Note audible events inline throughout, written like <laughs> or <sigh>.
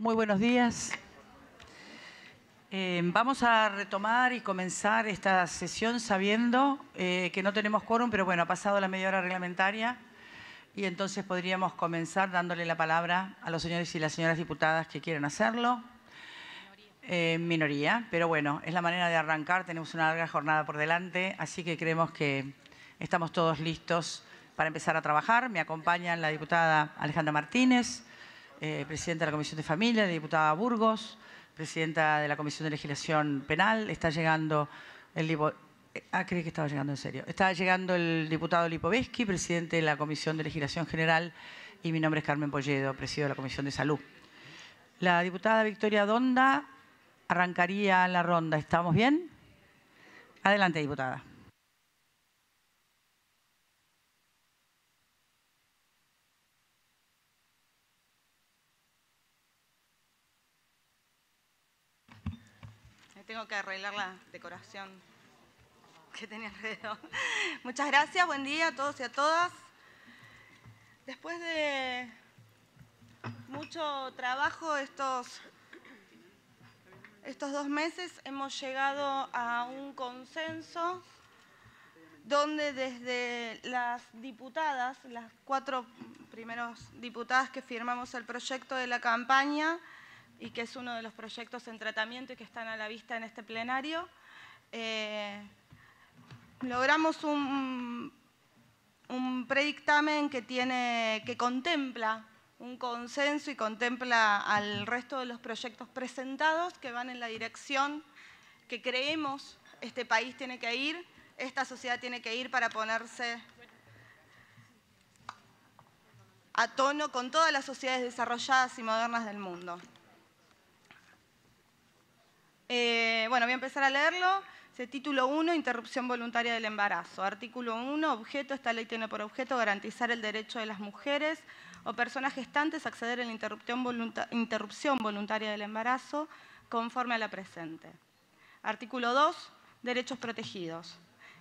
Muy buenos días. Eh, vamos a retomar y comenzar esta sesión sabiendo eh, que no tenemos quórum, pero bueno, ha pasado la media hora reglamentaria y entonces podríamos comenzar dándole la palabra a los señores y las señoras diputadas que quieran hacerlo. Eh, minoría, pero bueno, es la manera de arrancar, tenemos una larga jornada por delante, así que creemos que estamos todos listos para empezar a trabajar. Me acompañan la diputada Alejandra Martínez, eh, presidenta de la Comisión de Familia, diputada Burgos, presidenta de la Comisión de Legislación Penal. Está llegando el eh, Ah, que estaba llegando en serio. Está llegando el diputado Lipovetsky, presidente de la Comisión de Legislación General, y mi nombre es Carmen Polledo, presidente de la Comisión de Salud. La diputada Victoria Donda arrancaría la ronda. ¿Estamos bien? Adelante, diputada. tengo que arreglar la decoración que tenía alrededor. <laughs> Muchas gracias, buen día a todos y a todas. Después de mucho trabajo estos, estos dos meses, hemos llegado a un consenso donde desde las diputadas, las cuatro primeros diputadas que firmamos el proyecto de la campaña, y que es uno de los proyectos en tratamiento y que están a la vista en este plenario. Eh, logramos un, un, predictamen que, que contempla un consenso y contempla al resto de los proyectos presentados que van en la dirección que creemos este país tiene que ir, esta sociedad tiene que ir para ponerse a tono con todas las sociedades desarrolladas y modernas del mundo. Eh, bueno, voy a empezar a leerlo. Título 1, Interrupción voluntaria del embarazo. Artículo 1, objeto. Esta ley tiene por objeto garantizar el derecho de las mujeres o personas gestantes a acceder a la interrupción voluntaria del embarazo conforme a la presente. Artículo 2, derechos protegidos.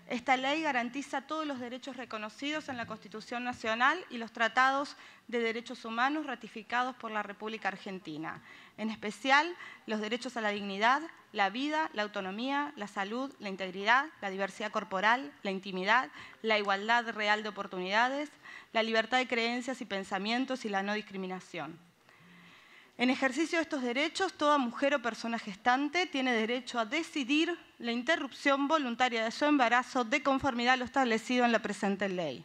Esta ley garantiza todos los derechos reconocidos en la Constitución Nacional y los tratados de derechos humanos ratificados por la República Argentina, en especial los derechos a la dignidad, la vida, la autonomía, la salud, la integridad, la diversidad corporal, la intimidad, la igualdad real de oportunidades, la libertad de creencias y pensamientos y la no discriminación. En ejercicio de estos derechos, toda mujer o persona gestante tiene derecho a decidir la interrupción voluntaria de su embarazo de conformidad a lo establecido en la presente ley.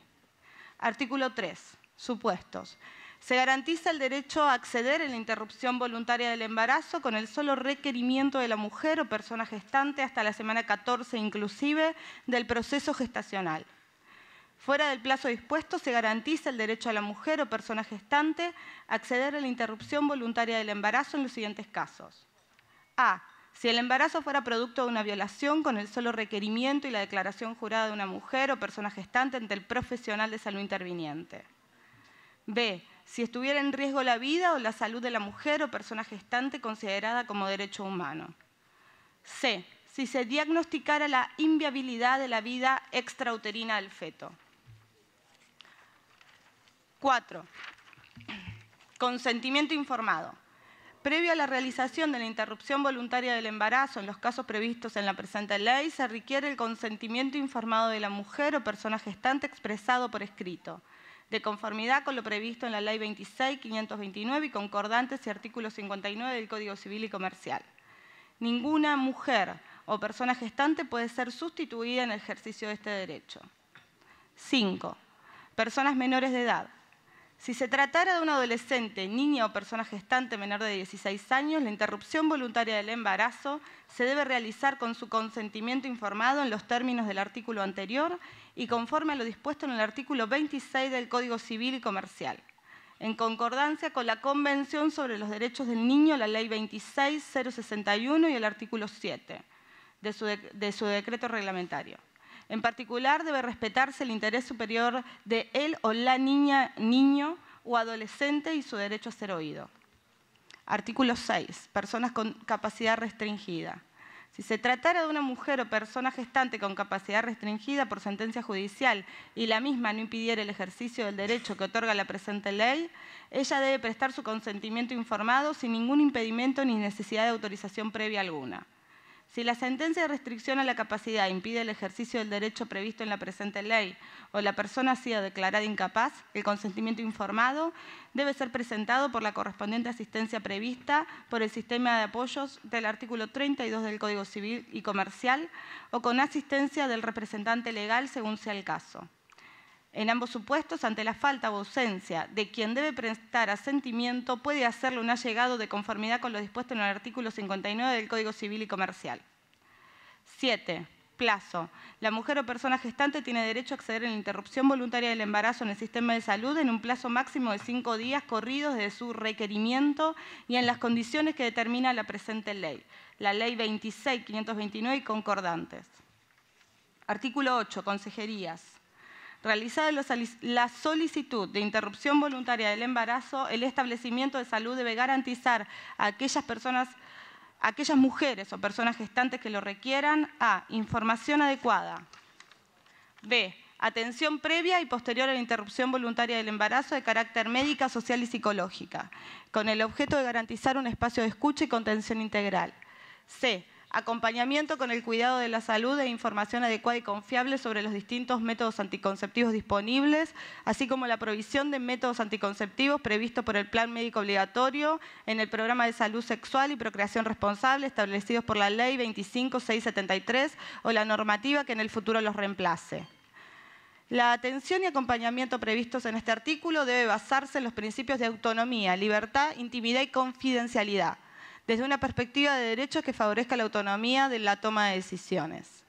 Artículo 3. Supuestos. Se garantiza el derecho a acceder a la interrupción voluntaria del embarazo con el solo requerimiento de la mujer o persona gestante hasta la semana 14 inclusive del proceso gestacional. Fuera del plazo dispuesto, se garantiza el derecho a la mujer o persona gestante a acceder a la interrupción voluntaria del embarazo en los siguientes casos. A. Si el embarazo fuera producto de una violación con el solo requerimiento y la declaración jurada de una mujer o persona gestante ante el profesional de salud interviniente. B. Si estuviera en riesgo la vida o la salud de la mujer o persona gestante considerada como derecho humano. C. Si se diagnosticara la inviabilidad de la vida extrauterina del feto. 4. consentimiento informado. Previo a la realización de la interrupción voluntaria del embarazo en los casos previstos en la presente ley, se requiere el consentimiento informado de la mujer o persona gestante expresado por escrito, de conformidad con lo previsto en la Ley 26.529 y concordantes y artículo 59 del Código Civil y Comercial. Ninguna mujer o persona gestante puede ser sustituida en el ejercicio de este derecho. 5. Personas menores de edad si se tratara de un adolescente, niña o persona gestante menor de 16 años, la interrupción voluntaria del embarazo se debe realizar con su consentimiento informado en los términos del artículo anterior y conforme a lo dispuesto en el artículo 26 del Código Civil y Comercial, en concordancia con la Convención sobre los Derechos del Niño, la Ley 26061 y el artículo 7 de su decreto reglamentario. En particular, debe respetarse el interés superior de él o la niña, niño o adolescente y su derecho a ser oído. Artículo 6. Personas con capacidad restringida. Si se tratara de una mujer o persona gestante con capacidad restringida por sentencia judicial y la misma no impidiera el ejercicio del derecho que otorga la presente ley, ella debe prestar su consentimiento informado sin ningún impedimento ni necesidad de autorización previa alguna. Si la sentencia de restricción a la capacidad impide el ejercicio del derecho previsto en la presente ley o la persona ha sido declarada incapaz, el consentimiento informado debe ser presentado por la correspondiente asistencia prevista por el sistema de apoyos del artículo 32 del Código Civil y Comercial o con asistencia del representante legal según sea el caso. En ambos supuestos, ante la falta o ausencia de quien debe prestar asentimiento, puede hacerle un allegado de conformidad con lo dispuesto en el artículo 59 del Código Civil y Comercial. 7. Plazo. La mujer o persona gestante tiene derecho a acceder a la interrupción voluntaria del embarazo en el sistema de salud en un plazo máximo de cinco días corridos desde su requerimiento y en las condiciones que determina la presente ley, la Ley 26.529 y concordantes. Artículo 8. Consejerías realizada la solicitud de interrupción voluntaria del embarazo, el establecimiento de salud debe garantizar a aquellas personas aquellas mujeres o personas gestantes que lo requieran, A, información adecuada, B, atención previa y posterior a la interrupción voluntaria del embarazo de carácter médica, social y psicológica, con el objeto de garantizar un espacio de escucha y contención integral. C, acompañamiento con el cuidado de la salud e información adecuada y confiable sobre los distintos métodos anticonceptivos disponibles, así como la provisión de métodos anticonceptivos previstos por el Plan Médico Obligatorio en el Programa de Salud Sexual y Procreación Responsable establecidos por la Ley 25673 o la normativa que en el futuro los reemplace. La atención y acompañamiento previstos en este artículo debe basarse en los principios de autonomía, libertad, intimidad y confidencialidad desde una perspectiva de derechos que favorezca la autonomía de la toma de decisiones.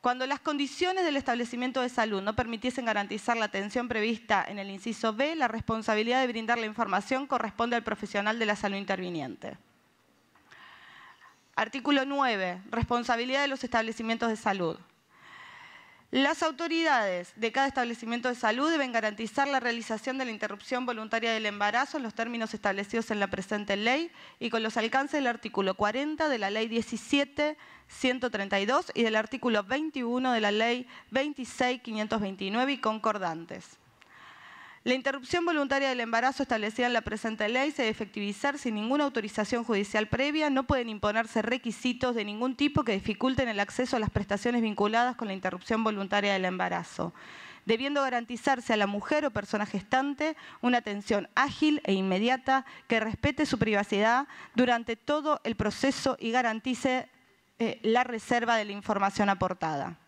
Cuando las condiciones del establecimiento de salud no permitiesen garantizar la atención prevista en el inciso B, la responsabilidad de brindar la información corresponde al profesional de la salud interviniente. Artículo 9. Responsabilidad de los establecimientos de salud. Las autoridades de cada establecimiento de salud deben garantizar la realización de la interrupción voluntaria del embarazo en los términos establecidos en la presente ley y con los alcances del artículo 40 de la Ley 17.132 y del artículo 21 de la Ley 26.529 y concordantes. La interrupción voluntaria del embarazo establecida en la presente ley se debe efectivizar sin ninguna autorización judicial previa. No pueden imponerse requisitos de ningún tipo que dificulten el acceso a las prestaciones vinculadas con la interrupción voluntaria del embarazo debiendo garantizarse a la mujer o persona gestante una atención ágil e inmediata que respete su privacidad durante todo el proceso y garantice eh, la reserva de la información aportada.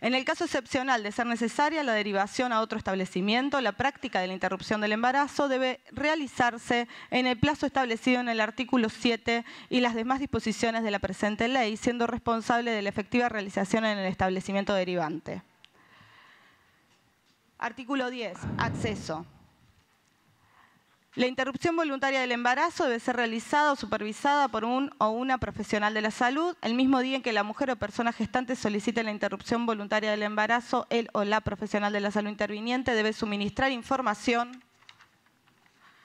En el caso excepcional de ser necesaria la derivación a otro establecimiento, la práctica de la interrupción del embarazo debe realizarse en el plazo establecido en el artículo 7 y las demás disposiciones de la presente ley, siendo responsable de la efectiva realización en el establecimiento derivante. Artículo 10. Acceso. La interrupción voluntaria del embarazo debe ser realizada o supervisada por un o una profesional de la salud el mismo día en que la mujer o persona gestante solicite la interrupción voluntaria del embarazo, el o la profesional de la salud interviniente debe suministrar información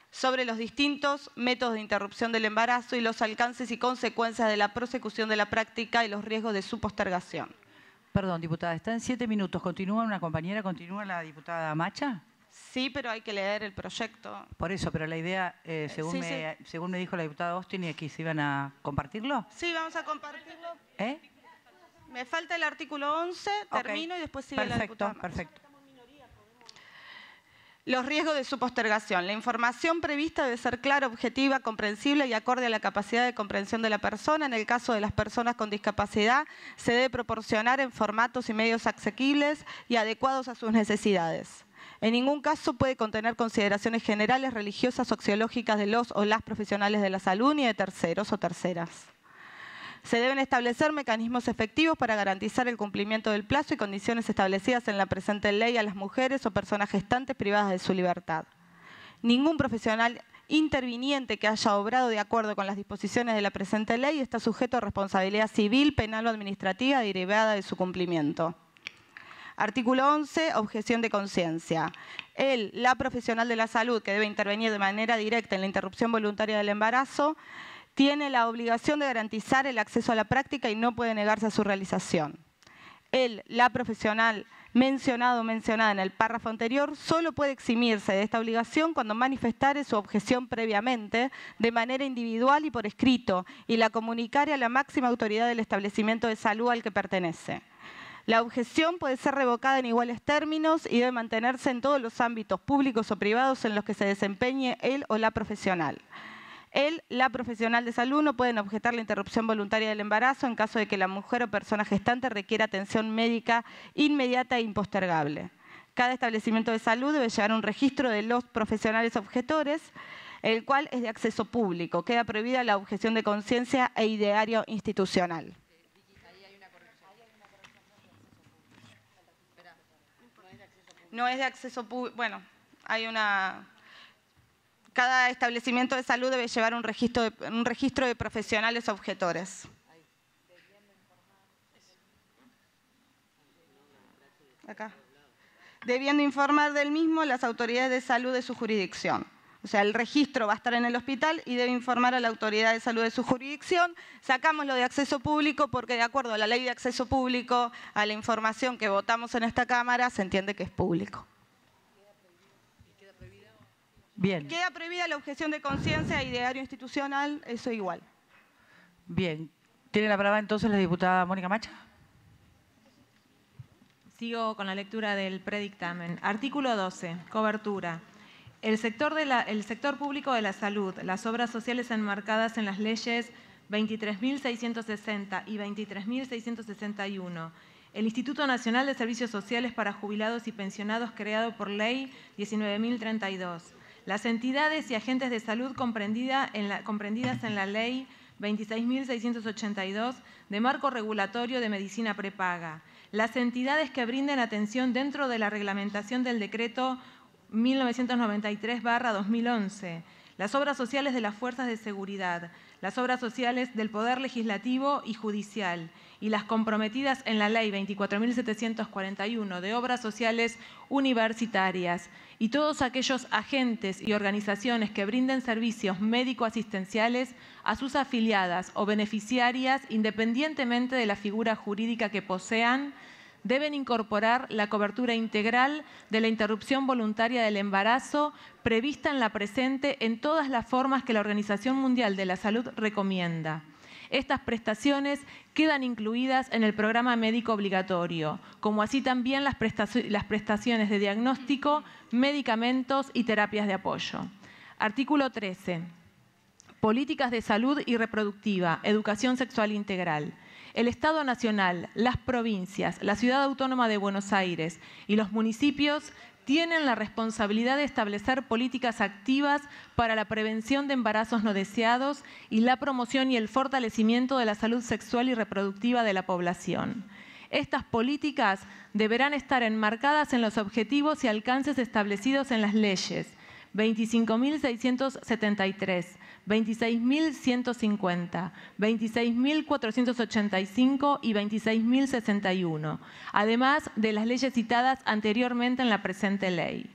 sobre los distintos métodos de interrupción del embarazo y los alcances y consecuencias de la prosecución de la práctica y los riesgos de su postergación. Perdón, diputada, está en siete minutos. ¿Continúa una compañera? ¿Continúa la diputada Macha? Sí, pero hay que leer el proyecto. Por eso, pero la idea, eh, eh, según, me, según me dijo la diputada Austin, y que se iban a compartirlo. Sí, vamos a compartirlo. ¿Eh? Me falta el artículo 11, termino y después sigue la diputada. Perfecto, perfecto. Los riesgos de su postergación. La información prevista debe ser clara, objetiva, comprensible y acorde a la capacidad de comprensión de la persona. En el caso de las personas con discapacidad, se debe proporcionar en formatos y medios accesibles y adecuados a sus necesidades. En ningún caso puede contener consideraciones generales, religiosas o axiológicas de los o las profesionales de la salud ni de terceros o terceras. Se deben establecer mecanismos efectivos para garantizar el cumplimiento del plazo y condiciones establecidas en la presente ley a las mujeres o personas gestantes privadas de su libertad. Ningún profesional interviniente que haya obrado de acuerdo con las disposiciones de la presente ley está sujeto a responsabilidad civil, penal o administrativa derivada de su cumplimiento. Artículo 11, objeción de conciencia. Él, la profesional de la salud que debe intervenir de manera directa en la interrupción voluntaria del embarazo, tiene la obligación de garantizar el acceso a la práctica y no puede negarse a su realización. Él, la profesional mencionado o mencionada en el párrafo anterior, solo puede eximirse de esta obligación cuando manifestare su objeción previamente, de manera individual y por escrito, y la comunicare a la máxima autoridad del establecimiento de salud al que pertenece. La objeción puede ser revocada en iguales términos y debe mantenerse en todos los ámbitos públicos o privados en los que se desempeñe él o la profesional. Él, la profesional de salud, no pueden objetar la interrupción voluntaria del embarazo en caso de que la mujer o persona gestante requiera atención médica inmediata e impostergable. Cada establecimiento de salud debe llevar un registro de los profesionales objetores, el cual es de acceso público. Queda prohibida la objeción de conciencia e ideario institucional. no es de acceso público, bueno, hay una... Cada establecimiento de salud debe llevar un registro de, un registro de profesionales objetores. Acá. Debiendo informar del mismo las autoridades de salud de su jurisdicción. O sea, el registro va a estar en el hospital y debe informar a la autoridad de salud de su jurisdicción. Sacamos lo de acceso público porque de acuerdo a la ley de acceso público, a la información que votamos en esta Cámara, se entiende que es público. Bien. Queda prohibida la objeción de conciencia y de institucional, eso igual. Bien. ¿Tiene la palabra entonces la diputada Mónica Macha? Sigo con la lectura del predictamen. Artículo 12, cobertura. El sector, sector público de la salud, las obras sociales enmarcadas en las leyes 23.660 y 23.661, el Instituto Nacional de Servicios Sociales para Jubilados y Pensionados creado por ley 19.032, las entidades y agentes de salud comprendida en la, comprendidas en la ley 26.682 de marco regulatorio de medicina prepaga, las entidades que brinden atención dentro de la reglamentación del decreto 1993-2011, las obras sociales de las fuerzas de seguridad, las obras sociales del Poder Legislativo y Judicial y las comprometidas en la Ley 24.741 de Obras Sociales Universitarias y todos aquellos agentes y organizaciones que brinden servicios médico-asistenciales a sus afiliadas o beneficiarias independientemente de la figura jurídica que posean, deben incorporar la cobertura integral de la interrupción voluntaria del embarazo prevista en la presente en todas las formas que la Organización Mundial de la Salud recomienda. Estas prestaciones quedan incluidas en el programa médico obligatorio, como así también las, prestaciones de diagnóstico, medicamentos y terapias de apoyo. Artículo 13. Políticas de salud y reproductiva, educación sexual integral el Estado Nacional, las provincias, la Ciudad Autónoma de Buenos Aires y los municipios tienen la responsabilidad de establecer políticas activas para la prevención de embarazos no deseados y la promoción y el fortalecimiento de la salud sexual y reproductiva de la población. Estas políticas deberán estar enmarcadas en los objetivos y alcances establecidos en las leyes 25.673 26.150, 26.485 y 26.061, además de las leyes citadas anteriormente en la presente ley.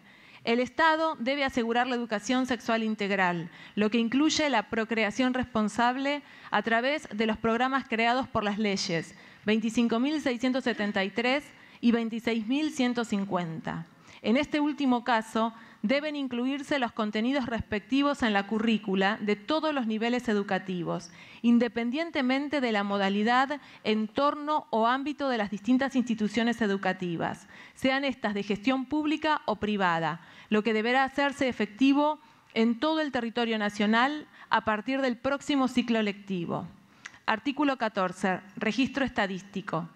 El Estado debe asegurar la educación sexual integral, lo que incluye la procreación responsable a través de los programas creados por las leyes 25.673 y 26.150. En este último caso, deben incluirse los contenidos respectivos en la currícula de todos los niveles educativos, independientemente de la modalidad, entorno o ámbito de las distintas instituciones educativas, sean estas de gestión pública o privada, lo que deberá hacerse efectivo en todo el territorio nacional a partir del próximo ciclo lectivo. Artículo 14. Registro estadístico.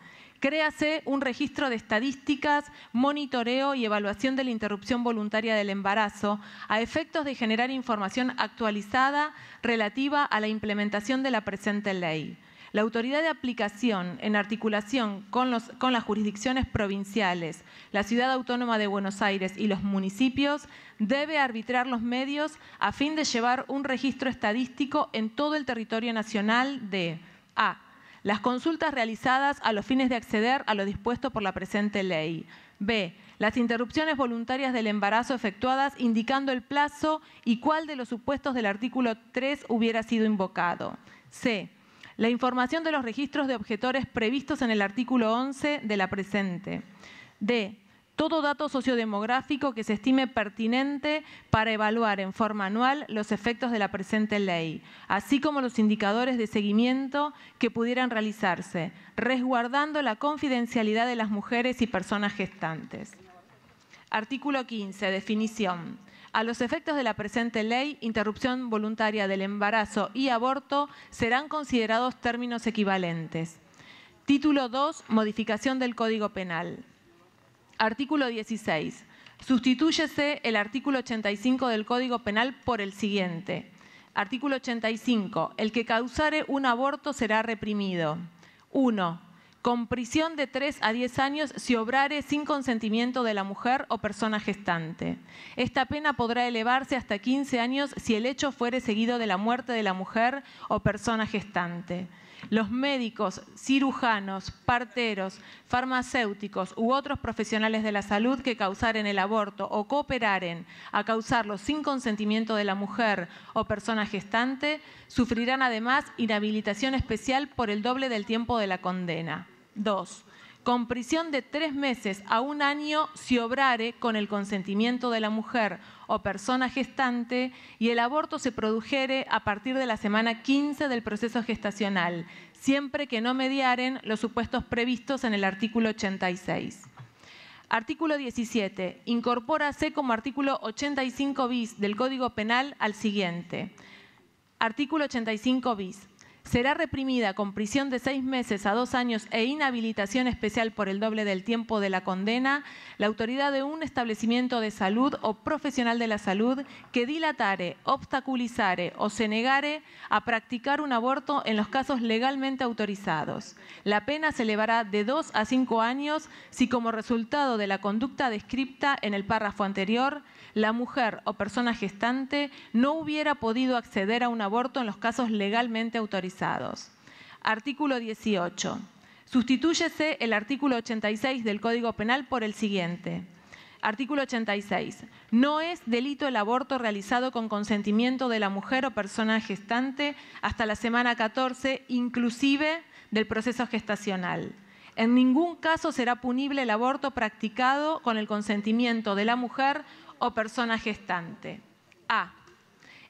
Créase un registro de estadísticas, monitoreo y evaluación de la interrupción voluntaria del embarazo a efectos de generar información actualizada relativa a la implementación de la presente ley. La autoridad de aplicación, en articulación con, los, con, las jurisdicciones provinciales, la Ciudad Autónoma de Buenos Aires y los municipios, debe arbitrar los medios a fin de llevar un registro estadístico en todo el territorio nacional de A las consultas realizadas a los fines de acceder a lo dispuesto por la presente ley. B. Las interrupciones voluntarias del embarazo efectuadas indicando el plazo y cuál de los supuestos del artículo 3 hubiera sido invocado. C. La información de los registros de objetores previstos en el artículo 11 de la presente. D todo dato sociodemográfico que se estime pertinente para evaluar en forma anual los efectos de la presente ley, así como los indicadores de seguimiento que pudieran realizarse, resguardando la confidencialidad de las mujeres y personas gestantes. Artículo 15. Definición. A los efectos de la presente ley, interrupción voluntaria del embarazo y aborto serán considerados términos equivalentes. Título 2. Modificación del Código Penal. Artículo 16. Sustitúyese el artículo 85 del Código Penal por el siguiente. Artículo 85. El que causare un aborto será reprimido. 1. Con prisión de 3 a 10 años si obrare sin consentimiento de la mujer o persona gestante. Esta pena podrá elevarse hasta 15 años si el hecho fuere seguido de la muerte de la mujer o persona gestante los médicos, cirujanos, parteros, farmacéuticos u otros profesionales de la salud que causaren el aborto o cooperaren a causarlo sin consentimiento de la mujer o persona gestante, sufrirán además inhabilitación especial por el doble del tiempo de la condena. Dos con prisión de tres meses a un año si obrare con el consentimiento de la mujer o persona gestante y el aborto se produjere a partir de la semana 15 del proceso gestacional, siempre que no mediaren los supuestos previstos en el artículo 86. Artículo 17. Incorpórase como artículo 85 bis del Código Penal al siguiente. Artículo 85 bis será reprimida con prisión de seis meses a dos años e inhabilitación especial por el doble del tiempo de la condena la autoridad de un establecimiento de salud o profesional de la salud que dilatare, obstaculizare o se negare a practicar un aborto en los casos legalmente autorizados. La pena se elevará de dos a cinco años si como resultado de la conducta descripta en el párrafo anterior, la mujer o persona gestante no hubiera podido acceder a un aborto en los casos legalmente autorizados Artículo 18. Sustituyese el artículo 86 del Código Penal por el siguiente. Artículo 86. No es delito el aborto realizado con consentimiento de la mujer o persona gestante hasta la semana 14, inclusive del proceso gestacional. En ningún caso será punible el aborto practicado con el consentimiento de la mujer o persona gestante. A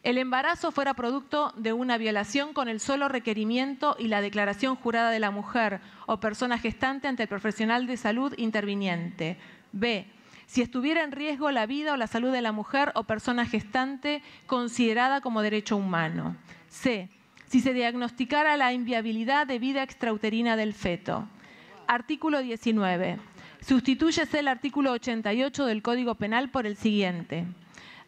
el embarazo fuera producto de una violación con el solo requerimiento y la declaración jurada de la mujer o persona gestante ante el profesional de salud interviniente. B. Si estuviera en riesgo la vida o la salud de la mujer o persona gestante considerada como derecho humano. C. Si se diagnosticara la inviabilidad de vida extrauterina del feto. Artículo 19. Sustituyese el artículo 88 del Código Penal por el siguiente.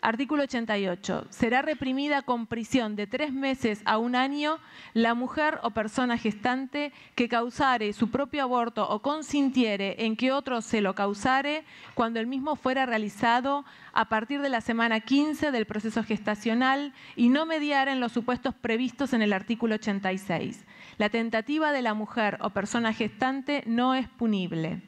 Artículo 88. Será reprimida con prisión de tres meses a un año la mujer o persona gestante que causare su propio aborto o consintiere en que otro se lo causare cuando el mismo fuera realizado a partir de la semana 15 del proceso gestacional y no mediara en los supuestos previstos en el artículo 86. La tentativa de la mujer o persona gestante no es punible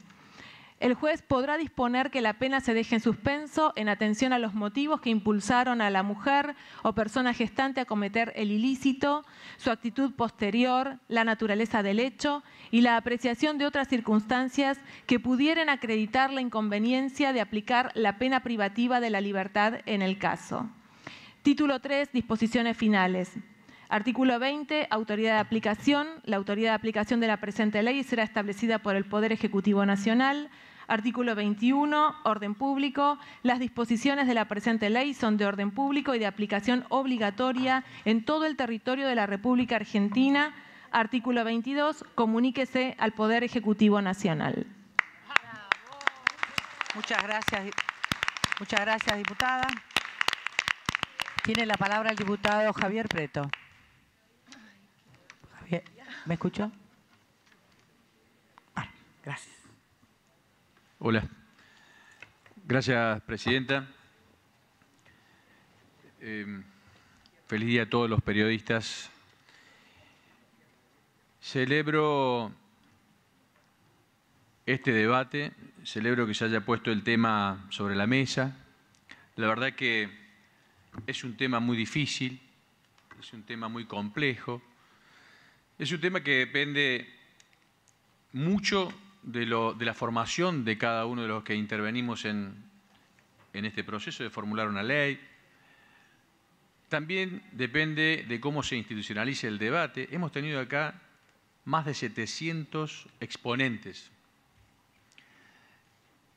el juez podrá disponer que la pena se deje en suspenso en atención a los motivos que impulsaron a la mujer o persona gestante a cometer el ilícito, su actitud posterior, la naturaleza del hecho y la apreciación de otras circunstancias que pudieran acreditar la inconveniencia de aplicar la pena privativa de la libertad en el caso. Título 3, disposiciones finales. Artículo 20, autoridad de aplicación. La autoridad de aplicación de la presente ley será establecida por el Poder Ejecutivo Nacional. Artículo 21, orden público. Las disposiciones de la presente ley son de orden público y de aplicación obligatoria en todo el territorio de la República Argentina. Artículo 22, comuníquese al Poder Ejecutivo Nacional. Muchas gracias, muchas gracias, diputada. Tiene la palabra el diputado Javier Preto. ¿me escuchó? Ah, gracias. Hola. Gracias, Presidenta. Em, feliz día a todos los periodistas. Celebro este debate, celebro que se haya puesto el tema sobre la mesa. La verdad que es un tema muy difícil, es un tema muy complejo, es un tema que depende mucho de, la formación de cada uno de los que intervenimos en, en este proceso de formular una ley, también depende de cómo se institucionalice el debate. Hemos tenido acá más de 700 exponentes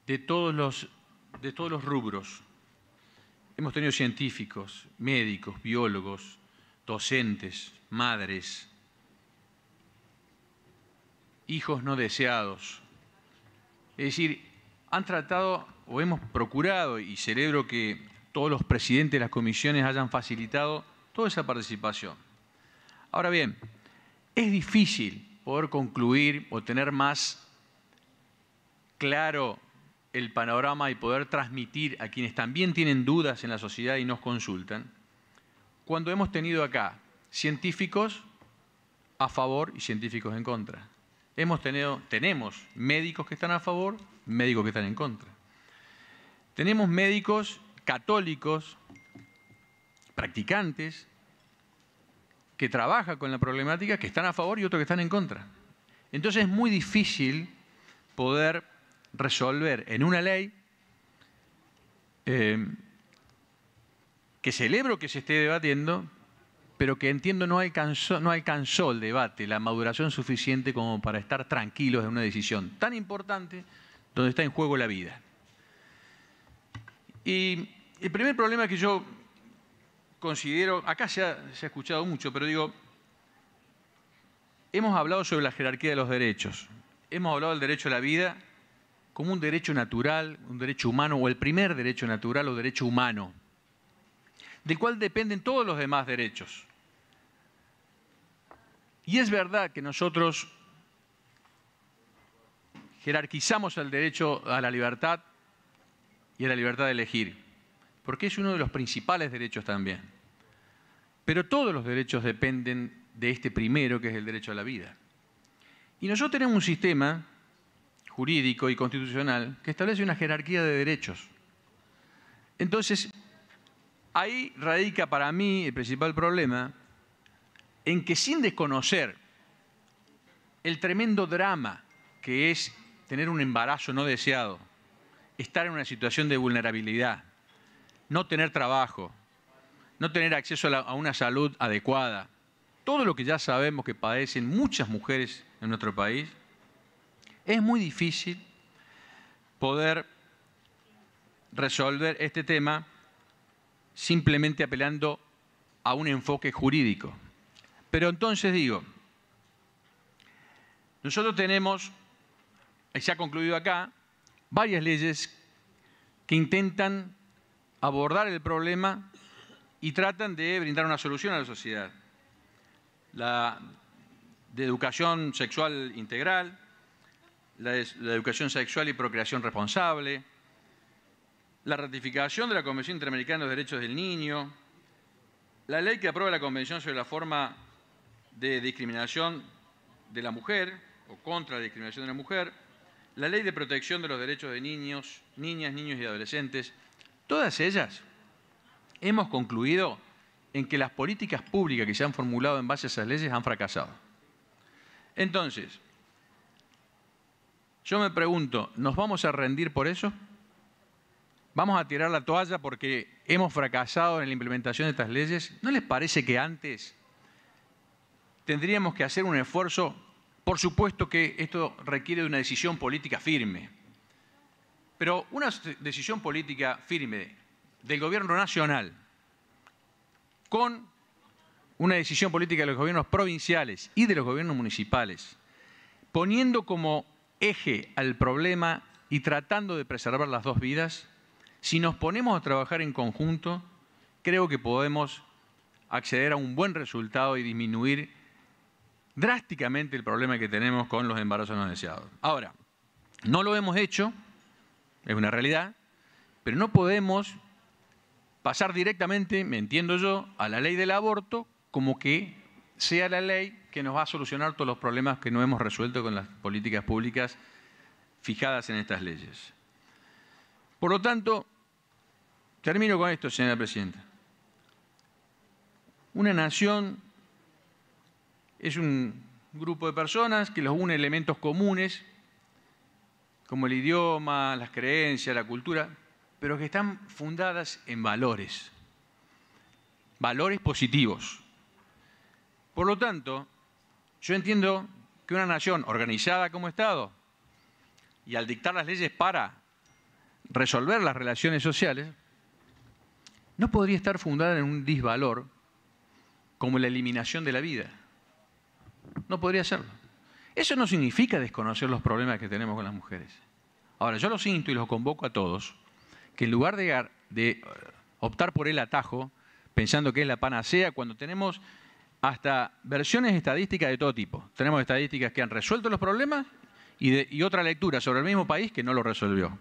de todos los, de todos los rubros. Hemos tenido científicos, médicos, biólogos, docentes, madres, hijos no deseados. Es decir, han tratado o hemos procurado, y celebro que todos los presidentes de las comisiones hayan facilitado toda esa participación. Ahora bien, es difícil poder concluir o tener más claro el panorama y poder transmitir a quienes también tienen dudas en la sociedad y nos consultan, cuando hemos tenido acá científicos a favor y científicos en contra. Hemos tenido, tenemos médicos que están a favor, médicos que están en contra. Tenemos médicos católicos, practicantes, que trabajan con la problemática, que están a favor y otros que están en contra. Entonces es muy difícil poder resolver en una ley eh, que celebro que se esté debatiendo, pero que entiendo no alcanzó, no el debate, la maduración suficiente como para estar tranquilos en una decisión tan importante donde está en juego la vida. Y el primer problema que yo considero, acá se ha, se ha escuchado mucho, pero digo, hemos hablado sobre la jerarquía de los derechos, hemos hablado del derecho a la vida como un derecho natural, un derecho humano, o el primer derecho natural o derecho humano, del cual dependen todos los demás derechos. Y es verdad que nosotros jerarquizamos el derecho a la libertad y a la libertad de elegir, porque es uno de los principales derechos también. Pero todos los derechos dependen de este primero, que es el derecho a la vida. Y nosotros tenemos un sistema jurídico y constitucional que establece una jerarquía de derechos. Entonces, ahí radica para mí el principal problema, en que sin desconocer el tremendo drama que es tener un embarazo no deseado, estar en una situación de vulnerabilidad, no tener trabajo, no tener acceso a, una salud adecuada, todo lo que ya sabemos que padecen muchas mujeres en nuestro país, es muy difícil poder resolver este tema simplemente apelando a un enfoque jurídico. Pero entonces digo, nosotros tenemos, y se ha concluido acá, varias leyes que intentan abordar el problema y tratan de brindar una solución a la sociedad. La de educación sexual integral, la, educación sexual y procreación responsable, la ratificación de la Convención Interamericana de los Derechos del Niño, la ley que aprueba la Convención sobre la forma de discriminación de la mujer o contra la discriminación de la mujer, la ley de protección de los derechos de niños, niñas, niños y adolescentes, todas ellas hemos concluido en que las políticas públicas que se han formulado en base a esas leyes han fracasado. Entonces, yo me pregunto, ¿nos vamos a rendir por eso? ¿Vamos a tirar la toalla porque hemos fracasado en la implementación de estas leyes? ¿No les parece que antes tendríamos que hacer un esfuerzo, por supuesto que esto requiere de una decisión política firme, pero una decisión política firme del gobierno nacional con una decisión política de los gobiernos provinciales y de los gobiernos municipales, poniendo como eje al problema y tratando de preservar las dos vidas, si nos ponemos a trabajar en conjunto, creo que podemos acceder a un buen resultado y disminuir drásticamente el problema que tenemos con los embarazos no deseados. Ahora, no lo hemos hecho, es una realidad, pero no podemos pasar directamente, me entiendo yo, a la ley del aborto como que sea la ley que nos va a solucionar todos los problemas que no hemos resuelto con las políticas públicas fijadas en estas leyes. Por lo tanto, termino con esto, señora Presidenta. Una nación es un grupo de personas que los une elementos comunes, como el idioma, las creencias, la cultura, pero que están fundadas en valores, valores positivos. Por lo tanto, yo entiendo que una nación organizada como Estado y al dictar las leyes para resolver las relaciones sociales, no podría estar fundada en un disvalor como la eliminación de la vida. No podría hacerlo. Eso no significa desconocer los problemas que tenemos con las mujeres. Ahora, yo lo siento y los convoco a todos que en lugar de, eh, optar por el atajo, pensando que es la panacea, cuando tenemos hasta versiones estadísticas de todo tipo. Tenemos estadísticas que han resuelto los problemas y, otra lectura sobre el mismo país que no lo resolvió.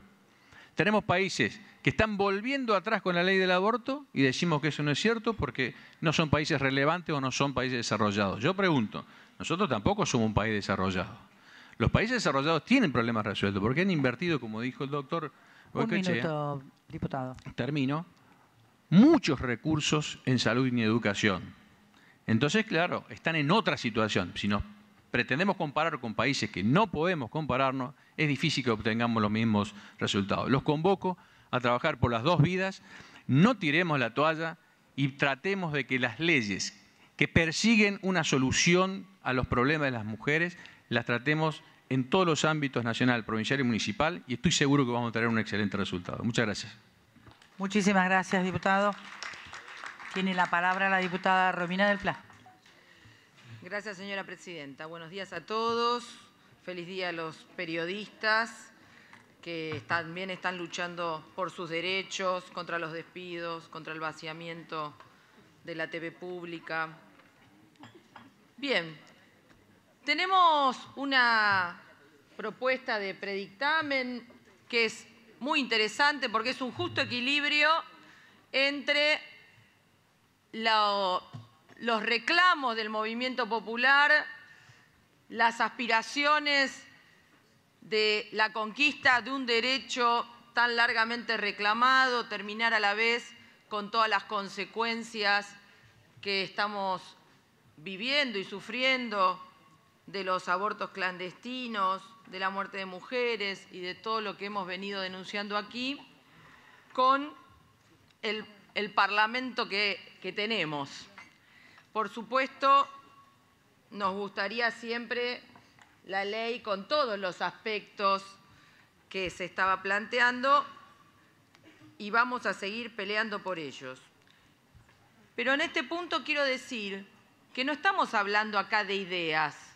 Tenemos países que están volviendo atrás con la ley del aborto y decimos que eso no es cierto porque no son países relevantes o no son países desarrollados. Yo pregunto, nosotros tampoco somos un país desarrollado. Los países desarrollados tienen problemas resueltos porque han invertido, como dijo el doctor Un diputado. Termino. Muchos recursos en salud y en educación. Entonces, claro, están en otra situación. Si nos pretendemos comparar con países que no podemos compararnos, es difícil que obtengamos los mismos resultados. Los convoco a trabajar por las dos vidas, no tiremos la toalla y tratemos de que las leyes que persiguen una solución a los problemas de las mujeres, las tratemos en todos los ámbitos nacional, provincial y municipal y estoy seguro que vamos a tener un excelente resultado. Muchas gracias. Muchísimas gracias, diputado. Tiene la palabra la diputada Romina del Pla. Gracias, señora presidenta. Buenos días a todos. Feliz día a los periodistas que también están luchando por sus derechos, contra los despidos, contra el vaciamiento de la TV pública. Bien, tenemos una propuesta de predictamen que es muy interesante porque es un justo equilibrio entre los reclamos del movimiento popular, las aspiraciones de la conquista de un derecho tan largamente reclamado, terminar a la vez con todas las consecuencias que estamos viviendo y sufriendo de los abortos clandestinos, de la muerte de mujeres y de todo lo que hemos venido denunciando aquí, con el, Parlamento que, que tenemos. Por supuesto, nos gustaría siempre la ley con todos los aspectos que se estaba planteando y vamos a seguir peleando por ellos. Pero en este punto quiero decir que no estamos hablando acá de ideas,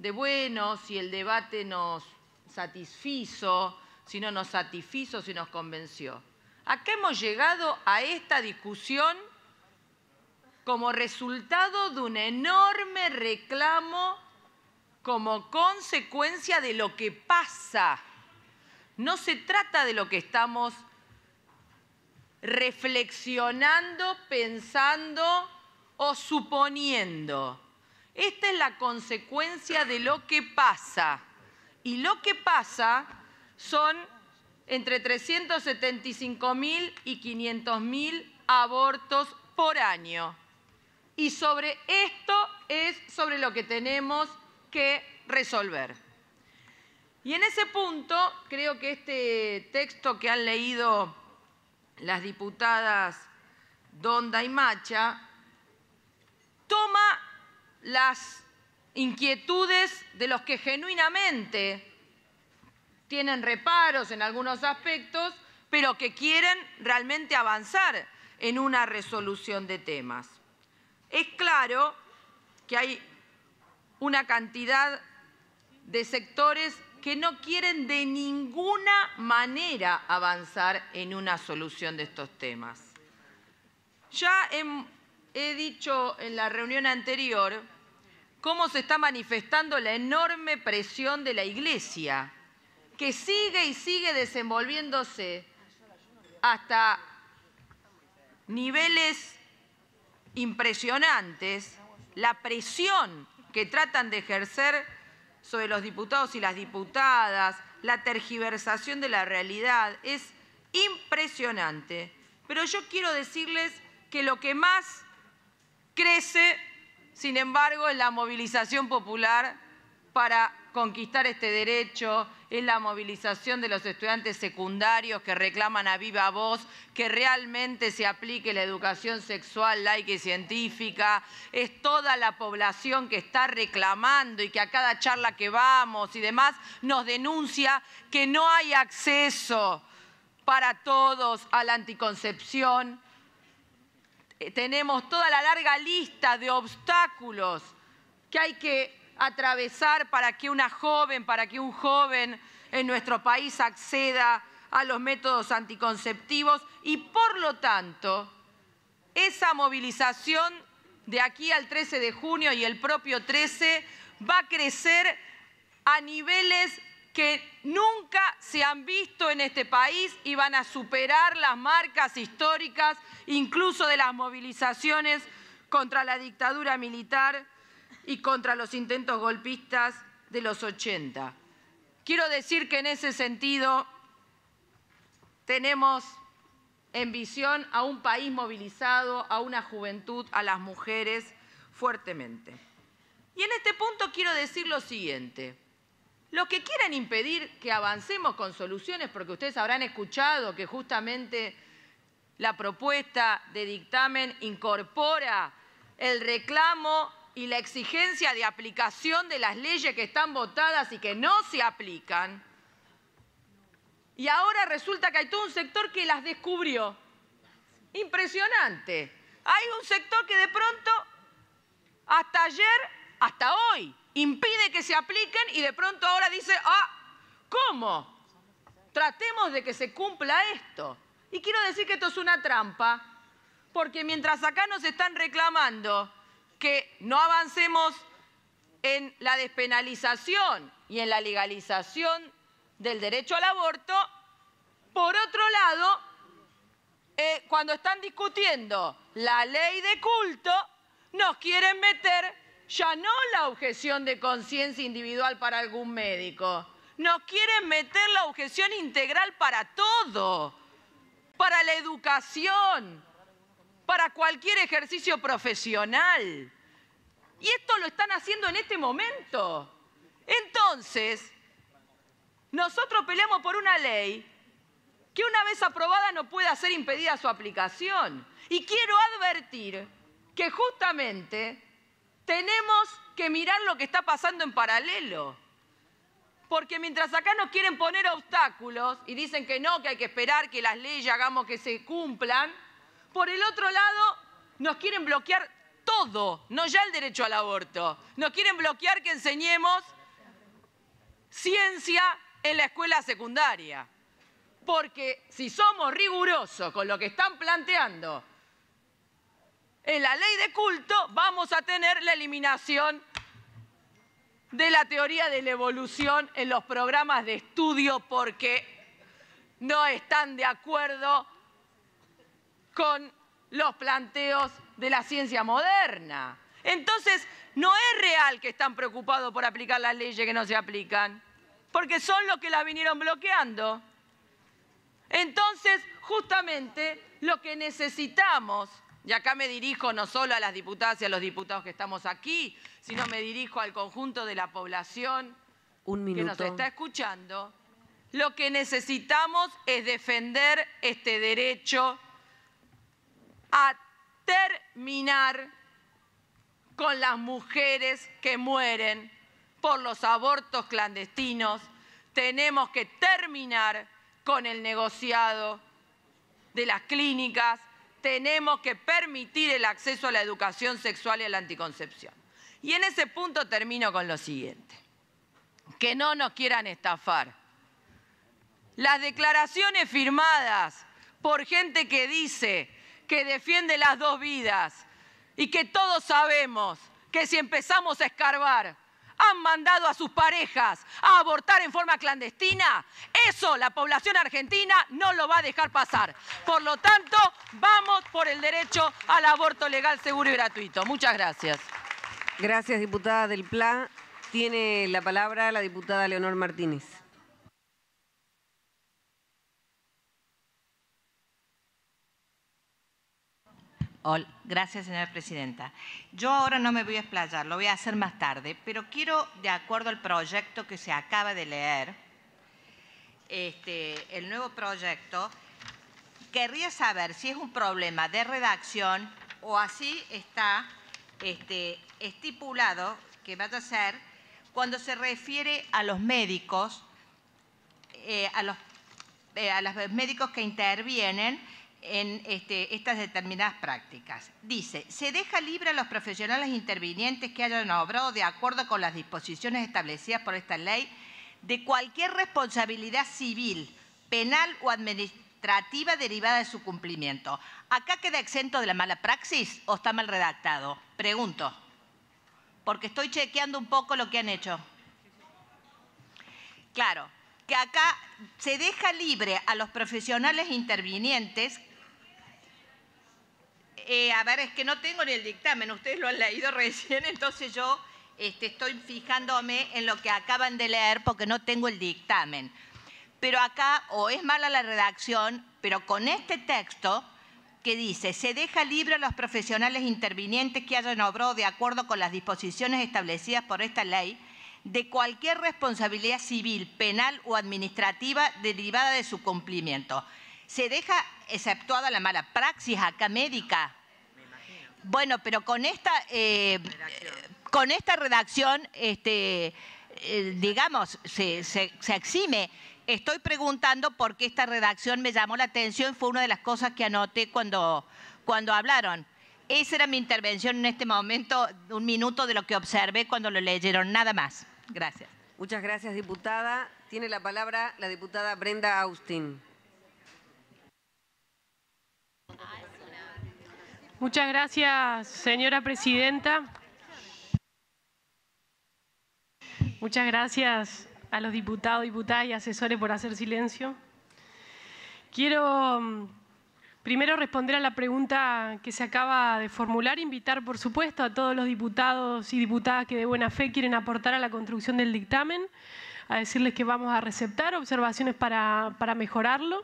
de bueno, si el debate nos satisfizo, si no nos satisfizo, si nos convenció. ¿A qué hemos llegado a esta discusión como resultado de un enorme reclamo como consecuencia de lo que pasa. No se trata de lo que estamos reflexionando, pensando o suponiendo. Esta es la consecuencia de lo que pasa. Y lo que pasa son entre 375.000 y 500.000 abortos por año. Y sobre esto es sobre lo que tenemos que resolver. Y en ese punto, creo que este texto que han leído las diputadas Donda y Macha toma las inquietudes de los que genuinamente tienen reparos en algunos aspectos, pero que quieren realmente avanzar en una resolución de temas. Es claro que hay una cantidad de sectores que no quieren de ninguna manera avanzar en una solución de estos temas. Ya en he dicho en la reunión anterior cómo se está manifestando la enorme presión de la Iglesia, que sigue y sigue desenvolviéndose hasta niveles impresionantes, la presión que tratan de ejercer sobre los diputados y las diputadas, la tergiversación de la realidad, es impresionante. Pero yo quiero decirles que lo que más Crece, sin embargo, la movilización popular para conquistar este derecho, es la movilización de los estudiantes secundarios que reclaman a viva voz que realmente se aplique la educación sexual laica y científica, es toda la población que está reclamando y que a cada charla que vamos y demás nos denuncia que no hay acceso para todos a la anticoncepción, eh, tenemos toda la larga lista de obstáculos que hay que atravesar para que una joven, para que un joven en nuestro país acceda a los métodos anticonceptivos y por lo tanto esa movilización de aquí al 13 de junio y el propio 13 va a crecer a niveles que nunca se han visto en este país y van a superar las marcas históricas, incluso de las movilizaciones contra la dictadura militar y contra los intentos golpistas de los 80. Quiero decir que en ese sentido tenemos en visión a un país movilizado, a una juventud, a las mujeres fuertemente. Y en este punto quiero decir lo siguiente. Los que quieren impedir que avancemos con soluciones, porque ustedes habrán escuchado que justamente la propuesta de dictamen incorpora el reclamo y la exigencia de aplicación de las leyes que están votadas y que no se aplican. Y ahora resulta que hay todo un sector que las descubrió. Impresionante. Hay un sector que de pronto, hasta ayer, hasta hoy, impide que se apliquen y de pronto ahora dice, ah, ¿cómo? Tratemos de que se cumpla esto. Y quiero decir que esto es una trampa, porque mientras acá nos están reclamando que no avancemos en la despenalización y en la legalización del derecho al aborto, por otro lado, eh, cuando están discutiendo la ley de culto, nos quieren meter ya no la objeción de conciencia individual para algún médico. Nos quieren meter la objeción integral para todo, para la educación, para cualquier ejercicio profesional. Y esto lo están haciendo en este momento. Entonces, nosotros peleamos por una ley que una vez aprobada no pueda ser impedida su aplicación. Y quiero advertir que justamente tenemos que mirar lo que está pasando en paralelo. Porque mientras acá nos quieren poner obstáculos y dicen que no, que hay que esperar que las leyes hagamos que se cumplan, por el otro lado nos quieren bloquear todo, no ya el derecho al aborto. Nos quieren bloquear que enseñemos ciencia en la escuela secundaria. Porque si somos rigurosos con lo que están planteando en la ley de culto vamos a tener la eliminación de la teoría de la evolución en los programas de estudio porque no están de acuerdo con los planteos de la ciencia moderna. Entonces, no es real que están preocupados por aplicar las leyes que no se aplican, porque son los que las vinieron bloqueando. Entonces, justamente lo que necesitamos y acá me dirijo no solo a las diputadas y a los diputados que estamos aquí, sino me dirijo al conjunto de la población que nos está escuchando. Lo que necesitamos es defender este derecho a terminar con las mujeres que mueren por los abortos clandestinos. Tenemos que terminar con el negociado de las clínicas tenemos que permitir el acceso a la educación sexual y a la anticoncepción. Y en ese punto termino con lo siguiente, que no nos quieran estafar. Las declaraciones firmadas por gente que dice que defiende las dos vidas y que todos sabemos que si empezamos a escarbar han mandado a sus parejas a abortar en forma clandestina, eso la población argentina no lo va a dejar pasar. Por lo tanto, vamos por el derecho al aborto legal, seguro y gratuito. Muchas gracias. Gracias, diputada del PLA. Tiene la palabra la diputada Leonor Martínez. Gracias, señora presidenta. Yo ahora no me voy a explayar, lo voy a hacer más tarde, pero quiero, de acuerdo al proyecto que se acaba de leer, este, el nuevo proyecto, querría saber si es un problema de redacción o así está este, estipulado que vaya a ser cuando se refiere a los médicos, eh, eh, a los médicos que intervienen en este, estas determinadas prácticas. Dice, se deja libre a los profesionales intervinientes que hayan obrado de acuerdo con las disposiciones establecidas por esta ley de cualquier responsabilidad civil, penal o administrativa derivada de su cumplimiento. ¿Acá queda exento de la mala praxis o está mal redactado? Pregunto, porque estoy chequeando un poco lo que han hecho. Claro, que acá se deja libre a los profesionales intervinientes eh, a ver, es que no tengo ni el dictamen, ustedes lo han leído <laughs> recién, entonces yo este, estoy fijándome en lo que acaban de leer porque no tengo el dictamen. Pero acá, o es mala la redacción, pero con este texto que dice, se deja libre a los profesionales intervinientes que hayan obrado de acuerdo con las disposiciones establecidas por esta ley de cualquier responsabilidad civil, penal o administrativa derivada de su cumplimiento. Se deja exceptuada la mala praxis acá médica. Bueno, pero con esta, eh, con esta redacción, este, eh, digamos, se, exime. Estoy preguntando por qué esta redacción me llamó la atención, fue una de las cosas que anoté cuando, cuando hablaron. Esa era mi intervención en este momento, un minuto de lo que observé cuando lo leyeron, nada más. Gracias. Muchas gracias, diputada. Tiene la palabra la diputada Brenda Austin. Muchas gracias, señora presidenta. Muchas gracias a los diputados, diputadas y asesores por hacer silencio. Quiero mm, primero responder a la pregunta que se acaba de formular, invitar por supuesto a todos los diputados y diputadas que de buena fe quieren aportar a la construcción del dictamen, a decirles que vamos a receptar observaciones para, para mejorarlo.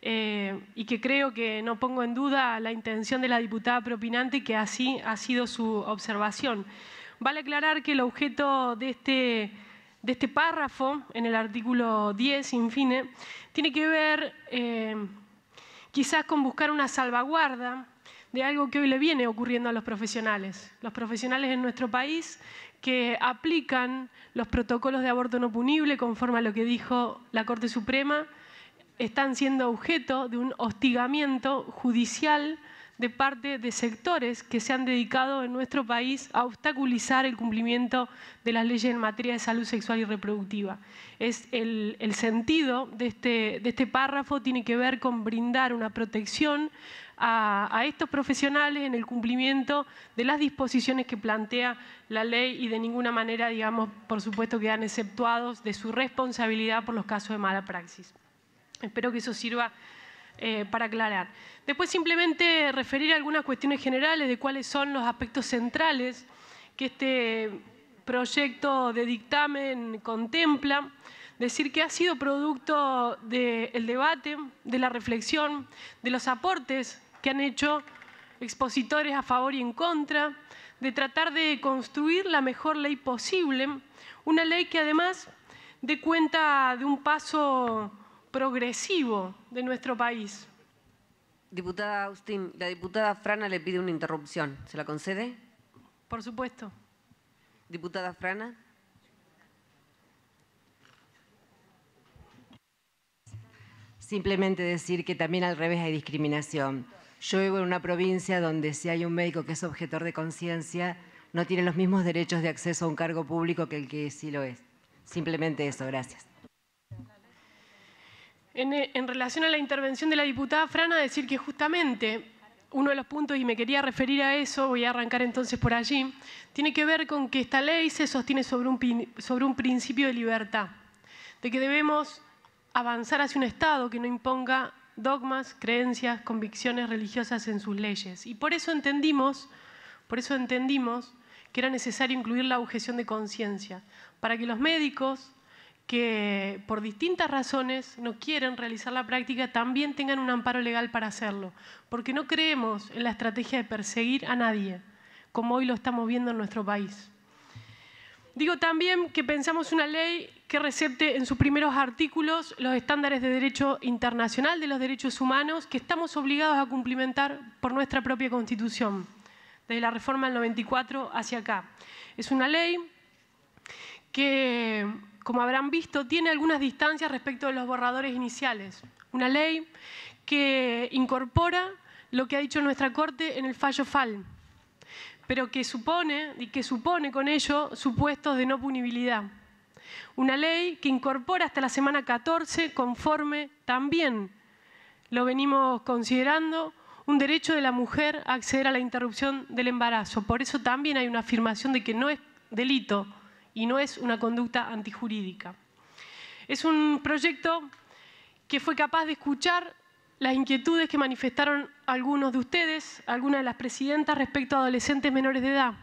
Eh, y que creo que no pongo en duda la intención de la diputada propinante, que así ha sido su observación. Vale aclarar que el objeto de este, este párrafo, en el artículo 10, tiene que ver eh, quizás con buscar una salvaguarda de algo que hoy le viene ocurriendo a los profesionales. Los profesionales en nuestro país que aplican los protocolos de aborto no punible conforme a lo que dijo la Corte Suprema están siendo objeto de un hostigamiento judicial de parte de sectores que se han dedicado en nuestro país a obstaculizar el cumplimiento de las leyes en materia de salud sexual y reproductiva. Es el, sentido este, de este, párrafo tiene que ver con brindar una protección a, a estos profesionales en el cumplimiento de las disposiciones que plantea la ley y de ninguna manera, digamos, por supuesto, quedan exceptuados de su responsabilidad por los casos de mala praxis. Espero que eso sirva eh, para aclarar. Después simplemente referir algunas cuestiones generales de cuáles son los aspectos centrales que este proyecto de dictamen contempla. Decir que ha sido producto del debate, de la reflexión, de los aportes que han hecho expositores a favor y en contra, de tratar de construir la mejor ley posible, una ley que además dé cuenta de un paso progresivo de nuestro país. Diputada Austin, la diputada Frana le pide una interrupción. ¿Se la concede? Por supuesto. Diputada Frana. Simplemente decir que también al revés hay discriminación. Yo vivo en una provincia donde si hay un médico que es objetor de conciencia, no tiene los mismos derechos de acceso a un cargo público que el que sí lo es. Simplemente eso, gracias. Eh, en, relación a la intervención de la diputada Frana decir que justamente uno de los puntos, y me quería referir a eso, voy a arrancar entonces por allí, tiene que ver con que esta ley se sostiene sobre un, sobre un principio de libertad, de que debemos avanzar hacia un Estado que no imponga dogmas, creencias, convicciones religiosas en sus leyes. Y por eso entendimos, por eso entendimos que era necesario incluir la objeción de conciencia, para que los médicos, que por distintas razones no quieren realizar la práctica también tengan un amparo legal para hacerlo, porque no creemos en la estrategia de perseguir a nadie, como hoy lo estamos viendo en nuestro país. Digo también que pensamos una ley que recepte en sus primeros artículos los estándares de derecho internacional de los derechos humanos que estamos obligados a cumplimentar por nuestra propia Constitución, desde la reforma del 94 hacia acá. Es una ley que como habrán visto, tiene algunas distancias respecto de los borradores iniciales. Una ley que incorpora lo que ha dicho nuestra Corte en el fallo FAL, pero que supone, y que supone con ello, supuestos de no punibilidad. Una ley que incorpora hasta la semana 14, conforme también lo venimos considerando, un derecho de la mujer a acceder a la interrupción del embarazo. Por eso también hay una afirmación de que no es delito y no es una conducta antijurídica. Es un proyecto que fue capaz de escuchar las inquietudes que manifestaron algunos de ustedes, algunas de las presidentas respecto a adolescentes menores de edad.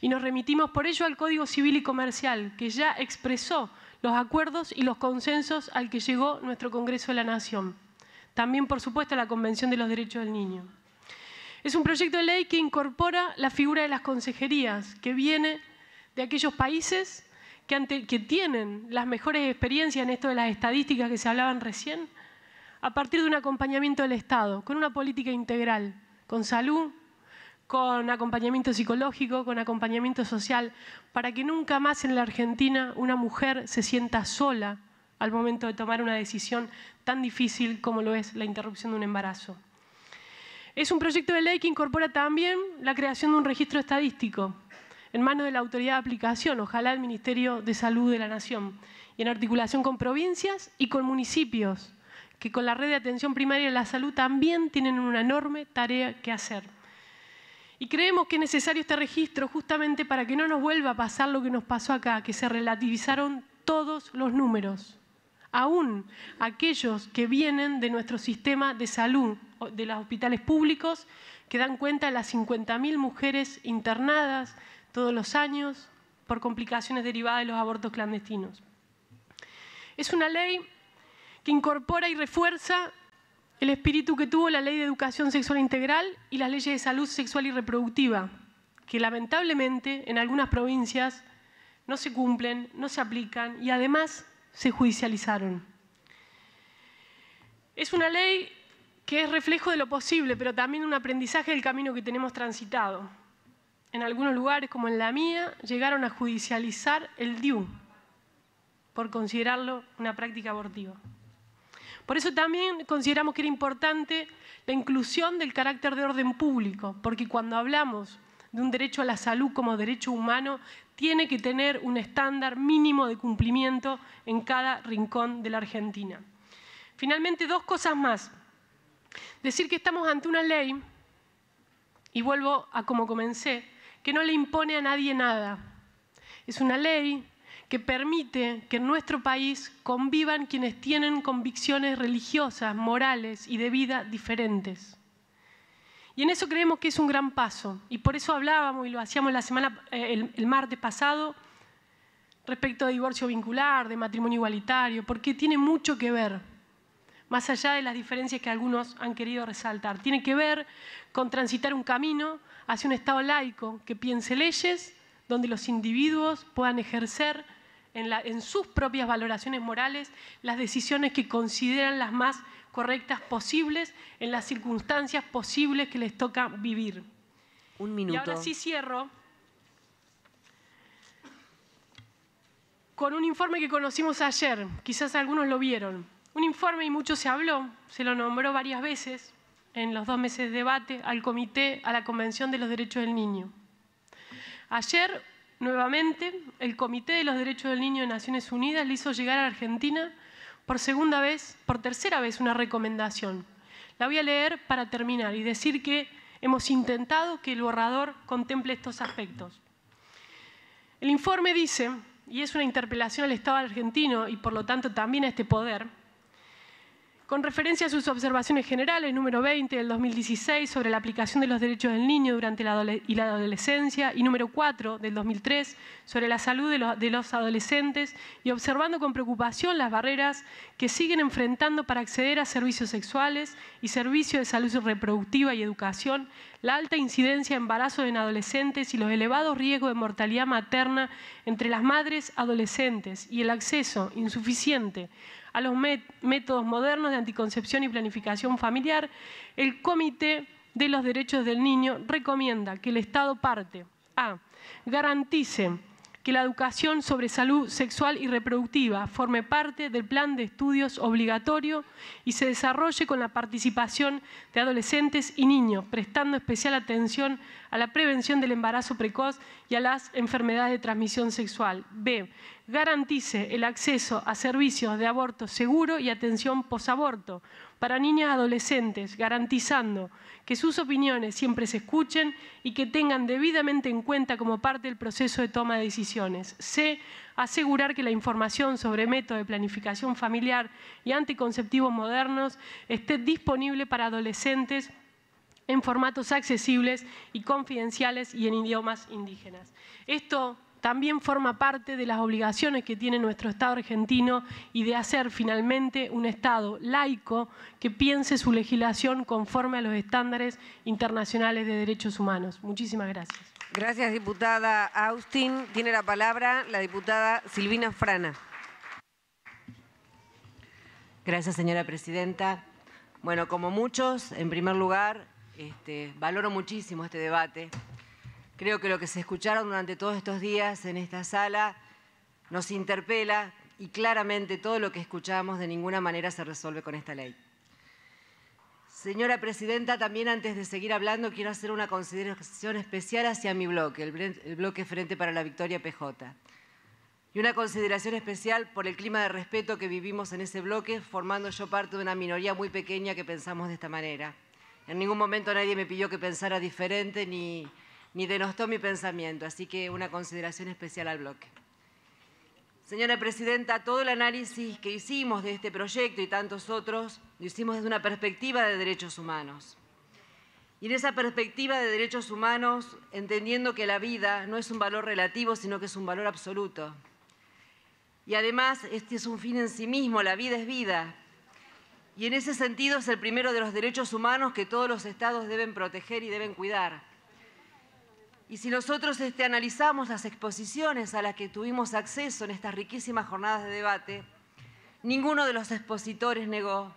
Y nos remitimos por ello al Código Civil y Comercial, que ya expresó los acuerdos y los consensos al que llegó nuestro Congreso de la Nación. También, por supuesto, la Convención de los Derechos del Niño. Es un proyecto de ley que incorpora la figura de las consejerías, que viene de aquellos países que, tienen las mejores experiencias en esto de las estadísticas que se hablaban recién, a partir de un acompañamiento del Estado, con una política integral, con salud, con acompañamiento psicológico, con acompañamiento social, para que nunca más en la Argentina una mujer se sienta sola al momento de tomar una decisión tan difícil como lo es la interrupción de un embarazo. Es un proyecto de ley que incorpora también la creación de un registro estadístico en manos de la autoridad de aplicación, ojalá el Ministerio de Salud de la Nación, y en articulación con provincias y con municipios, que con la red de atención primaria de la salud también tienen una enorme tarea que hacer. Y creemos que es necesario este registro justamente para que no nos vuelva a pasar lo que nos pasó acá, que se relativizaron todos los números, aún aquellos que vienen de nuestro sistema de salud, de los hospitales públicos, que dan cuenta de las 50.000 mujeres internadas, todos los años por complicaciones derivadas de los abortos clandestinos. Es una ley que incorpora y refuerza el espíritu que tuvo la ley de educación sexual integral y las leyes de salud sexual y reproductiva, que lamentablemente en algunas provincias no se cumplen, no se aplican y además se judicializaron. Es una ley que es reflejo de lo posible, pero también un aprendizaje del camino que tenemos transitado en algunos lugares como en la mía, llegaron a judicializar el DIU por considerarlo una práctica abortiva. Por eso también consideramos que era importante la inclusión del carácter de orden público, porque cuando hablamos de un derecho a la salud como derecho humano, tiene que tener un estándar mínimo de cumplimiento en cada rincón de la Argentina. Finalmente, dos cosas más. Decir que estamos ante una ley, y vuelvo a como comencé, que no le impone a nadie nada. Es una ley que permite que en nuestro país convivan quienes tienen convicciones religiosas, morales y de vida diferentes. Y en eso creemos que es un gran paso, y por eso hablábamos y lo hacíamos la semana, eh, el, el martes pasado respecto de divorcio vincular, de matrimonio igualitario, porque tiene mucho que ver, más allá de las diferencias que algunos han querido resaltar. Tiene que ver con transitar un camino hacia un Estado laico que piense leyes donde los individuos puedan ejercer en, en, sus propias valoraciones morales las decisiones que consideran las más correctas posibles en las circunstancias posibles que les toca vivir. Un minuto. Y ahora sí cierro con un informe que conocimos ayer, quizás algunos lo vieron. Un informe y mucho se habló, se lo nombró varias veces, en los dos meses de debate, al comité, a la Convención de los Derechos del Niño. Ayer, nuevamente, el Comité de los Derechos del Niño de Naciones Unidas le hizo llegar a Argentina por segunda vez, por tercera vez, una recomendación. La voy a leer para terminar y decir que hemos intentado que el borrador contemple estos aspectos. El informe dice, y es una interpelación al Estado argentino y por lo tanto también a este poder, con referencia a sus observaciones generales, número 20 del 2016, sobre la aplicación de los derechos del niño durante la adolescencia, y número 4 del 2003, sobre la salud de, de los adolescentes, y observando con preocupación las barreras que siguen enfrentando para acceder a servicios sexuales y servicios de salud reproductiva y educación, la alta incidencia de embarazos en adolescentes y los elevados riesgos de mortalidad materna entre las madres adolescentes y el acceso insuficiente a los métodos modernos de anticoncepción y planificación familiar, el Comité de los Derechos del Niño recomienda que el Estado parte A. Garantice que la educación sobre salud sexual y reproductiva forme parte del plan de estudios obligatorio y se desarrolle con la participación de adolescentes y niños, prestando especial atención a la prevención del embarazo precoz y a las enfermedades de transmisión sexual. B. Garantice el acceso a servicios de aborto seguro y atención posaborto para niñas y adolescentes, garantizando que sus opiniones siempre se escuchen y que tengan debidamente en cuenta como parte del proceso de toma de decisiones. C. Asegurar que la información sobre métodos de planificación familiar y anticonceptivos modernos esté disponible para adolescentes en formatos accesibles y confidenciales y en idiomas indígenas. Esto también forma parte de las obligaciones que tiene nuestro Estado argentino y de hacer finalmente un Estado laico que piense su legislación conforme a los estándares internacionales de derechos humanos. Muchísimas gracias. Gracias, diputada Austin. Tiene la palabra la diputada Silvina Frana. Gracias, señora presidenta. Bueno, como muchos, en primer lugar, este, valoro muchísimo este debate Creo que lo que se escucharon durante todos estos días en esta sala nos interpela y claramente todo lo que escuchamos de ninguna manera se resuelve con esta ley. Señora Presidenta, también antes de seguir hablando quiero hacer una consideración especial hacia mi bloque, el bloque Frente para la Victoria PJ. Y una consideración especial por el clima de respeto que vivimos en ese bloque, formando yo parte de una minoría muy pequeña que pensamos de esta manera. En ningún momento nadie me pidió que pensara diferente ni, ni denostó mi pensamiento, así que una consideración especial al bloque. Señora Presidenta, todo el análisis que hicimos de este proyecto y tantos otros lo hicimos desde una perspectiva de derechos humanos. Y en esa perspectiva de derechos humanos, entendiendo que la vida no es un valor relativo, sino que es un valor absoluto. Y además, este es un fin en sí mismo, la vida es vida. Y en ese sentido es el primero de los derechos humanos que todos los estados deben proteger y deben cuidar. Y si nosotros este, analizamos las exposiciones a las que tuvimos acceso en estas riquísimas jornadas de debate, ninguno de los expositores negó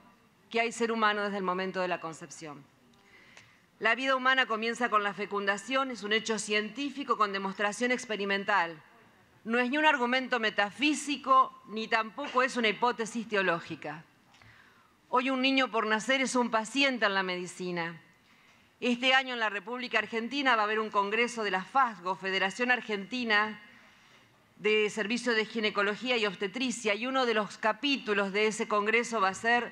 que hay ser humano desde el momento de la concepción. La vida humana comienza con la fecundación, es un hecho científico con demostración experimental. No es ni un argumento metafísico, ni tampoco es una hipótesis teológica. Hoy un niño por nacer es un paciente en la medicina este año en la República Argentina va a haber un congreso de la FASGO, Federación Argentina de Servicios de Ginecología y Obstetricia, y uno de los capítulos de ese congreso va a ser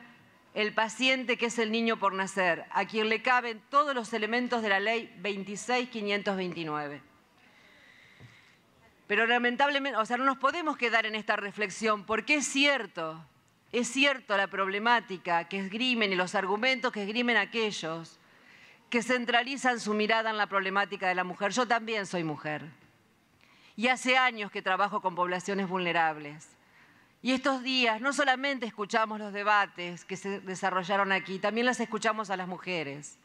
el paciente que es el niño por nacer, a quien le caben todos los elementos de la ley 26529. Pero lamentablemente, o sea, no nos podemos quedar en esta reflexión, porque es cierto, es cierto la problemática que esgrimen y los argumentos que esgrimen aquellos que centralizan su mirada en la problemática de la mujer. Yo también soy mujer y hace años que trabajo con poblaciones vulnerables. Y estos días no solamente escuchamos los debates que se desarrollaron aquí, también las escuchamos a las mujeres.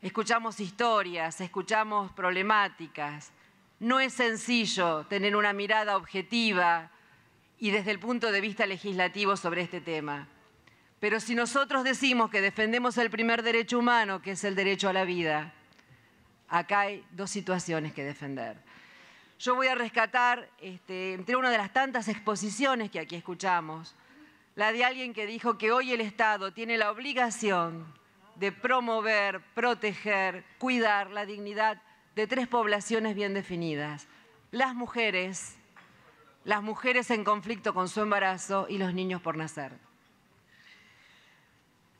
Escuchamos historias, escuchamos problemáticas. No es sencillo tener una mirada objetiva y desde el punto de vista legislativo sobre este tema. Pero si nosotros decimos que defendemos el primer derecho humano, que es el derecho a la vida, acá hay dos situaciones que defender. Yo voy a rescatar, este, entre una de las tantas exposiciones que aquí escuchamos, la de alguien que dijo que hoy el Estado tiene la obligación de promover, proteger, cuidar la dignidad de tres poblaciones bien definidas. Las mujeres, las mujeres en conflicto con su embarazo y los niños por nacer.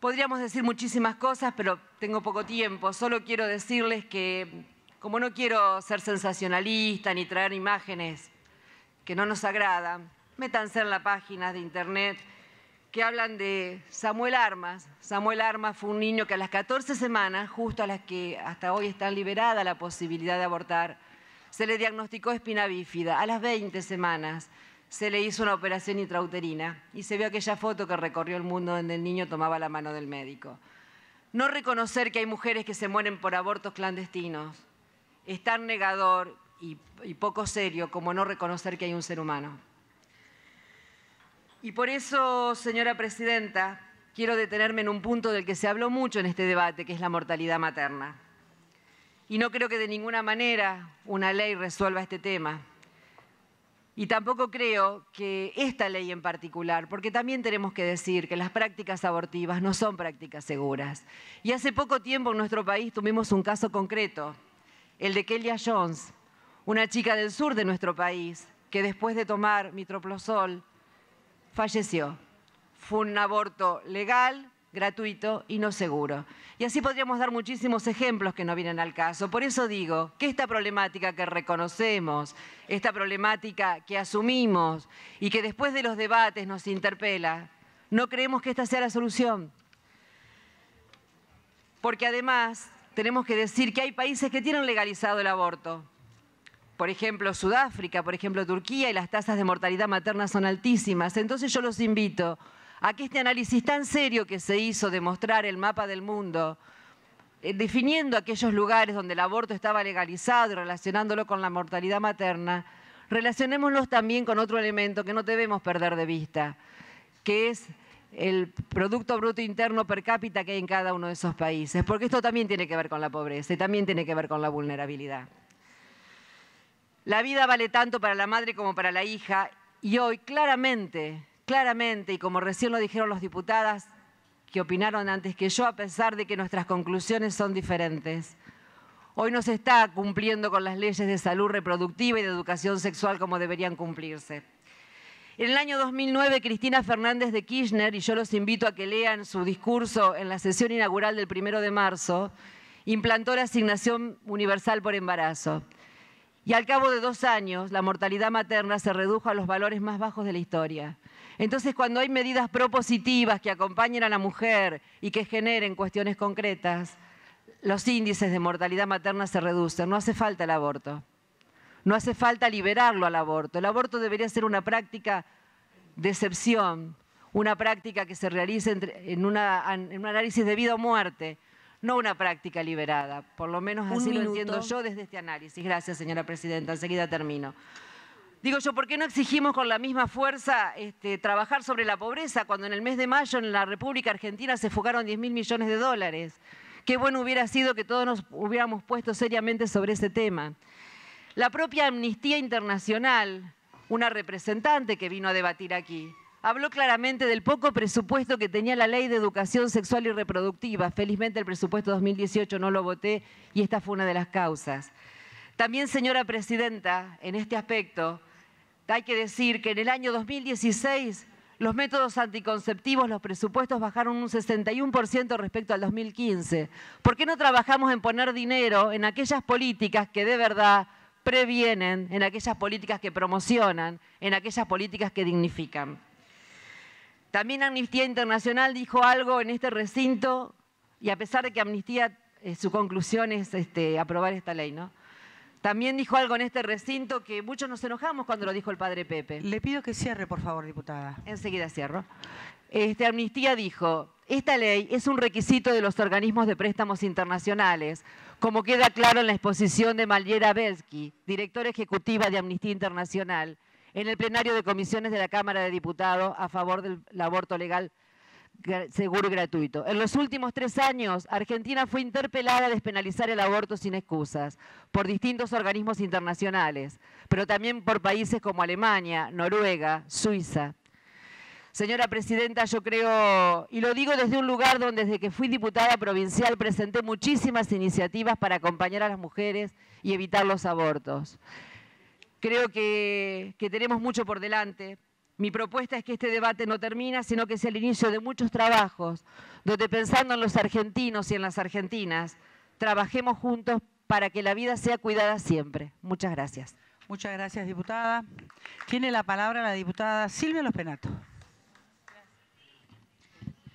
Podríamos decir muchísimas cosas, pero tengo poco tiempo. Solo quiero decirles que, como no quiero ser sensacionalista ni traer imágenes que no nos agradan, métanse en las páginas de internet que hablan de Samuel Armas. Samuel Armas fue un niño que a las 14 semanas, justo a las que hasta hoy está liberada la posibilidad de abortar, se le diagnosticó espina bífida. A las 20 semanas se le hizo una operación intrauterina y se vio aquella foto que recorrió el mundo donde el niño tomaba la mano del médico. No reconocer que hay mujeres que se mueren por abortos clandestinos es tan negador y, y poco serio como no reconocer que hay un ser humano. Y por eso, señora presidenta, quiero detenerme en un punto del que se habló mucho en este debate, que es la mortalidad materna. Y no creo que de ninguna manera una ley resuelva este tema. Y tampoco creo que esta ley en particular, porque también tenemos que decir que las prácticas abortivas no son prácticas seguras. Y hace poco tiempo en nuestro país tuvimos un caso concreto, el de Kelly Jones, una chica del sur de nuestro país, que después de tomar mitroplosol falleció. Fue un aborto legal, gratuito y no seguro. Y así podríamos dar muchísimos ejemplos que no vienen al caso. Por eso digo que esta problemática que reconocemos, esta problemática que asumimos y que después de los debates nos interpela, no creemos que esta sea la solución. Porque además tenemos que decir que hay países que tienen legalizado el aborto. Por ejemplo, Sudáfrica, por ejemplo, Turquía, y las tasas de mortalidad materna son altísimas. Entonces yo los invito a que este análisis tan serio que se hizo de mostrar el mapa del mundo, eh, definiendo aquellos lugares donde el aborto estaba legalizado y relacionándolo con la mortalidad materna, relacionémoslos también con otro elemento que no debemos perder de vista, que es el Producto Bruto Interno per cápita que hay en cada uno de esos países, porque esto también tiene que ver con la pobreza y también tiene que ver con la vulnerabilidad. La vida vale tanto para la madre como para la hija y hoy claramente claramente, y como recién lo dijeron los diputadas que opinaron antes que yo, a pesar de que nuestras conclusiones son diferentes, hoy no se está cumpliendo con las leyes de salud reproductiva y de educación sexual como deberían cumplirse. En el año 2009, Cristina Fernández de Kirchner, y yo los invito a que lean su discurso en la sesión inaugural del primero de marzo, implantó la asignación universal por embarazo. Y al cabo de dos años, la mortalidad materna se redujo a los valores más bajos de la historia. Entonces, cuando hay medidas propositivas que acompañen a la mujer y que generen cuestiones concretas, los índices de mortalidad materna se reducen. No hace falta el aborto. No hace falta liberarlo al aborto. El aborto debería ser una práctica de excepción, una práctica que se realice en, un análisis de vida o muerte, no una práctica liberada. Por lo menos así lo entiendo yo desde este análisis. Gracias, señora presidenta. Enseguida termino. Digo yo, ¿por qué no exigimos con la misma fuerza este, trabajar sobre la pobreza cuando en el mes de mayo en la República Argentina se fugaron 10 mil millones de dólares? Qué bueno hubiera sido que todos nos hubiéramos puesto seriamente sobre ese tema. La propia Amnistía Internacional, una representante que vino a debatir aquí, habló claramente del poco presupuesto que tenía la Ley de Educación Sexual y Reproductiva. Felizmente el presupuesto 2018 no lo voté y esta fue una de las causas. También, señora Presidenta, en este aspecto, hay que decir que en el año 2016 los métodos anticonceptivos, los presupuestos bajaron un 61% respecto al 2015. ¿Por qué no trabajamos en poner dinero en aquellas políticas que de verdad previenen, en aquellas políticas que promocionan, en aquellas políticas que dignifican? También Amnistía Internacional dijo algo en este recinto, y a pesar de que Amnistía, eh, su conclusión es este, aprobar esta ley, ¿no? También dijo algo en este recinto que muchos nos enojamos cuando lo dijo el padre Pepe. Le pido que cierre, por favor, diputada. Enseguida cierro. Este, Amnistía dijo, esta ley es un requisito de los organismos de préstamos internacionales, como queda claro en la exposición de Maliera Belsky, directora ejecutiva de Amnistía Internacional, en el plenario de comisiones de la Cámara de Diputados a favor del aborto legal seguro gratuito. En los últimos tres años, Argentina fue interpelada a despenalizar el aborto sin excusas por distintos organismos internacionales, pero también por países como Alemania, Noruega, Suiza. Señora Presidenta, yo creo, y lo digo desde un lugar donde desde que fui diputada provincial presenté muchísimas iniciativas para acompañar a las mujeres y evitar los abortos. Creo que tenemos mucho por delante, mi propuesta es que este debate no termina, sino que sea el inicio de muchos trabajos, donde pensando en los argentinos y en las argentinas, trabajemos juntos para que la vida sea cuidada siempre. Muchas gracias. Muchas gracias, diputada. Tiene la palabra la diputada Silvia Los Penatos.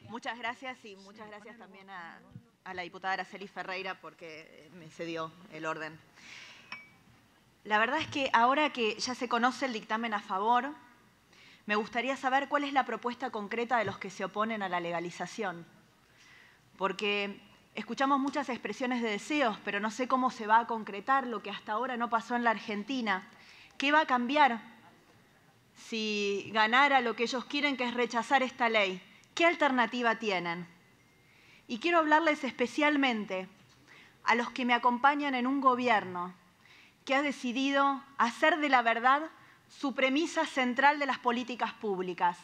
Muchas gracias y muchas gracias también a, a la diputada Araceli Ferreira porque me cedió el orden. La verdad es que ahora que ya se conoce el dictamen a favor, me gustaría saber cuál es la propuesta concreta de los que se oponen a la legalización. Porque escuchamos muchas expresiones de deseos, pero no sé cómo se va a concretar lo que hasta ahora no pasó en la Argentina. ¿Qué va a cambiar si ganara lo que ellos quieren, que es rechazar esta ley? ¿Qué alternativa tienen? Y quiero hablarles especialmente a los que me acompañan en un gobierno que ha decidido hacer de la verdad su premisa central de las políticas públicas.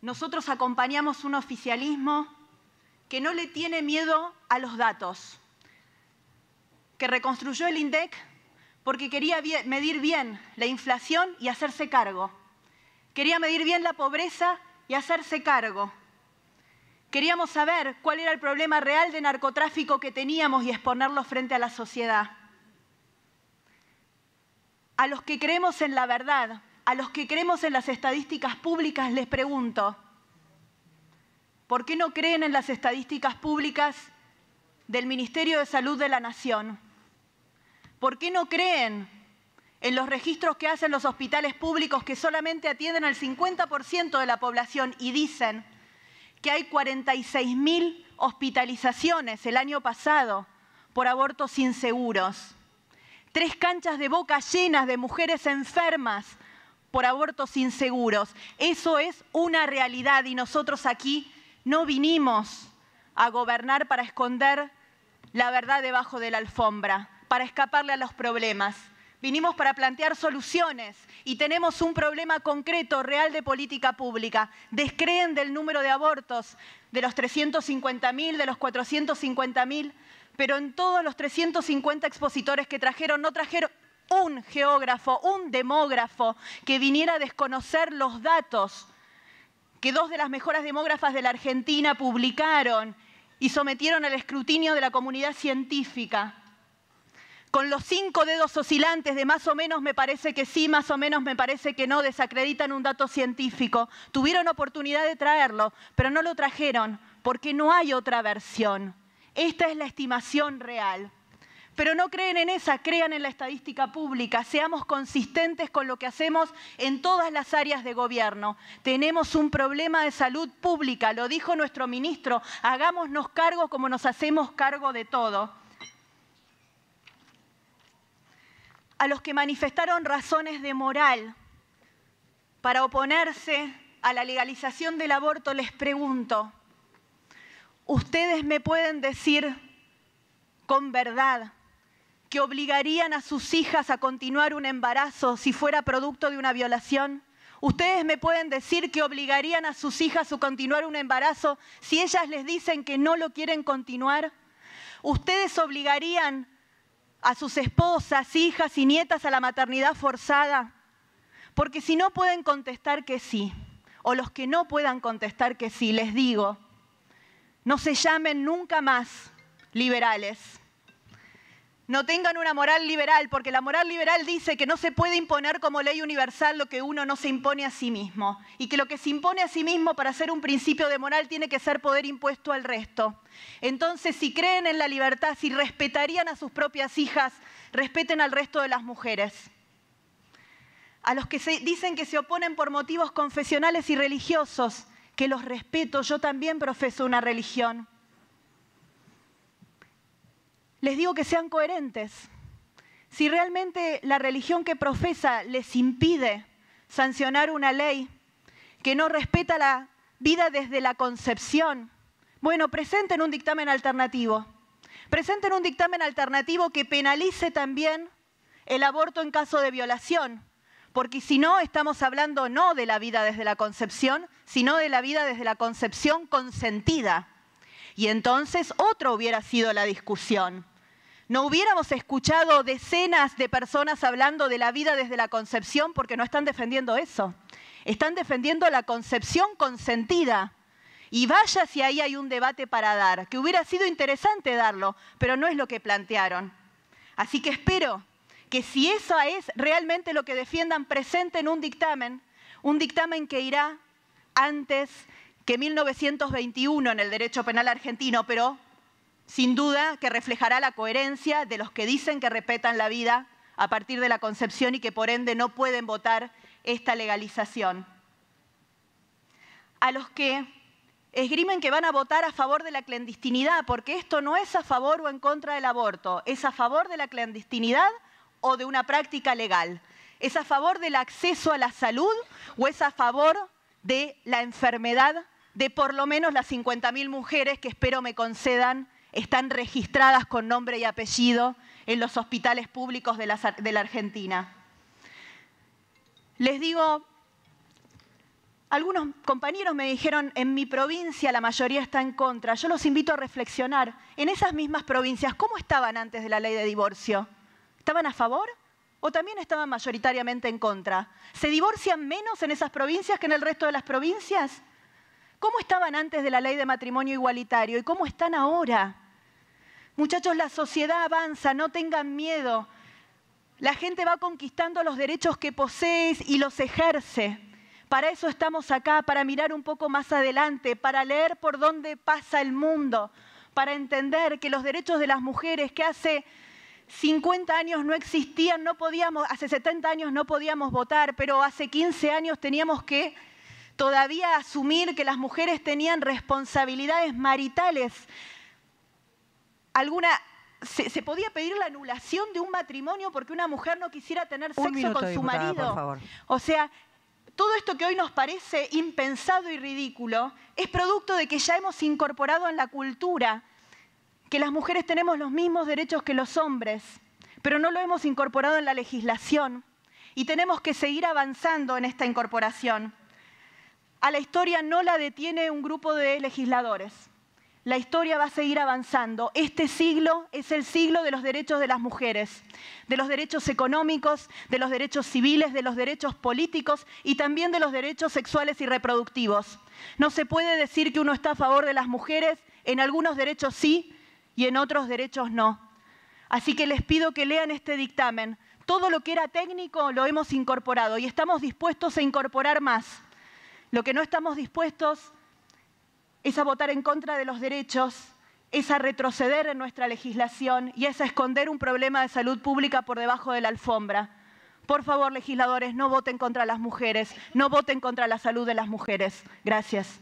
Nosotros acompañamos un oficialismo que no le tiene miedo a los datos, que reconstruyó el INDEC porque quería medir bien la inflación y hacerse cargo. Quería medir bien la pobreza y hacerse cargo. Queríamos saber cuál era el problema real de narcotráfico que teníamos y exponerlo frente a la sociedad. A los que creemos en la verdad, a los que creemos en las estadísticas públicas, les pregunto, ¿por qué no creen en las estadísticas públicas del Ministerio de Salud de la Nación? ¿Por qué no creen en los registros que hacen los hospitales públicos que solamente atienden al 50% de la población y dicen que hay 46.000 hospitalizaciones el año pasado por abortos inseguros? Tres canchas de boca llenas de mujeres enfermas por abortos inseguros. Eso es una realidad y nosotros aquí no vinimos a gobernar para esconder la verdad debajo de la alfombra, para escaparle a los problemas. Vinimos para plantear soluciones y tenemos un problema concreto, real de política pública. Descreen del número de abortos, de los 350.000, de los 450.000 pero en todos los 350 expositores que trajeron, no trajeron un geógrafo, un demógrafo que viniera a desconocer los datos que dos de las mejores demógrafas de la Argentina publicaron y sometieron al escrutinio de la comunidad científica. Con los cinco dedos oscilantes de más o menos me parece que sí, más o menos me parece que no, desacreditan un dato científico. Tuvieron oportunidad de traerlo, pero no lo trajeron porque no hay otra versión. Esta es la estimación real. Pero no creen en esa, crean en la estadística pública, seamos consistentes con lo que hacemos en todas las áreas de gobierno. Tenemos un problema de salud pública, lo dijo nuestro ministro, hagámonos cargo como nos hacemos cargo de todo. A los que manifestaron razones de moral para oponerse a la legalización del aborto, les pregunto, ustedes me pueden decir con verdad que obligarían a sus hijas a continuar un embarazo si fuera producto de una violación? ¿Ustedes me pueden decir que obligarían a sus hijas a continuar un embarazo si ellas les dicen que no lo quieren continuar? ¿Ustedes obligarían a sus esposas, hijas y nietas a la maternidad forzada? Porque si no pueden contestar que sí, o los que no puedan contestar que sí, les digo, no se llamen nunca más liberales. No tengan una moral liberal, porque la moral liberal dice que no se puede imponer como ley universal lo que uno no se impone a sí mismo, y que lo que se impone a sí mismo para ser un principio de moral tiene que ser poder impuesto al resto. Entonces, si creen en la libertad, si respetarían a sus propias hijas, respeten al resto de las mujeres. A los que dicen que se oponen por motivos confesionales y religiosos, que los respeto, yo también profeso una religión. Les digo que sean coherentes. Si realmente la religión que profesa les impide sancionar una ley que no respeta la vida desde la concepción, bueno, presenten un dictamen alternativo. Presenten un dictamen alternativo que penalice también el aborto en caso de violación porque si no estamos hablando no de la vida desde la concepción, sino de la vida desde la concepción consentida. Y entonces otro hubiera sido la discusión. No hubiéramos escuchado decenas de personas hablando de la vida desde la concepción porque no están defendiendo eso. Están defendiendo la concepción consentida. Y vaya si ahí hay un debate para dar, que hubiera sido interesante darlo, pero no es lo que plantearon. Así que espero que si eso es realmente lo que defiendan, presente en un dictamen, un dictamen que irá antes que 1921 en el derecho penal argentino, pero sin duda que reflejará la coherencia de los que dicen que respetan la vida a partir de la concepción y que por ende no pueden votar esta legalización. A los que esgrimen que van a votar a favor de la clandestinidad, porque esto no es a favor o en contra del aborto, es a favor de la clandestinidad o de una práctica legal? ¿Es a favor del acceso a la salud o es a favor de la enfermedad de por lo menos las 50.000 mujeres que espero me concedan están registradas con nombre y apellido en los hospitales públicos de la, Argentina? Les digo, algunos compañeros me dijeron, en mi provincia la mayoría está en contra. Yo los invito a reflexionar, en esas mismas provincias, ¿cómo estaban antes de la ley de divorcio? ¿Estaban a favor o también estaban mayoritariamente en contra? ¿Se divorcian menos en esas provincias que en el resto de las provincias? ¿Cómo estaban antes de la ley de matrimonio igualitario y cómo están ahora? Muchachos, la sociedad avanza, no tengan miedo. La gente va conquistando los derechos que posee y los ejerce. Para eso estamos acá, para mirar un poco más adelante, para leer por dónde pasa el mundo, para entender que los derechos de las mujeres que hace 50 años no existían, no podíamos, hace 70 años no podíamos votar, pero hace 15 años teníamos que todavía asumir que las mujeres tenían responsabilidades maritales. Alguna se, podía pedir la anulación de un matrimonio porque una mujer no quisiera tener sexo con su marido. O sea, todo esto que hoy nos parece impensado y ridículo es producto de que ya hemos incorporado en la cultura que las mujeres tenemos los mismos derechos que los hombres, pero no lo hemos incorporado en la legislación y tenemos que seguir avanzando en esta incorporación. A la historia no la detiene un grupo de legisladores. La historia va a seguir avanzando. Este siglo es el siglo de los derechos de las mujeres, de los derechos económicos, de los derechos civiles, de los derechos políticos y también de los derechos sexuales y reproductivos. No se puede decir que uno está a favor de las mujeres, en algunos derechos sí, y en otros derechos no. Así que les pido que lean este dictamen. Todo lo que era técnico lo hemos incorporado y estamos dispuestos a incorporar más. Lo que no estamos dispuestos es a votar en contra de los derechos, es a retroceder en nuestra legislación y es a esconder un problema de salud pública por debajo de la alfombra. Por favor, legisladores, no voten contra las mujeres, no voten contra la salud de las mujeres. Gracias.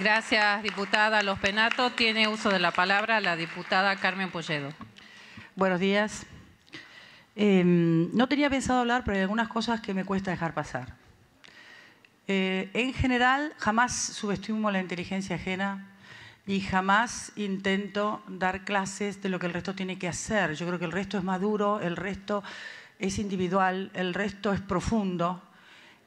Gracias, diputada Los penatos Tiene uso de la palabra la diputada Carmen Polledo. Buenos días. Em, no tenía pensado hablar, pero hay algunas cosas que me cuesta dejar pasar. Eh, en general, jamás subestimo la inteligencia ajena y jamás intento dar clases de lo que el resto tiene que hacer. Yo creo que el resto es maduro, el resto es individual, el resto es profundo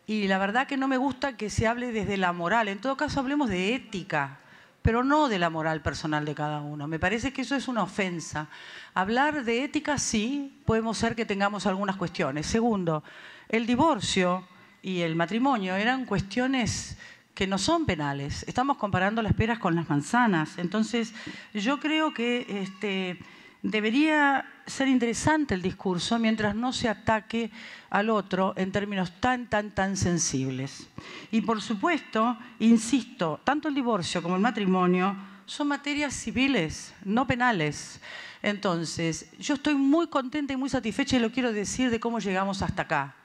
y la verdad que no me gusta que se hable desde la moral. En todo caso, hablemos de ética, pero no de la moral personal de cada uno. Me parece que eso es una ofensa. Hablar de ética sí, podemos ser que tengamos algunas cuestiones. Segundo, el divorcio y el matrimonio eran cuestiones que no son penales. Estamos comparando las peras con las manzanas. Entonces, yo creo que... Este, debería ser interesante el discurso mientras no se ataque al otro en términos tan, tan, tan sensibles. Y por supuesto, insisto, tanto el divorcio como el matrimonio son materias civiles, no penales. Entonces, yo estoy muy contenta y muy satisfecha y lo quiero decir de cómo llegamos hasta acá.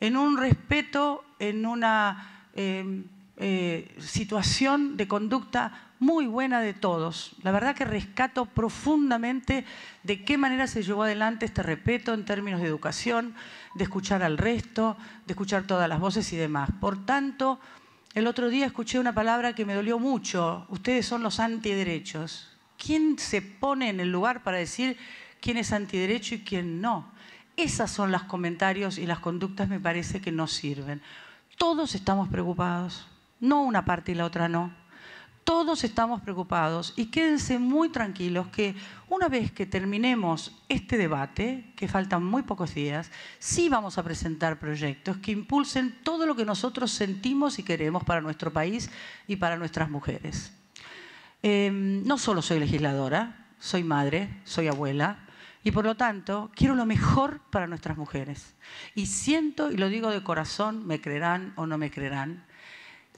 En un respeto, en una... Eh, eh, situación de conducta muy buena de todos. La verdad que rescato profundamente de qué manera se llevó adelante este respeto en términos de educación, de escuchar al resto, de escuchar todas las voces y demás. Por tanto, el otro día escuché una palabra que me dolió mucho. Ustedes son los antiderechos. ¿Quién se pone en el lugar para decir quién es antiderecho y quién no? Esas son los comentarios y las conductas me parece que no sirven. Todos estamos preocupados no una parte y la otra no. Todos estamos preocupados y quédense muy tranquilos que una vez que terminemos este debate, que faltan muy pocos días, sí vamos a presentar proyectos que impulsen todo lo que nosotros sentimos y queremos para nuestro país y para nuestras mujeres. Em, no solo soy legisladora, soy madre, soy abuela, y por lo tanto quiero lo mejor para nuestras mujeres. Y siento, y lo digo de corazón, me creerán o no me creerán,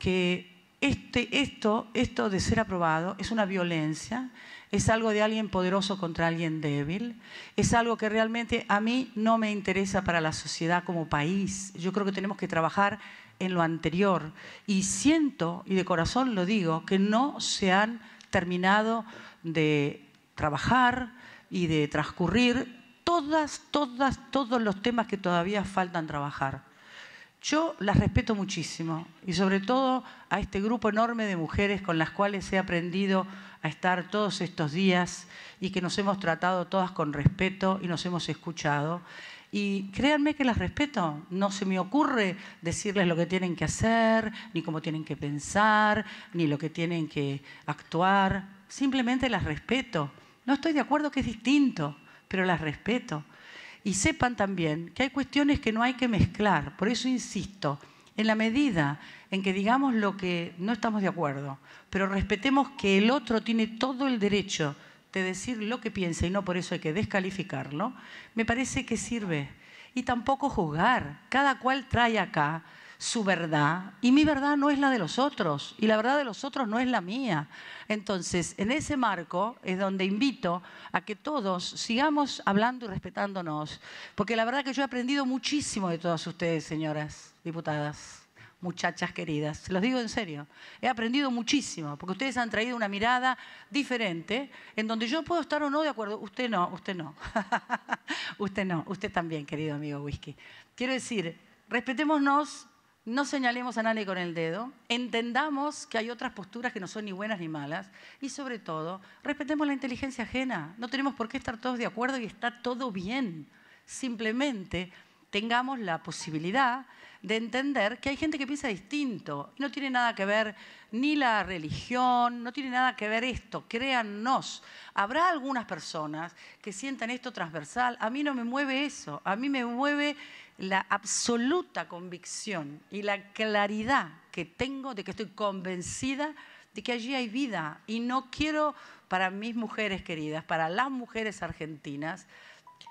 que este, esto, esto de ser aprobado es una violencia, es algo de alguien poderoso contra alguien débil, es algo que realmente a mí no me interesa para la sociedad como país. Yo creo que tenemos que trabajar en lo anterior y siento, y de corazón lo digo, que no se han terminado de trabajar y de transcurrir todas, todos los temas que todavía faltan trabajar. Yo las respeto muchísimo y sobre todo a este grupo enorme de mujeres con las cuales he aprendido a estar todos estos días y que nos hemos tratado todas con respeto y nos hemos escuchado. Y créanme que las respeto, no se me ocurre decirles lo que tienen que hacer, ni cómo tienen que pensar, ni lo que tienen que actuar, simplemente las respeto. No estoy de acuerdo que es distinto, pero las respeto. Y sepan también que hay cuestiones que no hay que mezclar. Por eso insisto, en la medida en que digamos lo que no estamos de acuerdo, pero respetemos que el otro tiene todo el derecho de decir lo que piensa y no por eso hay que descalificarlo, me parece que sirve. Y tampoco juzgar. Cada cual trae acá su verdad y mi verdad no es la de los otros y la verdad de los otros no es la mía. Entonces, en ese marco es donde invito a que todos sigamos hablando y respetándonos, porque la verdad que yo he aprendido muchísimo de todas ustedes, señoras diputadas muchachas queridas, se los digo en serio, he aprendido muchísimo, porque ustedes han traído una mirada diferente, en donde yo puedo estar o no de acuerdo, usted no, usted no, <laughs> usted no, usted también, querido amigo Whisky. Quiero decir, respetémonos, no señalemos a nadie con el dedo, entendamos que hay otras posturas que no son ni buenas ni malas y sobre todo respetemos la inteligencia ajena. No tenemos por qué estar todos de acuerdo y está todo bien. Simplemente tengamos la posibilidad de entender que hay gente que piensa distinto. No tiene nada que ver ni la religión, no tiene nada que ver esto, créannos. Habrá algunas personas que sientan esto transversal. A mí no me mueve eso, a mí me mueve la absoluta convicción y la claridad que tengo de que estoy convencida de que allí hay vida. Y no quiero para mis mujeres queridas, para las mujeres argentinas,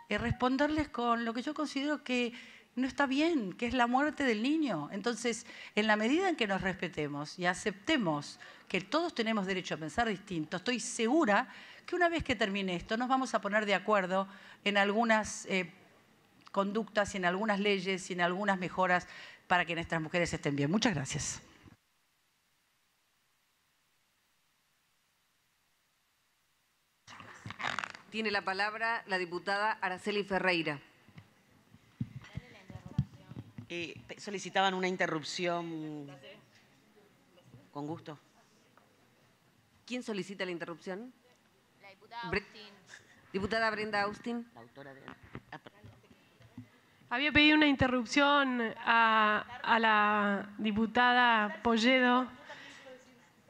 eh, responderles con lo que yo considero que no está bien, que es la muerte del niño. Entonces, en la medida en que nos respetemos y aceptemos que todos tenemos derecho a pensar distinto, estoy segura que una vez que termine esto nos vamos a poner de acuerdo en algunas eh, conductas y en algunas leyes y en algunas mejoras para que nuestras mujeres estén bien. Muchas gracias. Tiene la palabra la diputada Araceli Ferreira. Eh, solicitaban una interrupción. Con gusto. ¿Quién solicita la interrupción? La diputada diputada Brenda Austin. La autora de... Había pedido una interrupción a, la diputada Polledo.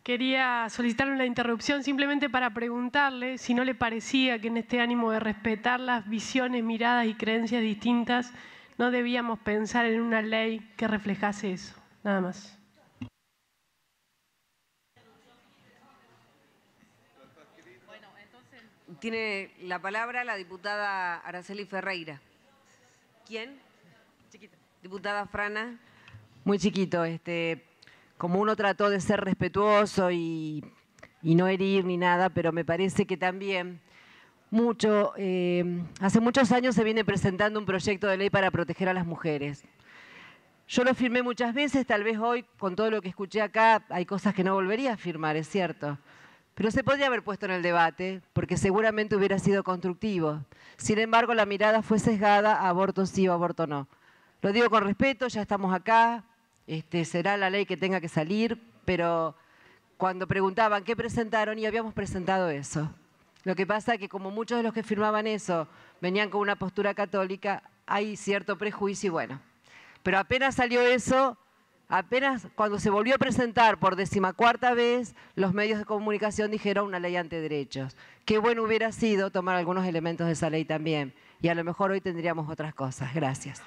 Quería solicitar una interrupción simplemente para preguntarle si no le parecía que en este ánimo de respetar las visiones, miradas y creencias distintas, no debíamos pensar en una ley que reflejase eso. Nada más. Tiene la palabra la diputada Araceli Ferreira. ¿Quién? Chiquito. Diputada Frana. Muy chiquito. Este, como uno trató de ser respetuoso y, no herir ni nada, pero me parece que también mucho, eh, hace muchos años se viene presentando un proyecto de ley para proteger a las mujeres. Yo lo firmé muchas veces, tal vez hoy con todo lo que escuché acá hay cosas que no volvería a firmar, es cierto. Pero se podría haber puesto en el debate, porque seguramente hubiera sido constructivo. Sin embargo, la mirada fue sesgada a aborto sí o aborto no. Lo digo con respeto, ya estamos acá, este, será la ley que tenga que salir, pero cuando preguntaban qué presentaron y habíamos presentado eso. Lo que pasa es que como muchos de los que firmaban eso venían con una postura católica, hay cierto prejuicio y bueno. Pero apenas salió eso, Apenas cuando se volvió a presentar por decimacuarta vez, los medios de comunicación dijeron una ley ante derechos. Qué bueno hubiera sido tomar algunos elementos de esa ley también. Y a lo mejor hoy tendríamos otras cosas. Gracias.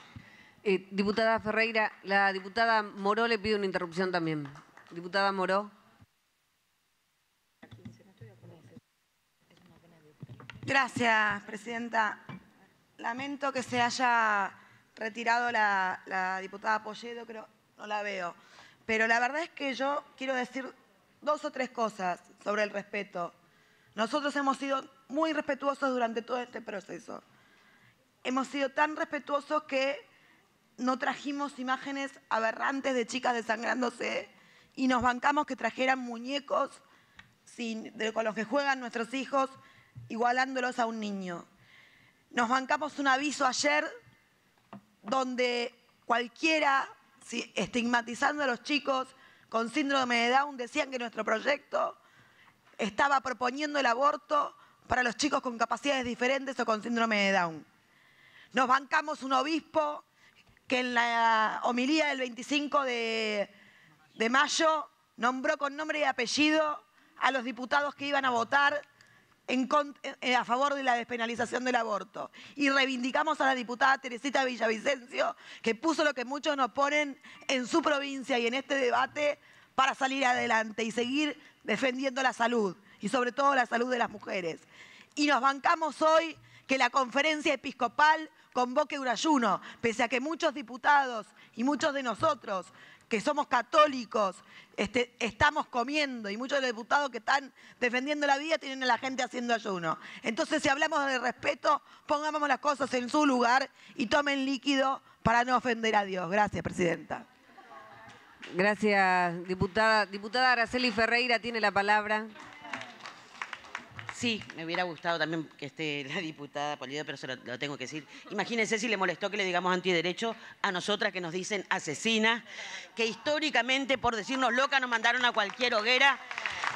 Eh, diputada Ferreira, la diputada Moró le pide una interrupción también. Diputada Moró. Gracias, Presidenta. Lamento que se haya retirado la, la diputada Polledo, creo no la veo. Pero la verdad es que yo quiero decir dos o tres cosas sobre el respeto. Nosotros hemos sido muy respetuosos durante todo este proceso. Hemos sido tan respetuosos que no trajimos imágenes aberrantes de chicas desangrándose y nos bancamos que trajeran muñecos con los que juegan nuestros hijos, igualándolos a un niño. Nos bancamos un aviso ayer donde cualquiera estigmatizando a los chicos con síndrome de Down, decían que nuestro proyecto estaba proponiendo el aborto para los chicos con capacidades diferentes o con síndrome de Down. Nos bancamos un obispo que en la homilía del 25 de, de mayo nombró con nombre y apellido a los diputados que iban a votar eh, a favor de la despenalización del aborto. Y reivindicamos a la diputada Teresita Villavicencio, que puso lo que muchos nos ponen en su provincia y en este debate para salir adelante y seguir defendiendo la salud y sobre todo la salud de las mujeres. Y nos bancamos hoy que la conferencia episcopal convoque un ayuno, pese a que muchos diputados y muchos de nosotros que somos católicos, este, estamos comiendo y muchos de los diputados que están defendiendo la vida tienen a la gente haciendo ayuno. Entonces, si hablamos de respeto, pongamos las cosas en su lugar y tomen líquido para no ofender a Dios. Gracias, Presidenta. Gracias, diputada. Diputada Araceli Ferreira tiene la palabra. Sí, me hubiera gustado también que esté <laughs> la diputada Polido, pero se lo, tengo que decir. Imagínense si le molestó que le digamos antiderecho a nosotras que nos dicen asesinas, que históricamente por decirnos loca nos mandaron a cualquier hoguera,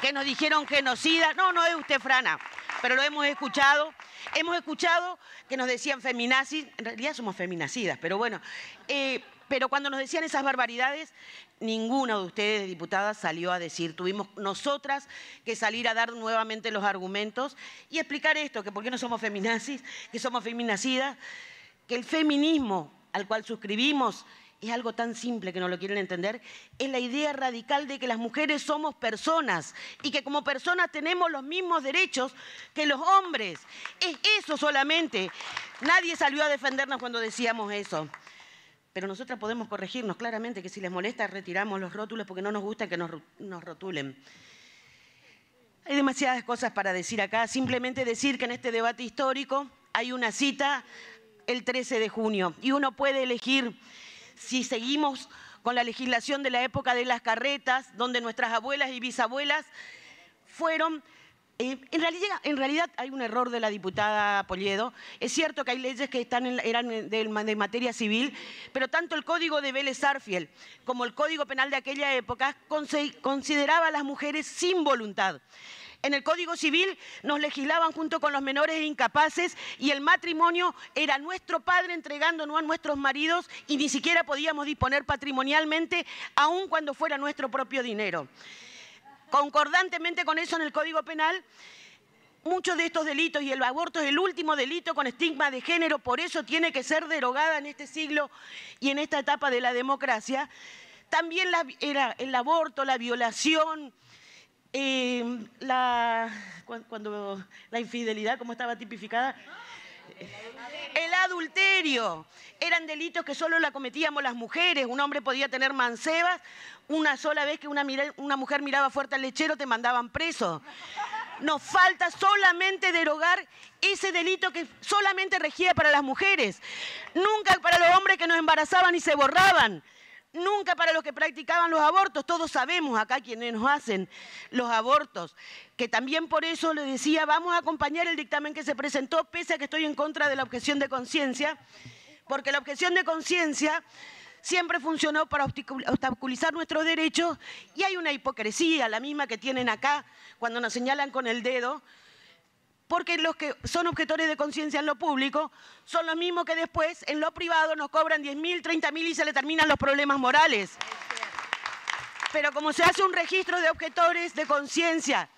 que nos dijeron genocidas. No, no es usted, Frana, pero lo hemos escuchado. Hemos escuchado que nos decían feminazis, en realidad somos feminacidas, pero bueno. Eh, pero cuando nos decían esas barbaridades, ninguna de ustedes, diputadas, salió a decir. Tuvimos nosotras que salir a dar nuevamente los argumentos y explicar esto, que por qué no somos feminazis, que somos feminacidas, que el feminismo al cual suscribimos es algo tan simple que no lo quieren entender, es la idea radical de que las mujeres somos personas y que como personas tenemos los mismos derechos que los hombres. Es eso solamente. Nadie salió a defendernos cuando decíamos eso. Pero nosotras podemos corregirnos claramente que si les molesta retiramos los rótulos porque no nos gusta que nos, rotulen. Hay demasiadas cosas para decir acá. Simplemente decir que en este debate histórico hay una cita el 13 de junio y uno puede elegir si seguimos con la legislación de la época de las carretas, donde nuestras abuelas y bisabuelas fueron eh, en, realidad, hay un error de la diputada Polledo. Es cierto que hay leyes que están eran de, de, materia civil, pero tanto el Código de Vélez Arfiel como el Código Penal de aquella época consideraba a las mujeres sin voluntad. En el Código Civil nos legislaban junto con los menores incapaces y el matrimonio era nuestro padre entregándonos a nuestros maridos y ni siquiera podíamos disponer patrimonialmente aun cuando fuera nuestro propio dinero. Concordantemente con eso en el Código Penal, muchos de estos delitos y el aborto es el último delito con estigma de género, por eso tiene que ser derogada en este siglo y en esta etapa de la democracia. También era el aborto, la violación, eh, cuando, la infidelidad, como estaba tipificada, el adulterio. Eran delitos que solo la cometíamos las mujeres. Un hombre podía tener mancebas. Una sola vez que una, mujer miraba fuerte al lechero te mandaban preso. Nos falta solamente derogar ese delito que solamente regía para las mujeres. Nunca para los hombres que nos embarazaban y se borraban nunca para los que practicaban los abortos. Todos sabemos acá quienes nos hacen los abortos. Que también por eso le decía, vamos a acompañar el dictamen que se presentó, pese a que estoy en contra de la objeción de conciencia, porque la objeción de conciencia siempre funcionó para obstaculizar nuestros derechos y hay una hipocresía, la misma que tienen acá cuando nos señalan con el dedo porque los que son objetores de conciencia en lo público son los mismos que después en lo privado nos cobran 10.000, 30.000 y se le terminan los problemas morales. Pero como se hace un registro de objetores de conciencia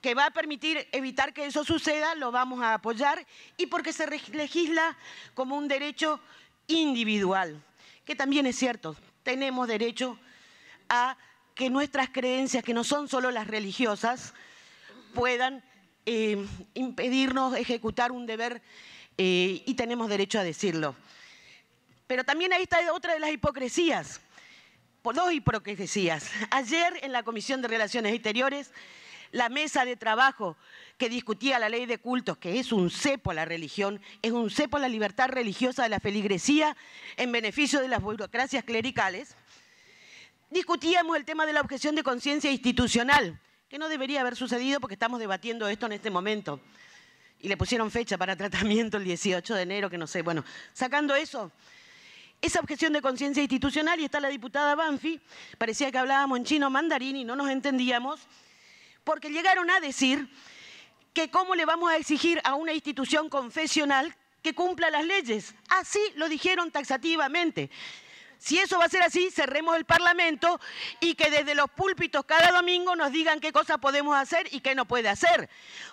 que va a permitir evitar que eso suceda, lo vamos a apoyar y porque se legisla como un derecho individual, que también es cierto, tenemos derecho a que nuestras creencias, que no son solo las religiosas, puedan eh, impedirnos ejecutar un deber eh, y tenemos derecho a decirlo. Pero también ahí está otra de las hipocresías, por dos hipocresías. Ayer en la Comisión de Relaciones Exteriores, la mesa de trabajo que discutía la ley de cultos, que es un cepo a la religión, es un cepo a la libertad religiosa de la feligresía en beneficio de las burocracias clericales, discutíamos el tema de la objeción de conciencia institucional que no debería haber sucedido porque estamos debatiendo esto en este momento. Y le pusieron fecha para <laughs> tratamiento el 18 de enero, que no sé. Bueno, sacando eso, esa objeción de conciencia institucional y está la diputada Banfi, parecía que hablábamos en chino mandarín y no nos entendíamos, porque llegaron a decir que cómo le vamos a exigir a una institución confesional que cumpla las leyes. Así lo dijeron taxativamente. Si eso va a ser así, cerremos el Parlamento y que desde los púlpitos cada domingo nos digan qué cosas podemos hacer y qué no puede hacer.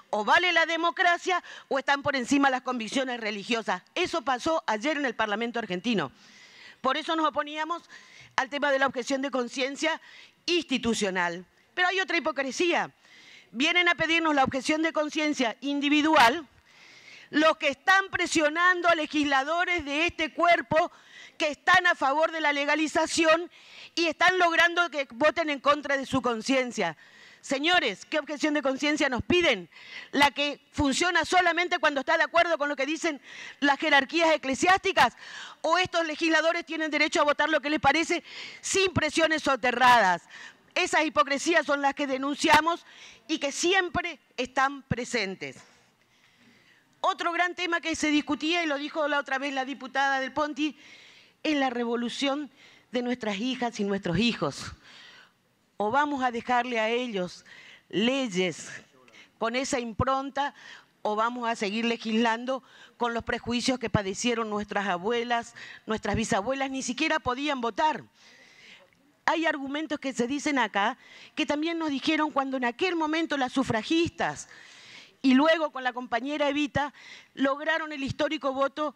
O vale la democracia o están por encima las convicciones religiosas. Eso pasó ayer en el Parlamento argentino. Por eso nos oponíamos al tema de la objeción de conciencia institucional. Pero hay otra hipocresía. Vienen a pedirnos la objeción de conciencia individual los que están presionando a legisladores de este cuerpo que están a favor de la legalización y están logrando que voten en contra de su conciencia. Señores, ¿qué objeción de conciencia nos piden? La que funciona solamente cuando está de acuerdo con lo que dicen las jerarquías eclesiásticas. ¿O estos legisladores tienen derecho a votar lo que les parece sin presiones soterradas? Esas hipocresías son las que denunciamos y que siempre están presentes. Otro gran tema que se discutía, y lo dijo la otra vez la diputada del Ponti, en la revolución de nuestras hijas y nuestros hijos. O vamos a dejarle a ellos leyes con esa impronta o vamos a seguir legislando con los prejuicios que padecieron nuestras abuelas, nuestras bisabuelas, ni siquiera podían votar. Hay argumentos que se dicen acá que también nos dijeron cuando en aquel momento las sufragistas y luego con la compañera Evita lograron el histórico voto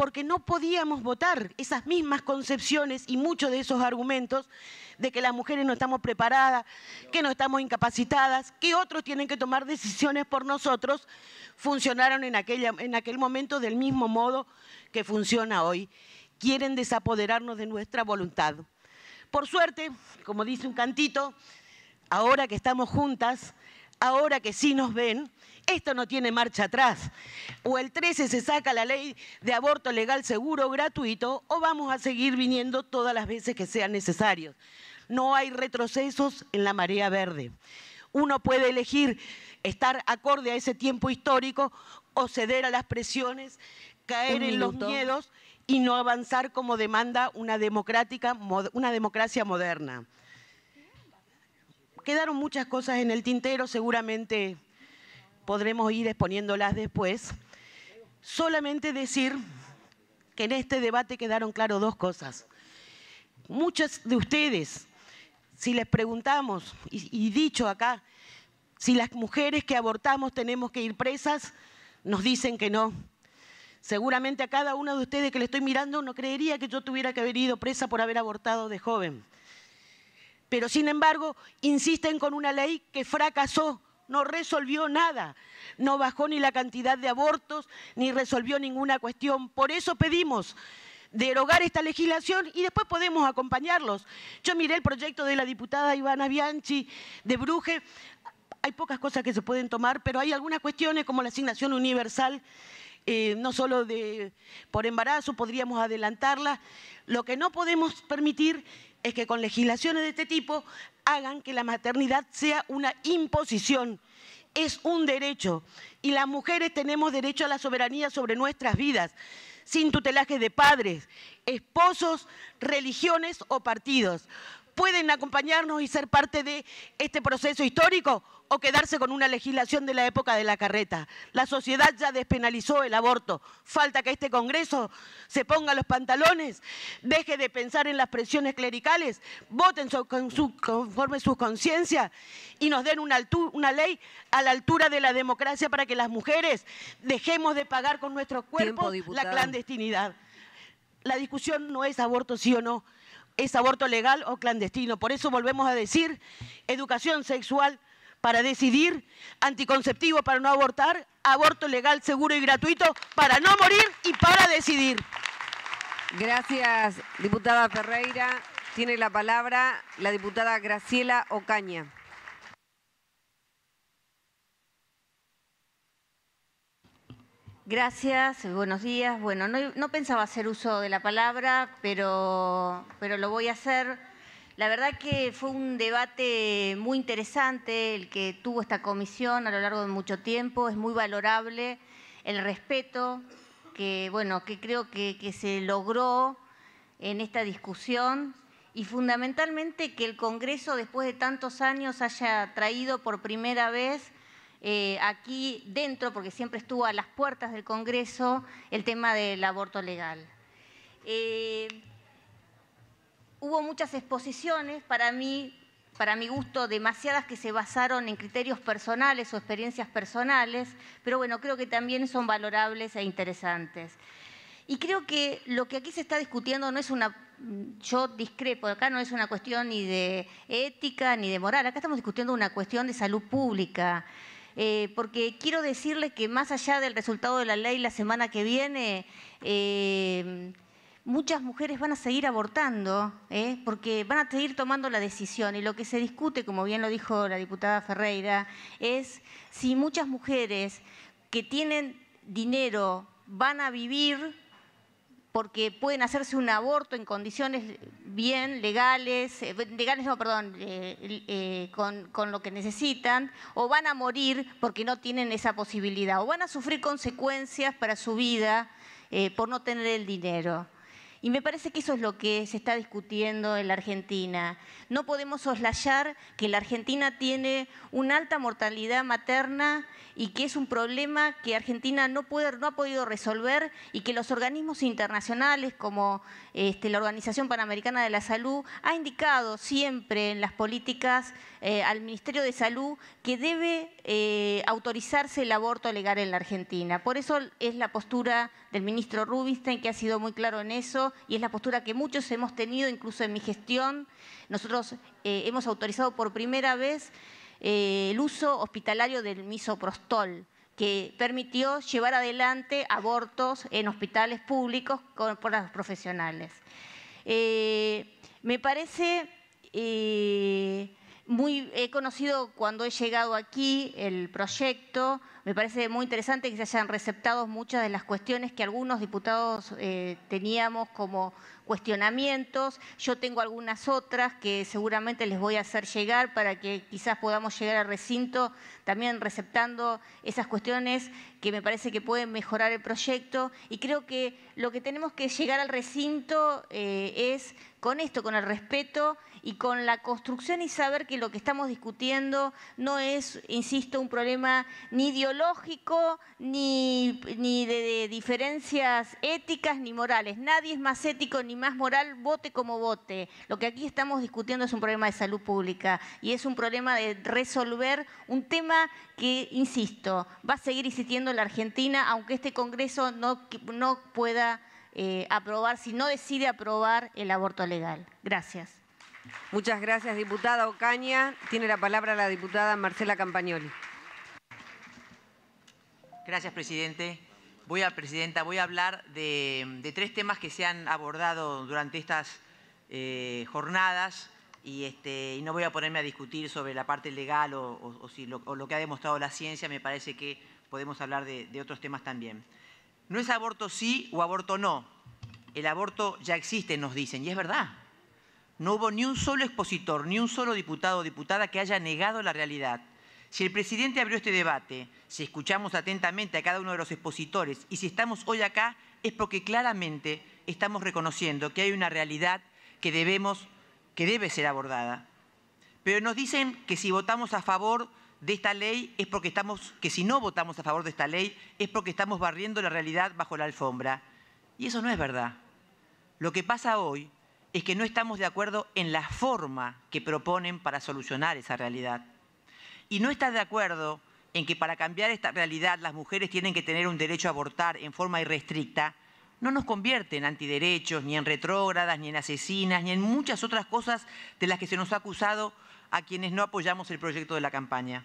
porque no podíamos votar esas mismas concepciones y muchos de esos argumentos de que las mujeres no estamos preparadas, que no estamos incapacitadas, que otros tienen que tomar decisiones por nosotros, funcionaron en, en aquel momento del mismo modo que funciona hoy. Quieren desapoderarnos de nuestra voluntad. Por suerte, como dice un cantito, ahora que estamos juntas, ahora que sí nos ven, esto no tiene marcha atrás. O el 13 se saca la ley de aborto legal seguro, gratuito, o vamos a seguir viniendo todas las veces que sean necesarios. No hay retrocesos en la marea verde. Uno puede elegir estar acorde a ese tiempo histórico o ceder a las presiones, caer en los miedos y no avanzar como demanda una, democrática, una democracia moderna. Quedaron muchas cosas en el tintero, seguramente podremos ir exponiéndolas después, solamente decir que en este debate quedaron claras dos cosas. muchas de ustedes, si les preguntamos, y, y dicho acá, si las mujeres que abortamos tenemos que ir presas, nos dicen que no. Seguramente a cada una de ustedes que le estoy mirando no creería que yo tuviera que haber ido presa por haber abortado de joven. Pero sin embargo, insisten con una ley que fracasó no resolvió nada. No bajó ni la cantidad de abortos, ni resolvió ninguna cuestión. Por eso pedimos derogar esta legislación y después podemos acompañarlos. Yo miré el proyecto de la diputada Ivana Bianchi de Bruje. Hay pocas cosas que se pueden tomar, pero hay algunas cuestiones como la asignación universal, eh, no solo de, por embarazo, podríamos adelantarla. Lo que no podemos permitir es que con legislaciones de este tipo hagan que la maternidad sea una imposición, es un derecho y las mujeres tenemos derecho a la soberanía sobre nuestras vidas, sin tutelaje de padres, esposos, religiones o partidos. Pueden acompañarnos y ser parte de este proceso histórico o quedarse con una legislación de la época de la carreta. La sociedad ya despenalizó el aborto. Falta que este Congreso se ponga los pantalones, deje de pensar en las presiones clericales, voten conforme sus conciencias y nos den una, ley a la altura de la democracia para que las mujeres dejemos de pagar con nuestros cuerpos la clandestinidad. La discusión no es aborto sí o no, es aborto legal o clandestino. Por eso volvemos a decir, educación sexual para decidir, anticonceptivo para no abortar, aborto legal, seguro y gratuito para no morir y para decidir. Gracias, diputada Ferreira. Tiene la palabra la diputada Graciela Ocaña. Gracias, buenos días. Bueno, no, pensaba hacer uso de la palabra, pero, pero lo voy a hacer la verdad que fue un debate muy interesante el que tuvo esta comisión a lo largo de mucho tiempo. Es muy valorable el respeto que, bueno, que creo que, se logró en esta discusión y fundamentalmente que el Congreso, después de tantos años, haya traído por primera vez eh, aquí dentro, porque siempre estuvo a las puertas del Congreso, el tema del aborto legal. Eh, Hubo muchas exposiciones, para mí, para mi gusto, demasiadas que se basaron en criterios personales o experiencias personales, pero bueno, creo que también son valorables e interesantes. Y creo que lo que aquí se está discutiendo no es una, yo discrepo, acá no es una cuestión ni de ética ni de moral, acá estamos discutiendo una cuestión de salud pública. Eh, porque quiero decirle que más allá del resultado de la ley la semana que viene, eh, muchas mujeres van a seguir abortando, ¿eh? porque van a seguir tomando la decisión. Y lo que se discute, como bien lo dijo la diputada Ferreira, es si muchas mujeres que tienen dinero van a vivir porque pueden hacerse un aborto en condiciones bien legales, eh, legales perdón, eh, con, lo que necesitan, o van a morir porque no tienen esa posibilidad, o van a sufrir consecuencias para su vida por no tener el dinero. Y me parece que eso es lo que se está discutiendo en la Argentina. No podemos soslayar que la Argentina tiene una alta mortalidad materna y que es un problema que Argentina no, puede, no ha podido resolver y que los organismos internacionales como este, la Organización Panamericana de la Salud ha indicado siempre en las políticas eh, al Ministerio de Salud que debe eh, autorizarse el aborto legal en la Argentina. Por eso es la postura del ministro Rubinstein, que ha sido muy claro en eso, y es la postura que muchos hemos tenido, incluso en mi gestión. Nosotros eh, hemos autorizado por primera vez el uso hospitalario del misoprostol que permitió llevar adelante abortos en hospitales públicos por los profesionales. me parece muy, he conocido cuando he llegado aquí el proyecto, me parece muy interesante que se hayan receptado muchas de las cuestiones que algunos diputados eh, teníamos como cuestionamientos. Yo tengo algunas otras que seguramente les voy a hacer llegar para que quizás podamos llegar al recinto también receptando esas cuestiones que me parece que pueden mejorar el proyecto. Y creo que lo que tenemos que llegar al recinto eh, es con esto, con el respeto y con la construcción y saber que lo que estamos discutiendo no es, insisto, un problema ni de ni, de, diferencias éticas ni morales. Nadie es más ético ni más moral, vote como vote. Lo que aquí estamos discutiendo es un problema de salud pública y es un problema de resolver un tema que, insisto, va a seguir existiendo en la Argentina, aunque este Congreso no, pueda eh, aprobar, si no decide aprobar el aborto legal. Gracias. Muchas gracias, diputada Ocaña. Tiene la palabra la diputada Marcela Campagnoli. Gracias, presidente. Voy a, presidenta, voy a hablar de, tres temas que se han abordado durante estas eh, jornadas este, y, no voy a ponerme a discutir sobre la parte legal o, si lo, que ha demostrado la ciencia, me parece que podemos hablar de otros temas también. No es aborto sí o aborto no. El aborto ya existe, nos dicen, y es verdad. No hubo ni un solo expositor, ni un solo diputado o diputada que haya negado la realidad si el presidente abrió este debate, si escuchamos atentamente a cada uno de los expositores y si estamos hoy acá, es porque claramente estamos reconociendo que hay una realidad que debemos, que debe ser abordada. Pero nos dicen que si votamos a favor de esta ley es porque estamos, que si no votamos a favor de esta ley es porque estamos barriendo la realidad bajo la alfombra. Y eso no es verdad. Lo que pasa hoy es que no estamos de acuerdo en la forma que proponen para solucionar esa realidad y no está de acuerdo en que para cambiar esta realidad las mujeres tienen que tener un derecho a abortar en forma irrestricta, no nos convierte en antiderechos, ni en retrógradas, ni en asesinas, ni en muchas otras cosas de las que se nos ha acusado a quienes no apoyamos el proyecto de la campaña.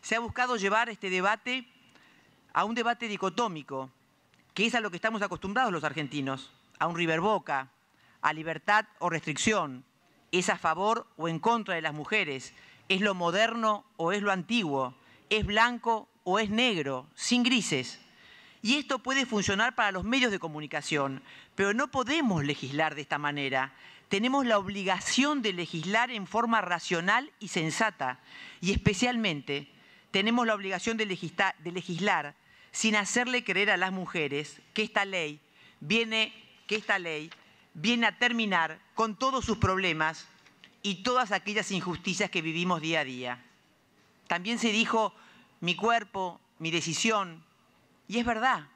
Se ha buscado llevar este debate a un debate dicotómico, que es a lo que estamos acostumbrados los argentinos, a un riverboca, a libertad o restricción, es a favor o en contra de las mujeres, es lo moderno o es lo antiguo, es blanco o es negro, sin grises. Y esto puede funcionar para los medios de comunicación, pero no podemos legislar de esta manera. Tenemos la obligación de legislar en forma racional y sensata, y especialmente tenemos la obligación de, legislar sin hacerle creer a las mujeres que esta ley viene, que esta ley viene a terminar con todos sus problemas y todas aquellas injusticias que vivimos día a día. También se dijo mi cuerpo, mi decisión, y es verdad,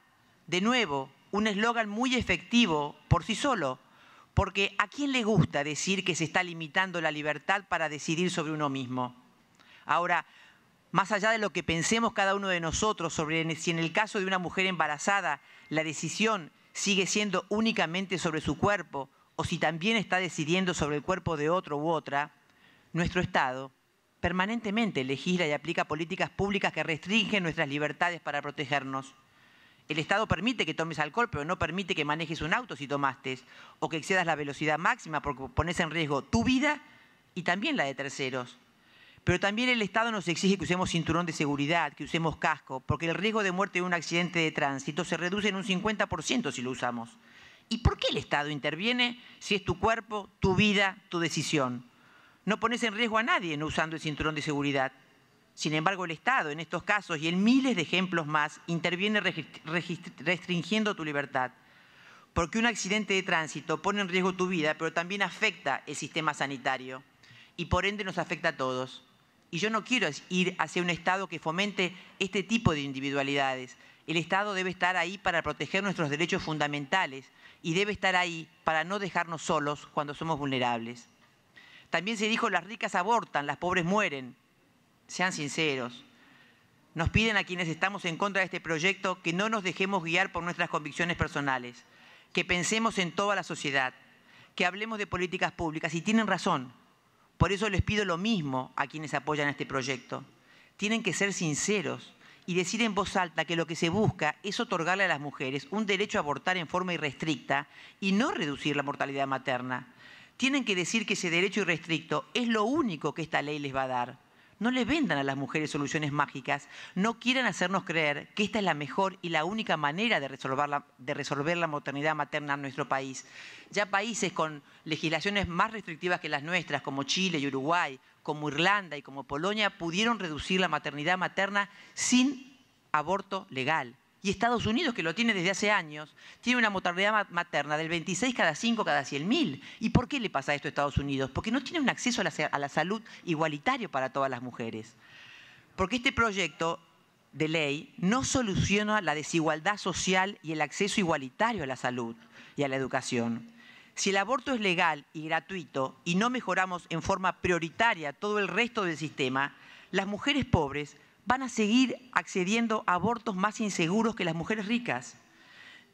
de nuevo, un eslogan muy efectivo por sí solo, porque ¿a quién le gusta decir que se está limitando la libertad para decidir sobre uno mismo? Ahora, más allá de lo que pensemos cada uno de nosotros sobre si en el caso de una mujer embarazada la decisión sigue siendo únicamente sobre su cuerpo o si también está decidiendo sobre el cuerpo de otro u otra, nuestro Estado permanentemente legisla y aplica políticas públicas que restringen nuestras libertades para protegernos. El Estado permite que tomes alcohol, pero no permite que manejes un auto si tomaste, o que excedas la velocidad máxima porque pones en riesgo tu vida y también la de terceros. Pero también el Estado nos exige que usemos cinturón de seguridad, que usemos casco, porque el riesgo de muerte de un accidente de tránsito se reduce en un 50% si lo usamos. ¿Y por qué el Estado interviene si es tu cuerpo, tu vida, tu decisión? No pones en riesgo a nadie no usando el cinturón de seguridad. Sin embargo, el Estado, en estos casos y en miles de ejemplos más, interviene restringiendo tu libertad. Porque un accidente de tránsito pone en riesgo tu vida, pero también afecta el sistema sanitario y por ende nos afecta a todos. Y yo no quiero ir hacia un Estado que fomente este tipo de individualidades. El Estado debe estar ahí para proteger nuestros derechos fundamentales, y debe estar ahí para no dejarnos solos cuando somos vulnerables. También se dijo, las ricas abortan, las pobres mueren. Sean sinceros. Nos piden a quienes estamos en contra de este proyecto que no nos dejemos guiar por nuestras convicciones personales, que pensemos en toda la sociedad, que hablemos de políticas públicas. Y tienen razón. Por eso les pido lo mismo a quienes apoyan este proyecto. Tienen que ser sinceros y decir en voz alta que lo que se busca es otorgarle a las mujeres un derecho a abortar en forma irrestricta y no reducir la mortalidad materna. Tienen que decir que ese derecho irrestricto es lo único que esta ley les va a dar. No les vendan a las mujeres soluciones mágicas, no quieran hacernos creer que esta es la mejor y la única manera de resolver la, de resolver la maternidad materna en nuestro país. Ya países con legislaciones más restrictivas que las nuestras, como Chile y Uruguay, como Irlanda y como Polonia pudieron reducir la maternidad materna sin aborto legal. Y Estados Unidos, que lo tiene desde hace años, tiene una mortalidad materna del 26 cada 5 cada 100.000. mil. ¿Y por qué le pasa esto a Estados Unidos? Porque no tiene un acceso a la, a la salud igualitario para todas las mujeres. Porque este proyecto de ley no soluciona la desigualdad social y el acceso igualitario a la salud y a la educación. Si el aborto es legal y gratuito y no mejoramos en forma prioritaria todo el resto del sistema, las mujeres pobres van a seguir accediendo a abortos más inseguros que las mujeres ricas.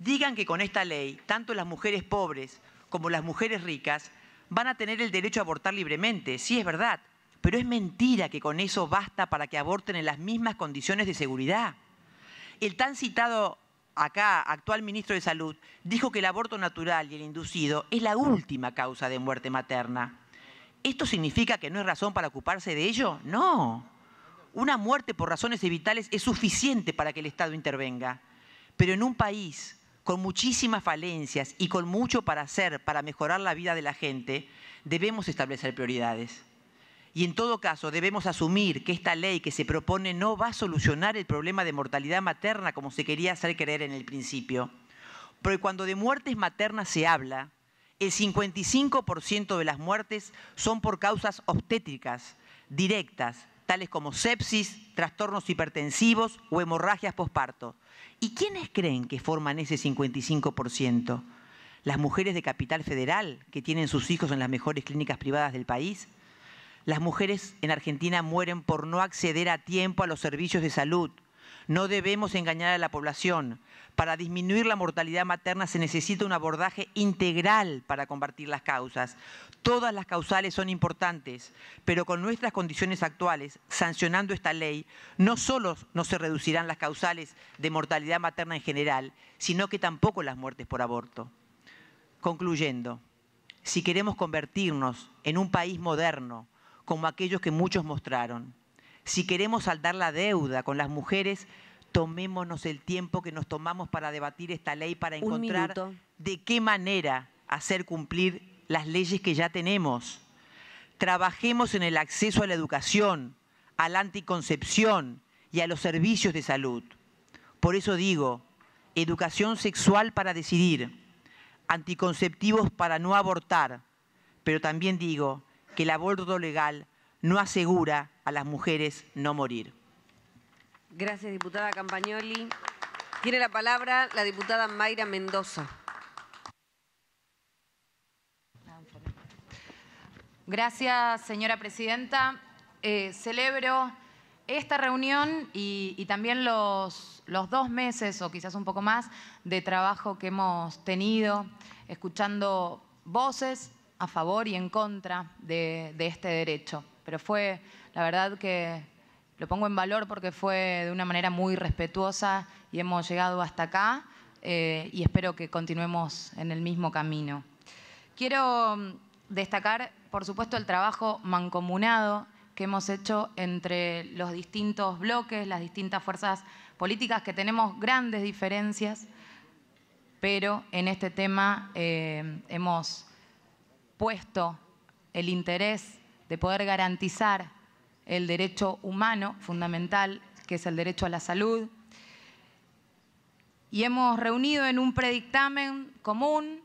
Digan que con esta ley, tanto las mujeres pobres como las mujeres ricas van a tener el derecho a abortar libremente, sí es verdad, pero es mentira que con eso basta para que aborten en las mismas condiciones de seguridad. El tan citado acá, actual ministro de Salud, dijo que el aborto natural y el inducido es la última causa de muerte materna. ¿Esto significa que no es razón para ocuparse de ello? No. Una muerte por razones vitales es suficiente para que el Estado intervenga. Pero en un país con muchísimas falencias y con mucho para hacer para mejorar la vida de la gente, debemos establecer prioridades. Y en todo caso, debemos asumir que esta ley que se propone no va a solucionar el problema de mortalidad materna como se quería hacer creer en el principio. Porque cuando de muertes maternas se habla, el 55% de las muertes son por causas obstétricas, directas, tales como sepsis, trastornos hipertensivos o hemorragias posparto. ¿Y quiénes creen que forman ese 55%? ¿Las mujeres de Capital Federal que tienen sus hijos en las mejores clínicas privadas del país? Las mujeres en Argentina mueren por no acceder a tiempo a los servicios de salud. No debemos engañar a la población. Para disminuir la mortalidad materna se necesita un abordaje integral para combatir las causas. Todas las causales son importantes, pero con nuestras condiciones actuales, sancionando esta ley, no solo no se reducirán las causales de mortalidad materna en general, sino que tampoco las muertes por aborto. Concluyendo, si queremos convertirnos en un país moderno, como aquellos que muchos mostraron. Si queremos saldar la deuda con las mujeres, tomémonos el tiempo que nos tomamos para debatir esta ley, para encontrar de qué manera hacer cumplir las leyes que ya tenemos. Trabajemos en el acceso a la educación, a la anticoncepción y a los servicios de salud. Por eso digo, educación sexual para decidir, anticonceptivos para no abortar, pero también digo, que el aborto legal no asegura a las mujeres no morir. Gracias, diputada Campagnoli. Tiene la palabra la diputada Mayra Mendoza. Gracias, señora presidenta. Eh, celebro esta reunión y, también los, dos meses o quizás un poco más de trabajo que hemos tenido, escuchando voces a favor y en contra de, este derecho. Pero fue, la verdad que lo pongo en valor porque fue de una manera muy respetuosa y hemos llegado hasta acá eh, y espero que continuemos en el mismo camino. Quiero mm, destacar, por supuesto, el trabajo mancomunado que hemos hecho entre los distintos bloques, las distintas fuerzas políticas, que tenemos grandes diferencias, pero en este tema eh, hemos puesto el interés de poder garantizar el derecho humano fundamental, que es el derecho a la salud. Y hemos reunido en un predictamen común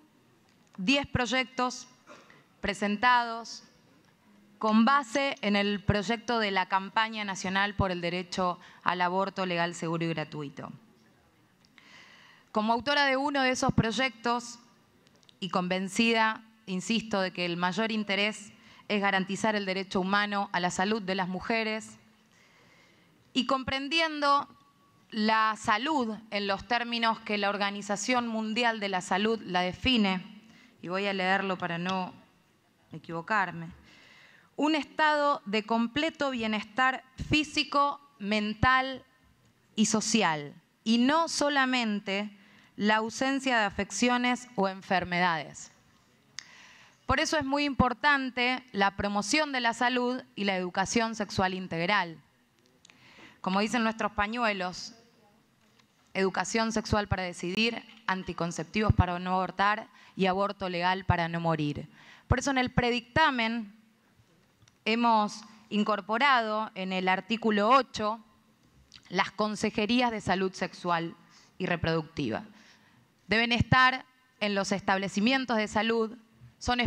10 proyectos presentados con base en el proyecto de la campaña nacional por el derecho al aborto legal, seguro y gratuito. Como autora de uno de esos proyectos y convencida insisto, de que el mayor interés es garantizar el derecho humano a la salud de las mujeres y comprendiendo la salud en los términos que la Organización Mundial de la Salud la define, y voy a leerlo para no equivocarme, un estado de completo bienestar físico, mental y social, y no solamente la ausencia de afecciones o enfermedades. Por eso es muy importante la promoción de la salud y la educación sexual integral. Como dicen nuestros pañuelos, educación sexual para decidir, anticonceptivos para no abortar y aborto legal para no morir. Por eso en el predictamen hemos incorporado en el artículo 8 las consejerías de salud sexual y reproductiva. Deben estar en los establecimientos de salud, son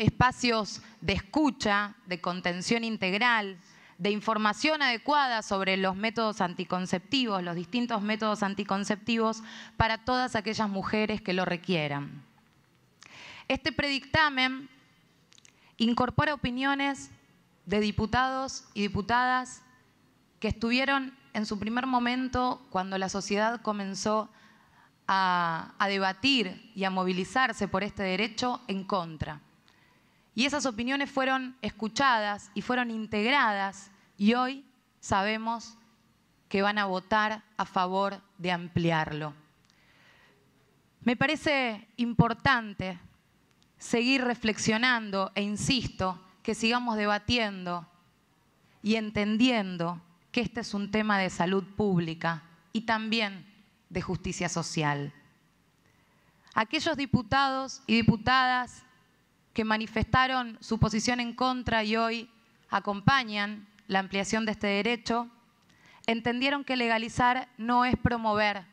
espacios de escucha, de contención integral, de información adecuada sobre los métodos anticonceptivos, los distintos métodos anticonceptivos para todas aquellas mujeres que lo requieran. Este predictamen incorpora opiniones de diputados y diputadas que estuvieron en su primer momento cuando la sociedad comenzó a, debatir y a movilizarse por este derecho en contra. Y esas opiniones fueron escuchadas y fueron integradas y hoy sabemos que van a votar a favor de ampliarlo. Me parece importante seguir reflexionando e insisto que sigamos debatiendo y entendiendo que este es un tema de salud pública y también de justicia social. Aquellos diputados y diputadas que manifestaron su posición en contra y hoy acompañan la ampliación de este derecho, entendieron que legalizar no es promover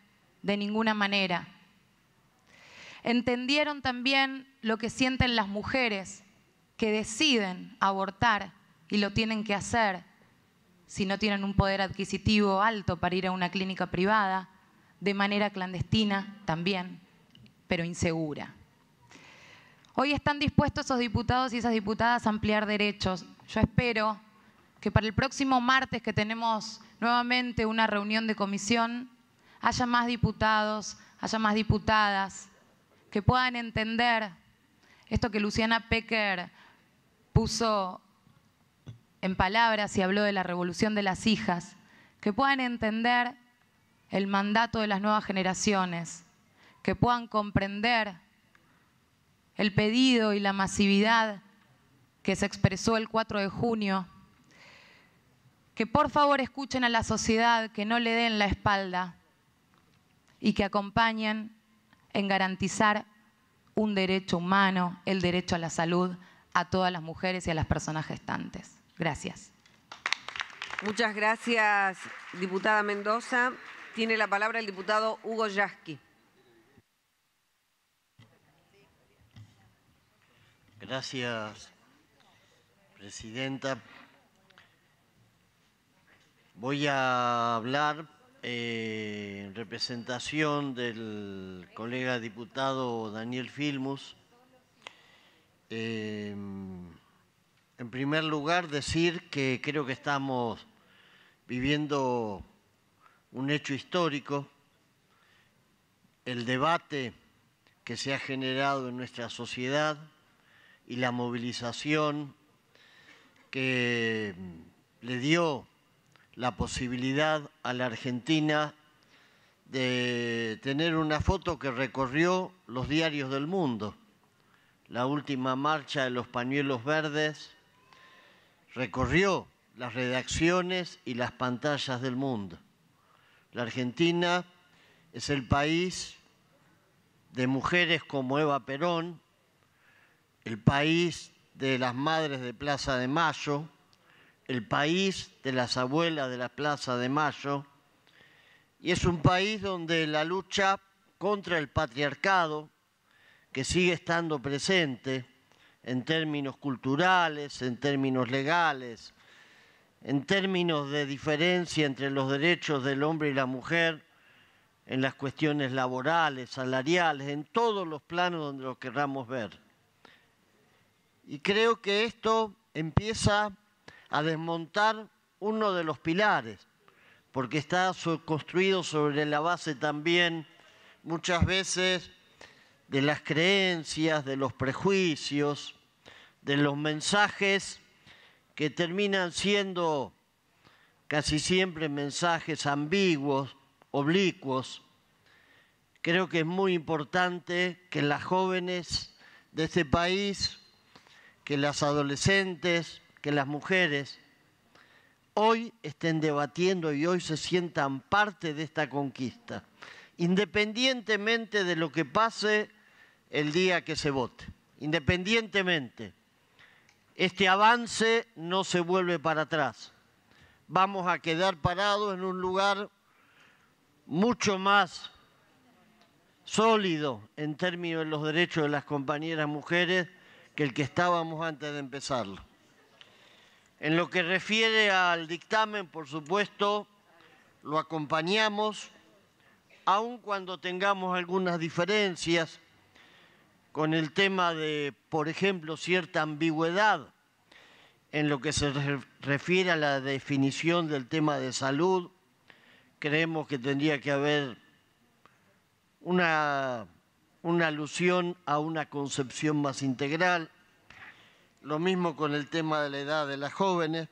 de ninguna manera. Entendieron también lo que sienten las mujeres que deciden abortar y lo tienen que hacer si no tienen un poder adquisitivo alto para ir a una clínica privada de manera clandestina también, pero insegura. Hoy están dispuestos esos diputados y esas diputadas a ampliar derechos. Yo espero que para el próximo martes que tenemos nuevamente una reunión de comisión, haya más diputados, haya más diputadas que puedan entender esto que Luciana Pecker puso en palabras y habló de la revolución de las hijas, que puedan entender el mandato de las nuevas generaciones, que puedan comprender el pedido y la masividad que se expresó el 4 de junio, que por favor escuchen a la sociedad, que no le den la espalda y que acompañen en garantizar un derecho humano, el derecho a la salud a todas las mujeres y a las personas gestantes. Gracias. Muchas gracias, diputada Mendoza. Tiene la palabra el diputado Hugo Yasky. Gracias, Presidenta. Voy a hablar eh, en representación del colega diputado Daniel Filmus. Em, en primer lugar, decir que creo que estamos viviendo un hecho histórico, el debate que se ha generado en nuestra sociedad y la movilización que le dio la posibilidad a la Argentina de tener una foto que recorrió los diarios del mundo. La última marcha de los pañuelos verdes recorrió las redacciones y las pantallas del mundo. La Argentina es el país de mujeres como Eva Perón, el país de las madres de Plaza de Mayo, el país de las abuelas de la Plaza de Mayo, y es un país donde la lucha contra el patriarcado, que sigue estando presente en términos culturales, en términos legales, en términos de diferencia entre los derechos del hombre y la mujer, en las cuestiones laborales, salariales, en todos los planos donde lo querramos ver. Y creo que esto empieza a desmontar uno de los pilares, porque está construido sobre la base también muchas veces de las creencias, de los prejuicios, de los mensajes que terminan siendo casi siempre mensajes ambiguos, oblicuos. Creo que es muy importante que las jóvenes de este país, que las adolescentes, que las mujeres, hoy estén debatiendo y hoy se sientan parte de esta conquista, independientemente de lo que pase el día que se vote, independientemente. Este avance no se vuelve para atrás. Vamos a quedar parados en un lugar mucho más sólido en términos de los derechos de las compañeras mujeres que el que estábamos antes de empezarlo. En lo que refiere al dictamen, por supuesto, lo acompañamos, aun cuando tengamos algunas diferencias con el tema de, por ejemplo, cierta ambigüedad en lo que se refiere a la definición del tema de salud. Creemos que tendría que haber una, alusión a una concepción más integral. Lo mismo con el tema de la edad de las jóvenes,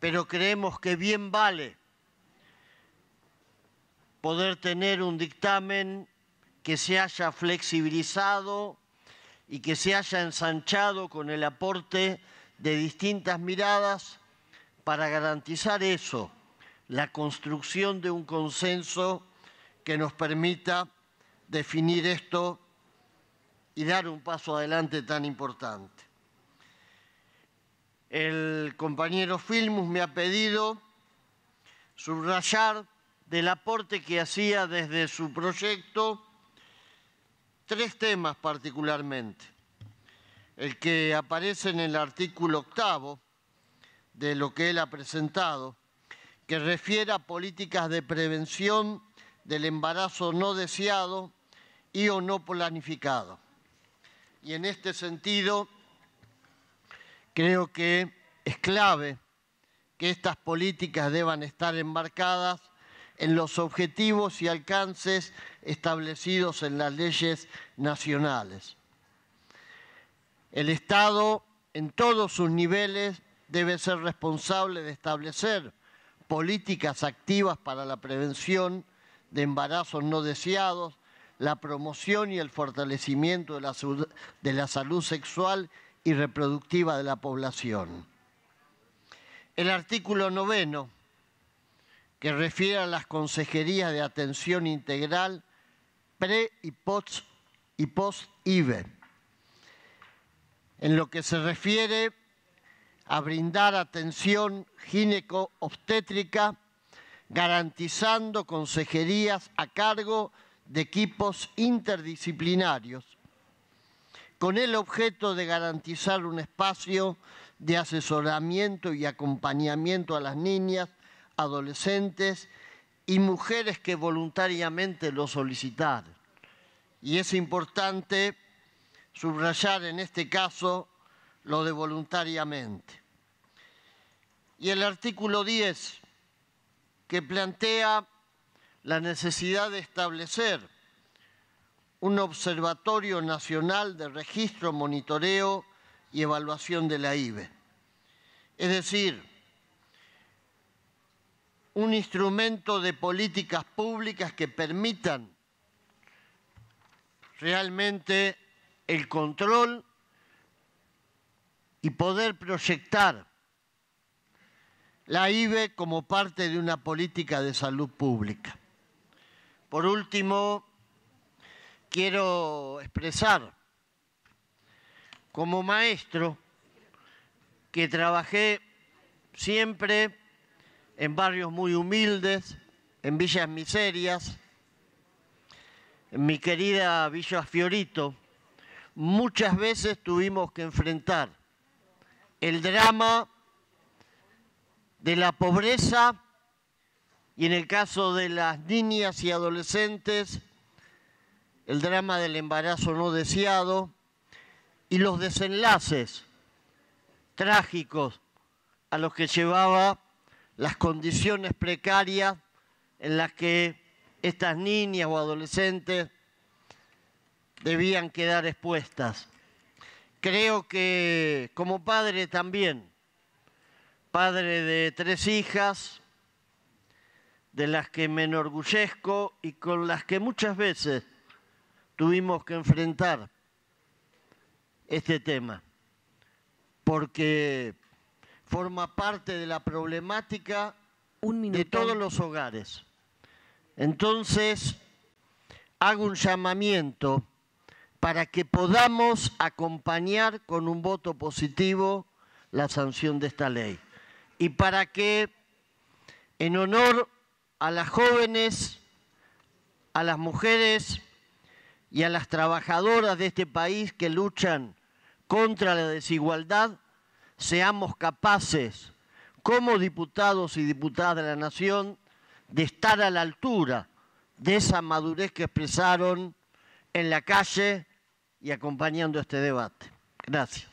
pero creemos que bien vale poder tener un dictamen que se haya flexibilizado y que se haya ensanchado con el aporte de distintas miradas para garantizar eso, la construcción de un consenso que nos permita definir esto y dar un paso adelante tan importante. El compañero Filmus me ha pedido subrayar del aporte que hacía desde su proyecto tres temas particularmente. El que aparece en el artículo octavo de lo que él ha presentado, que refiere a políticas de prevención del embarazo no deseado y o no planificado. Y en este sentido, creo que es clave que estas políticas deban estar embarcadas en los objetivos y alcances establecidos en las leyes nacionales. El Estado, en todos sus niveles, debe ser responsable de establecer políticas activas para la prevención de embarazos no deseados, la promoción y el fortalecimiento de la, salud sexual y reproductiva de la población. El artículo noveno que refiere a las consejerías de atención integral pre y post y post En lo que se refiere a brindar atención gineco-obstétrica, garantizando consejerías a cargo de equipos interdisciplinarios, con el objeto de garantizar un espacio de asesoramiento y acompañamiento a las niñas adolescentes y mujeres que voluntariamente lo solicitaron. Y es importante subrayar en este caso lo de voluntariamente. Y el artículo 10, que plantea la necesidad de establecer un observatorio nacional de registro, monitoreo y evaluación de la IBE. Es decir, un instrumento de políticas públicas que permitan realmente el control y poder proyectar la IBE como parte de una política de salud pública. Por último, quiero expresar como maestro que trabajé siempre en barrios muy humildes, en villas miserias, en mi querida Villa Fiorito, muchas veces tuvimos que enfrentar el drama de la pobreza y en el caso de las niñas y adolescentes, el drama del embarazo no deseado y los desenlaces trágicos a los que llevaba las condiciones precarias en las que estas niñas o adolescentes debían quedar expuestas. Creo que como padre también, padre de tres hijas, de las que me enorgullezco y con las que muchas veces tuvimos que enfrentar este tema, porque forma parte de la problemática de todos los hogares. Entonces, hago un llamamiento para que podamos acompañar con un voto positivo la sanción de esta ley y para que, en honor a las jóvenes, a las mujeres y a las trabajadoras de este país que luchan contra la desigualdad, seamos capaces, como diputados y diputadas de la Nación, de estar a la altura de esa madurez que expresaron en la calle y acompañando este debate. Gracias.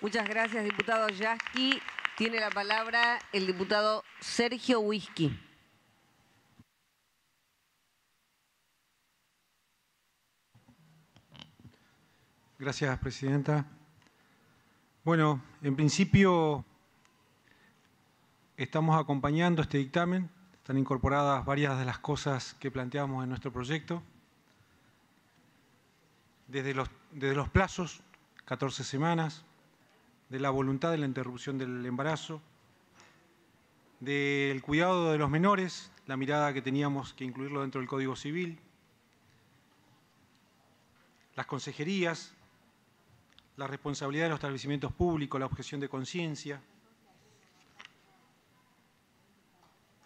Muchas gracias, diputado Yasky. Tiene la palabra el diputado Sergio Whisky. Gracias, Presidenta. Bueno, en principio estamos acompañando este dictamen. Están incorporadas varias de las cosas que planteamos en nuestro proyecto. Desde los, plazos, 14 semanas, de la voluntad de la interrupción del embarazo, del cuidado de los menores, la mirada que teníamos que incluirlo dentro del Código Civil, las consejerías, la responsabilidad de los establecimientos públicos, la objeción de conciencia,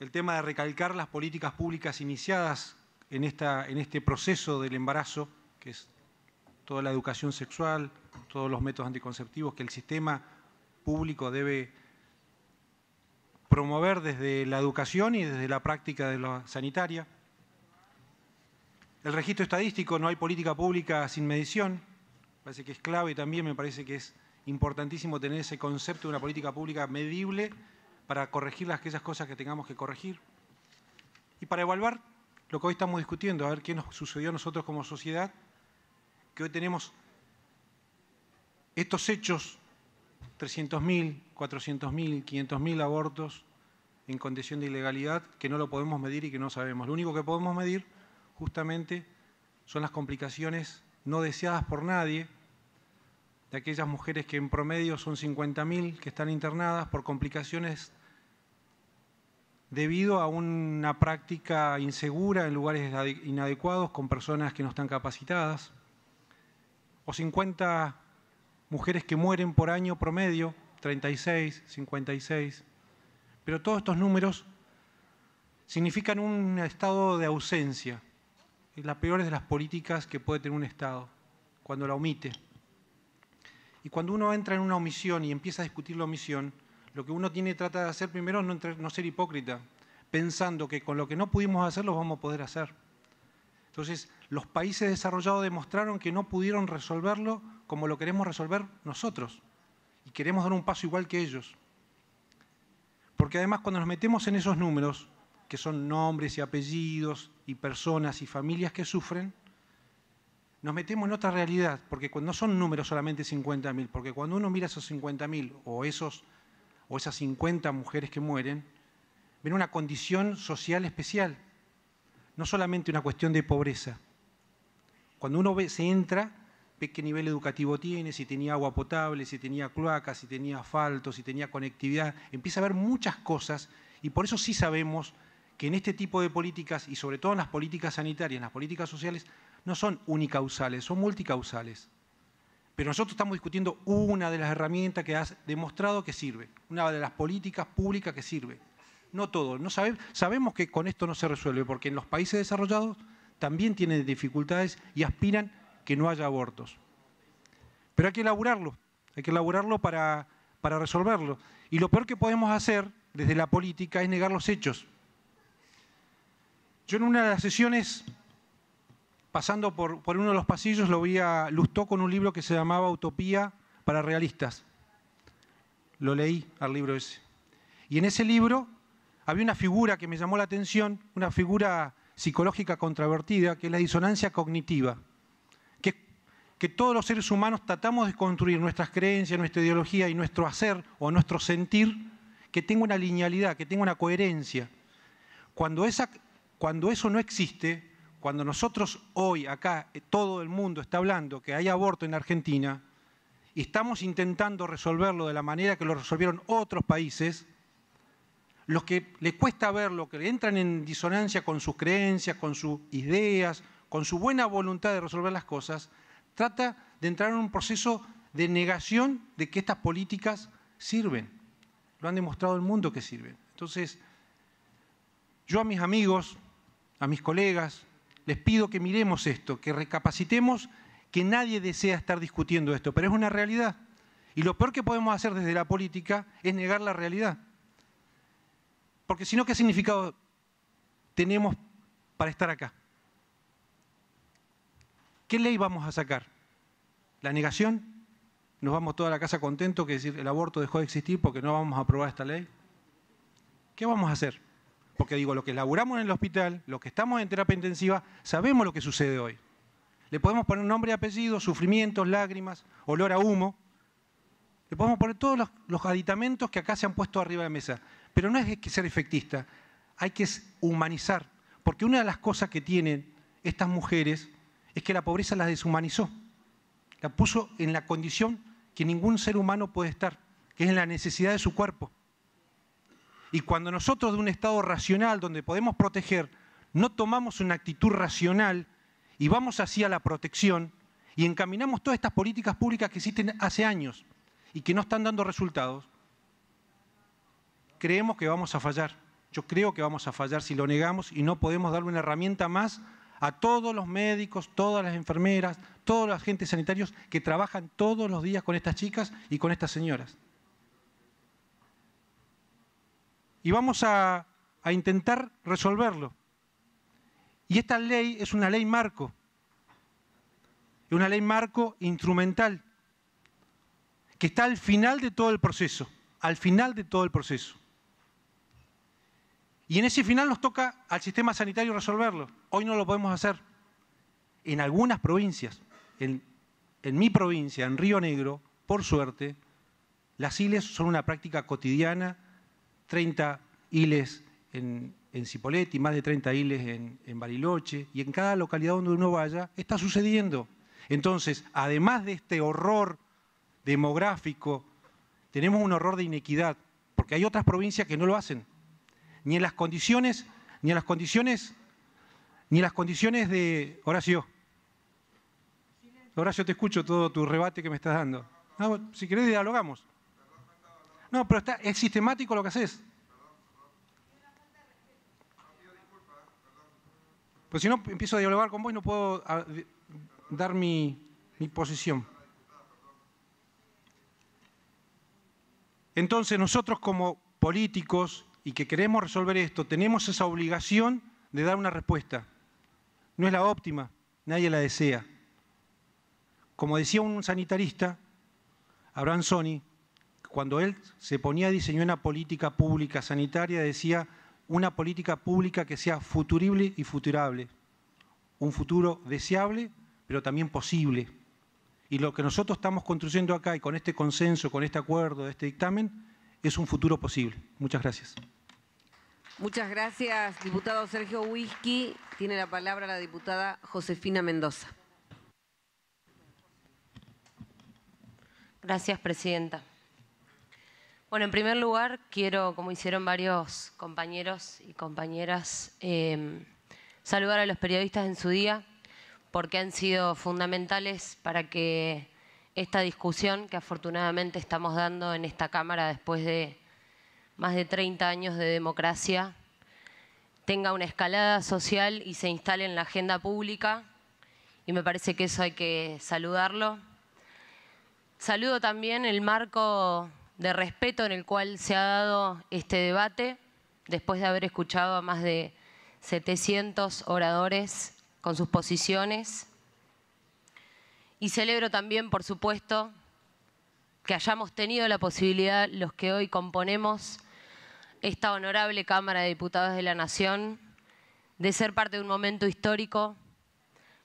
el tema de recalcar las políticas públicas iniciadas en, esta, en este proceso del embarazo, que es toda la educación sexual, todos los métodos anticonceptivos que el sistema público debe promover desde la educación y desde la práctica de la sanitaria. El registro estadístico, no hay política pública sin medición. Me parece que es clave y también me parece que es importantísimo tener ese concepto de una política pública medible para corregir las, aquellas cosas que tengamos que corregir y para evaluar lo que hoy estamos discutiendo, a ver qué nos sucedió a nosotros como sociedad, que hoy tenemos estos hechos, 300.000, 400.000, 500.000 abortos en condición de ilegalidad, que no lo podemos medir y que no sabemos. Lo único que podemos medir justamente son las complicaciones no deseadas por nadie, de aquellas mujeres que en promedio son 50.000 que están internadas por complicaciones debido a una práctica insegura en lugares inadecuados con personas que no están capacitadas, o 50 mujeres que mueren por año promedio, 36, 56, pero todos estos números significan un estado de ausencia, es la peor de las políticas que puede tener un Estado, cuando la omite. Y cuando uno entra en una omisión y empieza a discutir la omisión, lo que uno tiene tratar de hacer primero es no ser hipócrita, pensando que con lo que no pudimos hacer lo vamos a poder hacer. Entonces, los países desarrollados demostraron que no pudieron resolverlo como lo queremos resolver nosotros. Y queremos dar un paso igual que ellos. Porque además cuando nos metemos en esos números, que son nombres y apellidos y personas y familias que sufren, nos metemos en otra realidad, porque no son números solamente 50.000, porque cuando uno mira esos 50.000 o, o esas 50 mujeres que mueren, ven una condición social especial, no solamente una cuestión de pobreza. Cuando uno se entra, ve qué nivel educativo tiene, si tenía agua potable, si tenía cloacas, si tenía asfalto, si tenía conectividad, empieza a ver muchas cosas y por eso sí sabemos que en este tipo de políticas y sobre todo en las políticas sanitarias, en las políticas sociales, no son unicausales, son multicausales. Pero nosotros estamos discutiendo una de las herramientas que ha demostrado que sirve, una de las políticas públicas que sirve. No todo, sabemos que con esto no se resuelve, porque en los países desarrollados también tienen dificultades y aspiran que no haya abortos. Pero hay que elaborarlo, hay que elaborarlo para resolverlo. Y lo peor que podemos hacer desde la política es negar los hechos yo en una de las sesiones, pasando por, uno de los pasillos, lo vi a Lustó con un libro que se llamaba Utopía para Realistas. Lo leí al libro ese. Y en ese libro había una figura que me llamó la atención, una figura psicológica controvertida, que es la disonancia cognitiva. Que, que todos los seres humanos tratamos de construir nuestras creencias, nuestra ideología y nuestro hacer o nuestro sentir que tenga una linealidad, que tenga una coherencia. Cuando esa cuando eso no existe, cuando nosotros hoy acá eh, todo el mundo está hablando que hay aborto en Argentina y estamos intentando resolverlo de la manera que lo resolvieron otros países, los que le cuesta verlo, que entran en disonancia con sus creencias, con sus ideas, con su buena voluntad de resolver las cosas, trata de entrar en un proceso de negación de que estas políticas sirven. Lo han demostrado el mundo que sirven. Entonces, yo a mis amigos, a mis colegas, les pido que miremos esto, que recapacitemos que nadie desea estar discutiendo esto, pero es una realidad. Y lo peor que podemos hacer desde la política es negar la realidad. Porque si no, ¿qué significado tenemos para estar acá? ¿Qué ley vamos a sacar? ¿La negación? ¿Nos vamos toda la casa contentos que decir el aborto dejó de existir porque no vamos a aprobar esta ley? ¿Qué vamos a hacer? Porque digo, los que laburamos en el hospital, los que estamos en terapia intensiva, sabemos lo que sucede hoy. Le podemos poner nombre y apellido, sufrimientos, lágrimas, olor a humo. Le podemos poner todos los, aditamentos que acá se han puesto arriba de la mesa. Pero no es que ser efectista, hay que humanizar. Porque una de las cosas que tienen estas mujeres es que la pobreza las deshumanizó. La puso en la condición que ningún ser humano puede estar, que es en la necesidad de su cuerpo. Y cuando nosotros de un estado racional donde podemos proteger, no tomamos una actitud racional y vamos hacia la protección y encaminamos todas estas políticas públicas que existen hace años y que no están dando resultados, creemos que vamos a fallar. Yo creo que vamos a fallar si lo negamos y no podemos darle una herramienta más a todos los médicos, todas las enfermeras, todos los agentes sanitarios que trabajan todos los días con estas chicas y con estas señoras. y vamos a, intentar resolverlo. Y esta ley es una ley marco, una ley marco instrumental, que está al final de todo el proceso, al final de todo el proceso. Y en ese final nos toca al sistema sanitario resolverlo. Hoy no lo podemos hacer. En algunas provincias, en, en mi provincia, en Río Negro, por suerte, las ILES son una práctica cotidiana 30 hiles en, en Cipolletti, más de 30 hiles en, Bariloche, y en cada localidad donde uno vaya está sucediendo. Entonces, además de este horror demográfico, tenemos un horror de inequidad, porque hay otras provincias que no lo hacen. Ni en las condiciones, ni en las condiciones, ni en las condiciones de Horacio. Horacio, te escucho todo tu rebate que me estás dando. si querés, dialogamos. No, pero está, es sistemático lo que haces. Pues si no empiezo a dialogar con vos y no puedo dar mi, mi posición. Entonces nosotros como políticos y que queremos resolver esto, tenemos esa obligación de dar una respuesta. No es la óptima, nadie la desea. Como decía un sanitarista, Abraham Sony, cuando él se ponía a diseñar una política pública sanitaria, decía una política pública que sea futurible y futurable, un futuro deseable, pero también posible. Y lo que nosotros estamos construyendo acá y con este consenso, con este acuerdo, este dictamen, es un futuro posible. Muchas gracias. Muchas gracias, diputado Sergio Whisky. Tiene la palabra la diputada Josefina Mendoza. Gracias, presidenta. Bueno, en primer lugar, quiero, como hicieron varios compañeros y compañeras, em, saludar a los periodistas en su día, porque han sido fundamentales para que esta discusión que afortunadamente estamos dando en esta Cámara después de más de 30 años de democracia tenga una escalada social y se instale en la agenda pública y me parece que eso hay que saludarlo. Saludo también el marco de respeto en el cual se ha dado este debate, después de haber escuchado a más de 700 oradores con sus posiciones. Y celebro también, por supuesto, que hayamos tenido la posibilidad, los que hoy componemos esta honorable Cámara de Diputados de la Nación, de ser parte de un momento histórico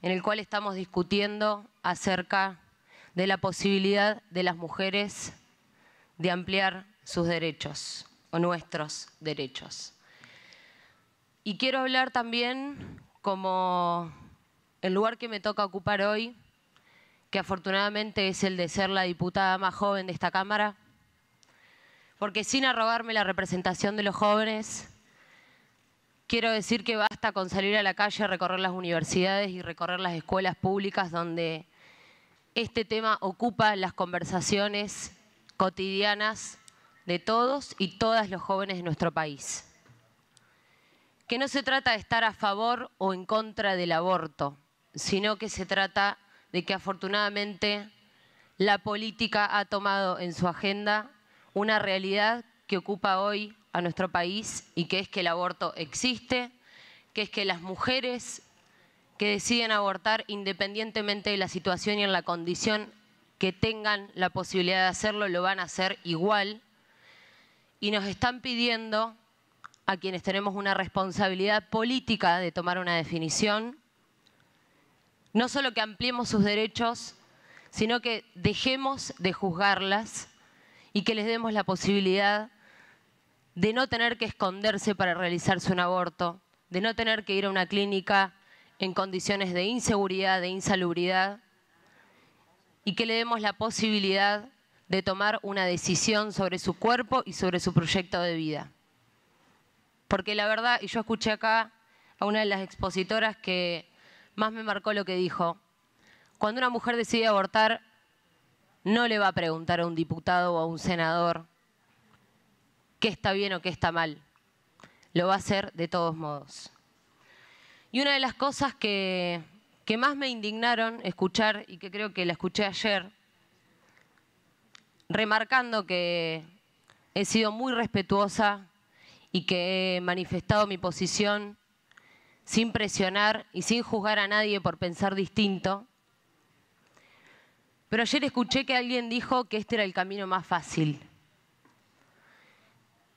en el cual estamos discutiendo acerca de la posibilidad de las mujeres de ampliar sus derechos o nuestros derechos. Y quiero hablar también como el lugar que me toca ocupar hoy, que afortunadamente es el de ser la diputada más joven de esta Cámara, porque sin arrogarme la representación de los jóvenes, quiero decir que basta con salir a la calle, recorrer las universidades y recorrer las escuelas públicas donde este tema ocupa las conversaciones cotidianas de todos y todas los jóvenes de nuestro país. Que no se trata de estar a favor o en contra del aborto, sino que se trata de que afortunadamente la política ha tomado en su agenda una realidad que ocupa hoy a nuestro país y que es que el aborto existe, que es que las mujeres que deciden abortar independientemente de la situación y en la condición que tengan la posibilidad de hacerlo lo van a hacer igual. Y nos están pidiendo a quienes tenemos una responsabilidad política de tomar una definición, no solo que ampliemos sus derechos, sino que dejemos de juzgarlas y que les demos la posibilidad de no tener que esconderse para realizarse un aborto, de no tener que ir a una clínica en condiciones de inseguridad, de insalubridad, y que le demos la posibilidad de tomar una decisión sobre su cuerpo y sobre su proyecto de vida. Porque la verdad, y yo escuché acá a una de las expositoras que más me marcó lo que dijo, cuando una mujer decide abortar, no le va a preguntar a un diputado o a un senador qué está bien o qué está mal. Lo va a hacer de todos modos. Y una de las cosas que que más me indignaron escuchar, y que creo que la escuché ayer, remarcando que he sido muy respetuosa y que he manifestado mi posición sin presionar y sin juzgar a nadie por pensar distinto. Pero ayer escuché que alguien dijo que este era el camino más fácil.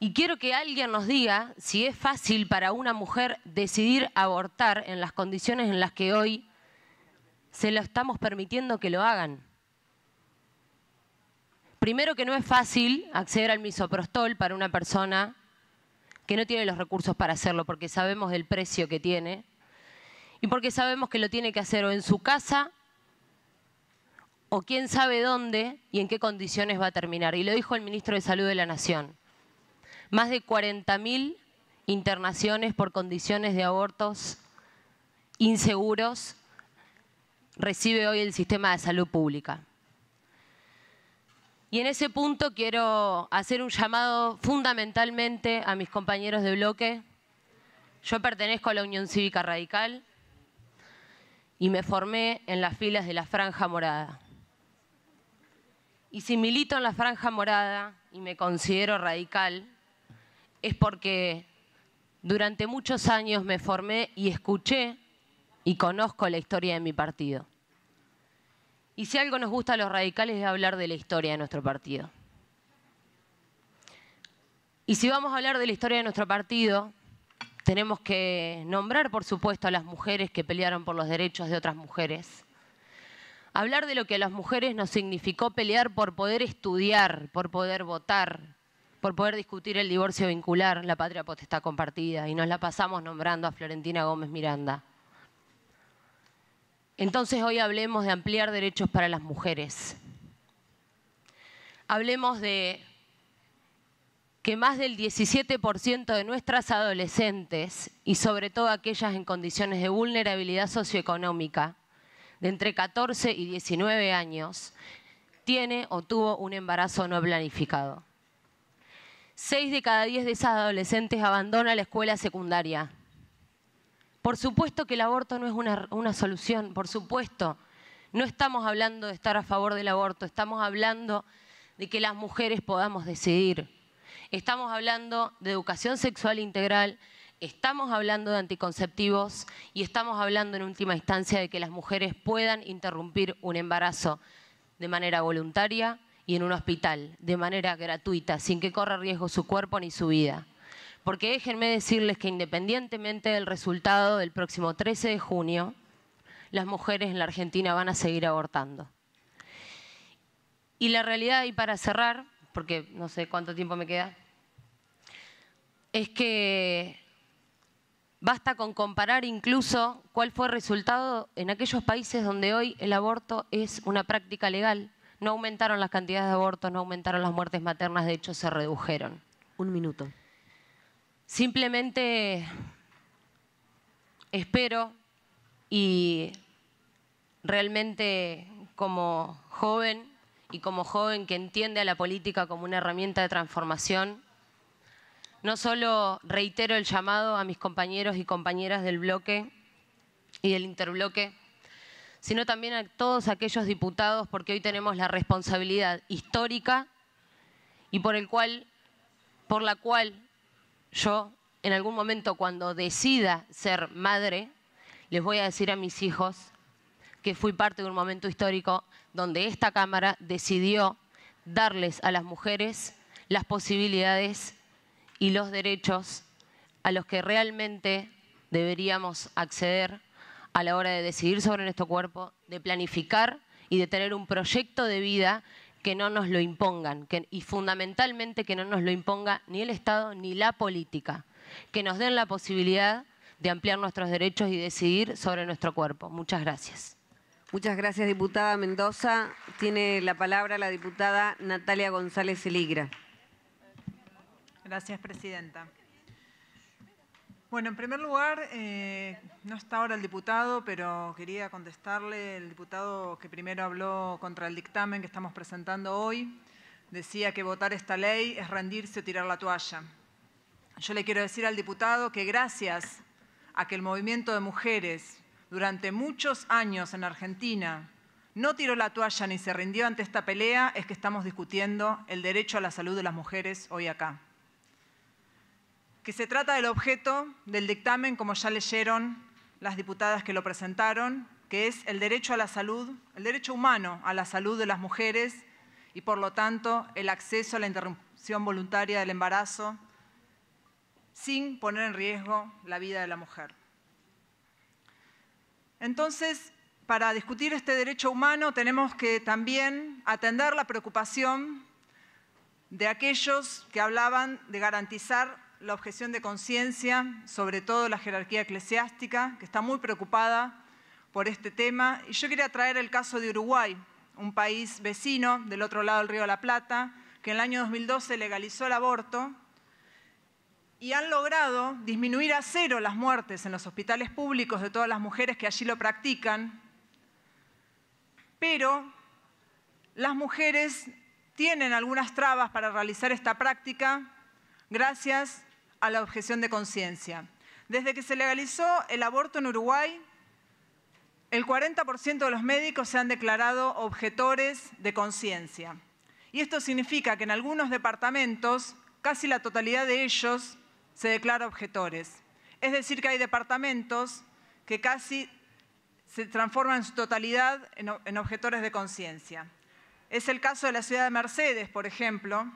Y quiero que alguien nos diga si es fácil para una mujer decidir abortar en las condiciones en las que hoy se lo estamos permitiendo que lo hagan. Primero que no es fácil acceder al misoprostol para una persona que no tiene los recursos para hacerlo, porque sabemos el precio que tiene y porque sabemos que lo tiene que hacer o en su casa o quién sabe dónde y en qué condiciones va a terminar. Y lo dijo el ministro de Salud de la Nación. Más de 40.000 internaciones por condiciones de abortos inseguros recibe hoy el sistema de salud pública. Y en ese punto quiero hacer un llamado fundamentalmente a mis compañeros de bloque. Yo pertenezco a la Unión Cívica Radical y me formé en las filas de la Franja Morada. Y si milito en la Franja Morada y me considero radical, es porque durante muchos años me formé y escuché y conozco la historia de mi partido. Y si algo nos gusta a los radicales es hablar de la historia de nuestro partido. Y si vamos a hablar de la historia de nuestro partido, tenemos que nombrar, por supuesto, a las mujeres que pelearon por los derechos de otras mujeres. Hablar de lo que a las mujeres nos significó pelear por poder estudiar, por poder votar, por poder discutir el divorcio vincular, la patria potestad compartida, y nos la pasamos nombrando a Florentina Gómez Miranda. Entonces hoy hablemos de ampliar derechos para las mujeres. Hablemos de que más del 17% de nuestras adolescentes, y sobre todo aquellas en condiciones de vulnerabilidad socioeconómica, de entre 14 y 19 años, tiene o tuvo un embarazo no planificado. Seis de cada diez de esas adolescentes abandonan la escuela secundaria por supuesto que el aborto no es una, solución, por supuesto. No estamos hablando de estar a favor del aborto, estamos hablando de que las mujeres podamos decidir. Estamos hablando de educación sexual integral, estamos hablando de anticonceptivos y estamos hablando en última instancia de que las mujeres puedan interrumpir un embarazo de manera voluntaria y en un hospital, de manera gratuita, sin que corra riesgo su cuerpo ni su vida. Porque déjenme decirles que independientemente del resultado del próximo 13 de junio, las mujeres en la Argentina van a seguir abortando. Y la realidad, y para cerrar, porque no sé cuánto tiempo me queda, es que basta con comparar incluso cuál fue el resultado en aquellos países donde hoy el aborto es una práctica legal. No aumentaron las cantidades de abortos, no aumentaron las muertes maternas, de hecho se redujeron. Un minuto. Simplemente espero y realmente como joven y como joven que entiende a la política como una herramienta de transformación, no solo reitero el llamado a mis compañeros y compañeras del bloque y del interbloque, sino también a todos aquellos diputados, porque hoy tenemos la responsabilidad histórica y por, el cual, por la cual yo, en algún momento, cuando decida ser madre, les voy a decir a mis hijos que fui parte de un momento histórico donde esta Cámara decidió darles a las mujeres las posibilidades y los derechos a los que realmente deberíamos acceder a la hora de decidir sobre nuestro cuerpo, de planificar y de tener un proyecto de vida que no nos lo impongan y fundamentalmente que no nos lo imponga ni el Estado ni la política, que nos den la posibilidad de ampliar nuestros derechos y decidir sobre nuestro cuerpo. Muchas gracias. Muchas gracias, diputada Mendoza. Tiene la palabra la diputada Natalia González Eligra. Gracias, presidenta. Bueno, en primer lugar, eh, no está ahora el diputado, pero quería contestarle, el diputado que primero habló contra el dictamen que estamos presentando hoy, decía que votar esta ley es rendirse o tirar la toalla. Yo le quiero decir al diputado que gracias a que el movimiento de mujeres durante muchos años en Argentina no tiró la toalla ni se rindió ante esta pelea, es que estamos discutiendo el derecho a la salud de las mujeres hoy acá que se trata del objeto del dictamen, como ya leyeron las diputadas que lo presentaron, que es el derecho a la salud, el derecho humano a la salud de las mujeres y, por lo tanto, el acceso a la interrupción voluntaria del embarazo sin poner en riesgo la vida de la mujer. Entonces, para discutir este derecho humano tenemos que también atender la preocupación de aquellos que hablaban de garantizar la objeción de conciencia, sobre todo la jerarquía eclesiástica, que está muy preocupada por este tema. Y yo quería traer el caso de Uruguay, un país vecino del otro lado del Río de la Plata, que en el año 2012 legalizó el aborto y han logrado disminuir a cero las muertes en los hospitales públicos de todas las mujeres que allí lo practican. Pero las mujeres tienen algunas trabas para realizar esta práctica gracias a la objeción de conciencia. Desde que se legalizó el aborto en Uruguay, el 40% de los médicos se han declarado objetores de conciencia. Y esto significa que en algunos departamentos, casi la totalidad de ellos se declara objetores. Es decir, que hay departamentos que casi se transforman en su totalidad en objetores de conciencia. Es el caso de la ciudad de Mercedes, por ejemplo,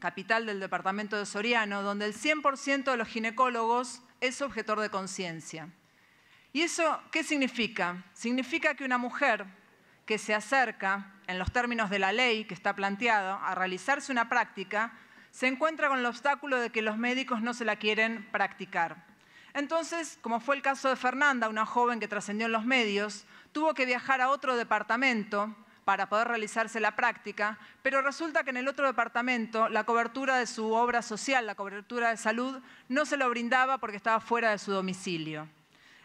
capital del departamento de Soriano, donde el 100% de los ginecólogos es objetor de conciencia. ¿Y eso qué significa? Significa que una mujer que se acerca, en los términos de la ley que está planteado, a realizarse una práctica, se encuentra con el obstáculo de que los médicos no se la quieren practicar. Entonces, como fue el caso de Fernanda, una joven que trascendió en los medios, tuvo que viajar a otro departamento para poder realizarse la práctica, pero resulta que en el otro departamento la cobertura de su obra social, la cobertura de salud, no se lo brindaba porque estaba fuera de su domicilio.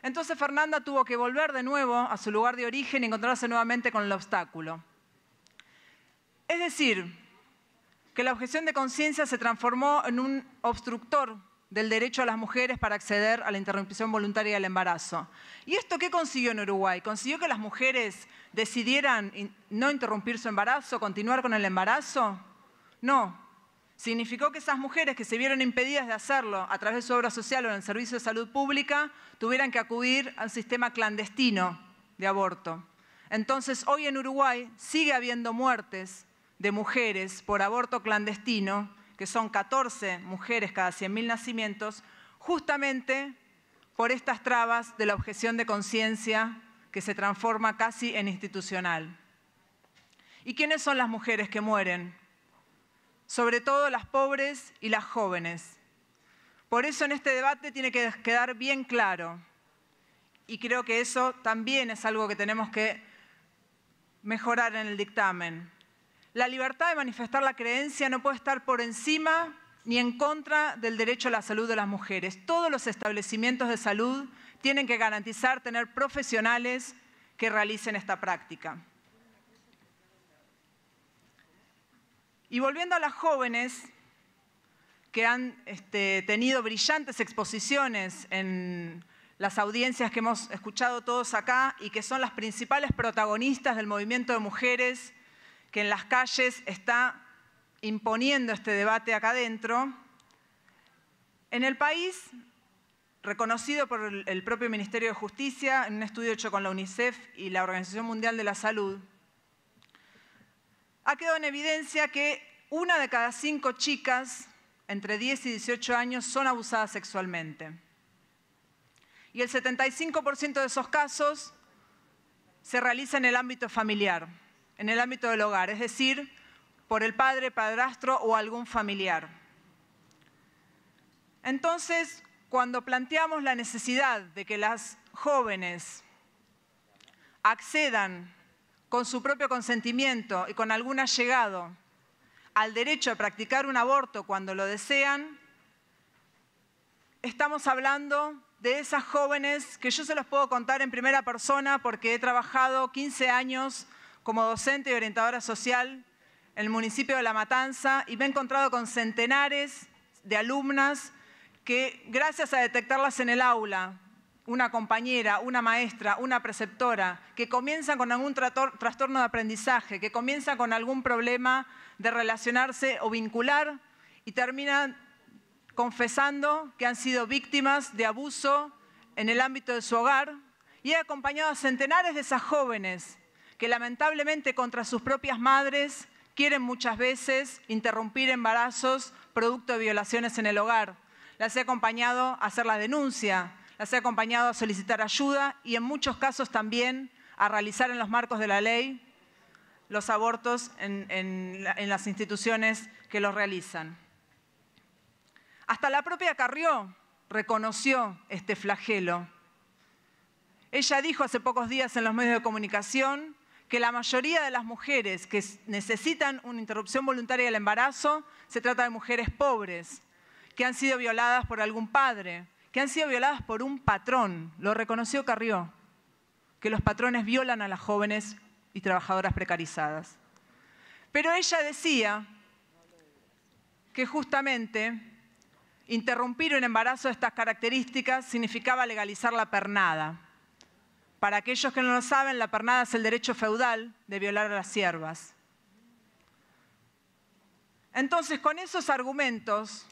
Entonces Fernanda tuvo que volver de nuevo a su lugar de origen y encontrarse nuevamente con el obstáculo. Es decir, que la objeción de conciencia se transformó en un obstructor del derecho a las mujeres para acceder a la interrupción voluntaria del embarazo. ¿Y esto qué consiguió en Uruguay? Consiguió que las mujeres decidieran no interrumpir su embarazo, continuar con el embarazo. No. Significó que esas mujeres que se vieron impedidas de hacerlo a través de su obra social o en el servicio de salud pública tuvieran que acudir al sistema clandestino de aborto. Entonces, hoy en Uruguay sigue habiendo muertes de mujeres por aborto clandestino que son 14 mujeres cada 100.000 nacimientos, justamente por estas trabas de la objeción de conciencia que se transforma casi en institucional. ¿Y quiénes son las mujeres que mueren? Sobre todo las pobres y las jóvenes. Por eso en este debate tiene que quedar bien claro, y creo que eso también es algo que tenemos que mejorar en el dictamen, la libertad de manifestar la creencia no puede estar por encima ni en contra del derecho a la salud de las mujeres. Todos los establecimientos de salud tienen que garantizar tener profesionales que realicen esta práctica. Y volviendo a las jóvenes que han este, tenido brillantes exposiciones en las audiencias que hemos escuchado todos acá y que son las principales protagonistas del movimiento de mujeres que en las calles está imponiendo este debate acá adentro, en el país, reconocido por el propio Ministerio de Justicia, en un estudio hecho con la UNICEF y la Organización Mundial de la Salud, ha quedado en evidencia que una de cada cinco chicas entre 10 y 18 años son abusadas sexualmente. Y el 75% de esos casos se realiza en el ámbito familiar en el ámbito del hogar, es decir, por el padre, padrastro o algún familiar. Entonces, cuando planteamos la necesidad de que las jóvenes accedan con su propio consentimiento y con algún allegado al derecho a practicar un aborto cuando lo desean, estamos hablando de esas jóvenes que yo se los puedo contar en primera persona porque he trabajado 15 años como docente y orientadora social en el municipio de La Matanza y me he encontrado con centenares de alumnas que gracias a detectarlas en el aula, una compañera, una maestra, una preceptora, que comienzan con algún trastorno de aprendizaje, que comienza con algún problema de relacionarse o vincular y terminan confesando que han sido víctimas de abuso en el ámbito de su hogar y he acompañado a centenares de esas jóvenes que lamentablemente contra sus propias madres quieren muchas veces interrumpir embarazos producto de violaciones en el hogar. Las he acompañado a hacer la denuncia, las he acompañado a solicitar ayuda y en muchos casos también a realizar en los marcos de la ley los abortos en, las instituciones que los realizan. Hasta la propia Carrió reconoció este flagelo. Ella dijo hace pocos días en los medios de comunicación que la mayoría de las mujeres que necesitan una interrupción voluntaria del embarazo se trata de mujeres pobres, que han sido violadas por algún padre, que han sido violadas por un patrón, lo reconoció Carrió, que los patrones violan a las jóvenes y trabajadoras precarizadas. Pero ella decía que justamente interrumpir un embarazo de estas características significaba legalizar la pernada, para aquellos que no lo saben, la pernada es el derecho feudal de violar a las siervas. Entonces, con esos argumentos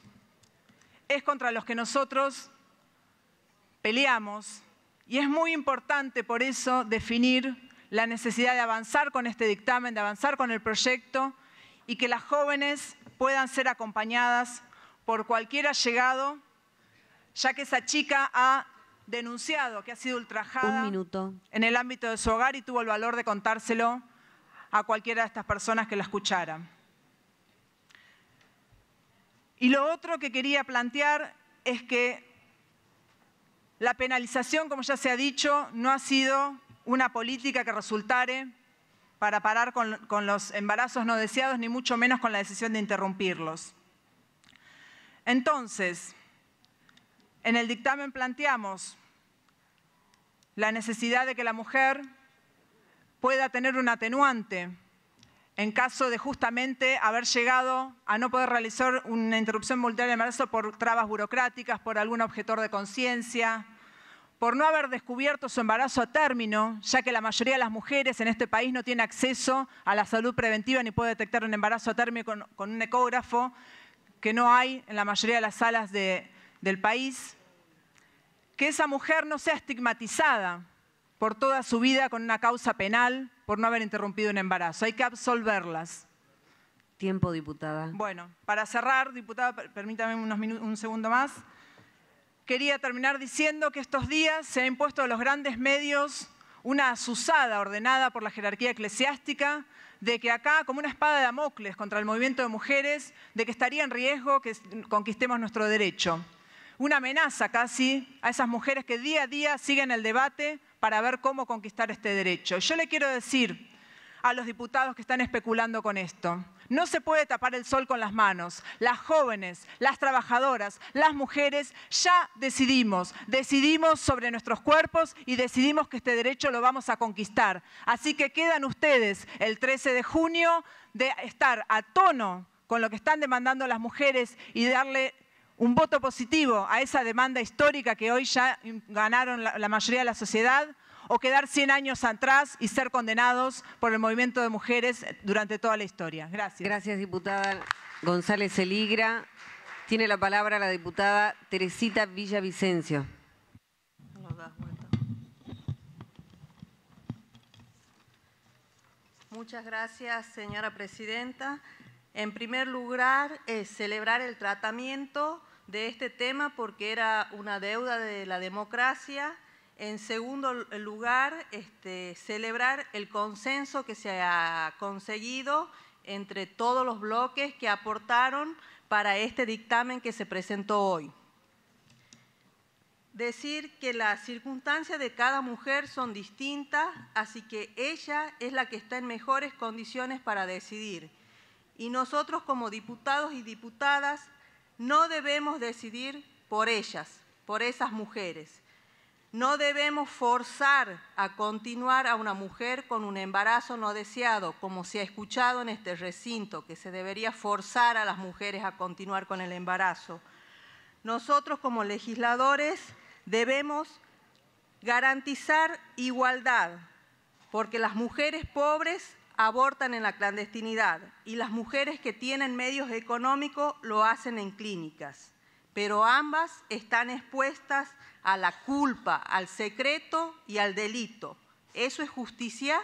es contra los que nosotros peleamos y es muy importante por eso definir la necesidad de avanzar con este dictamen, de avanzar con el proyecto y que las jóvenes puedan ser acompañadas por cualquier allegado, ya que esa chica ha denunciado que ha sido ultrajada en el ámbito de su hogar y tuvo el valor de contárselo a cualquiera de estas personas que la escuchara. Y lo otro que quería plantear es que la penalización, como ya se ha dicho, no ha sido una política que resultare para parar con, los embarazos no deseados, ni mucho menos con la decisión de interrumpirlos. Entonces, en el dictamen planteamos la necesidad de que la mujer pueda tener un atenuante en caso de justamente haber llegado a no poder realizar una interrupción voluntaria de embarazo por trabas burocráticas, por algún objetor de conciencia, por no haber descubierto su embarazo a término, ya que la mayoría de las mujeres en este país no tiene acceso a la salud preventiva ni puede detectar un embarazo a término con un ecógrafo que no hay en la mayoría de las salas de del país, que esa mujer no sea estigmatizada por toda su vida con una causa penal por no haber interrumpido un embarazo. Hay que absolverlas. Tiempo, diputada. Bueno, para cerrar, diputada, permítame unos un segundo más. Quería terminar diciendo que estos días se ha impuesto a los grandes medios una azuzada ordenada por la jerarquía eclesiástica de que acá, como una espada de Damocles contra el movimiento de mujeres, de que estaría en riesgo que conquistemos nuestro derecho una amenaza casi a esas mujeres que día a día siguen el debate para ver cómo conquistar este derecho. Yo le quiero decir a los diputados que están especulando con esto, no se puede tapar el sol con las manos. Las jóvenes, las trabajadoras, las mujeres ya decidimos, decidimos sobre nuestros cuerpos y decidimos que este derecho lo vamos a conquistar. Así que quedan ustedes el 13 de junio de estar a tono con lo que están demandando las mujeres y darle un voto positivo a esa demanda histórica que hoy ya ganaron la, mayoría de la sociedad o quedar 100 años atrás y ser condenados por el movimiento de mujeres durante toda la historia. Gracias. Gracias, diputada González Eligra. Tiene la palabra la diputada Teresita Villavicencio. Muchas gracias, señora presidenta. En primer lugar, celebrar el tratamiento de este tema porque era una deuda de la democracia. En segundo lugar, este, celebrar el consenso que se ha conseguido entre todos los bloques que aportaron para este dictamen que se presentó hoy. Decir que las circunstancias de cada mujer son distintas, así que ella es la que está en mejores condiciones para decidir. Y nosotros como diputados y diputadas no debemos decidir por ellas, por esas mujeres. No debemos forzar a continuar a una mujer con un embarazo no deseado, como se ha escuchado en este recinto, que se debería forzar a las mujeres a continuar con el embarazo. Nosotros como legisladores debemos garantizar igualdad, porque las mujeres pobres abortan en la clandestinidad y las mujeres que tienen medios económicos lo hacen en clínicas, pero ambas están expuestas a la culpa, al secreto y al delito. ¿Eso es justicia?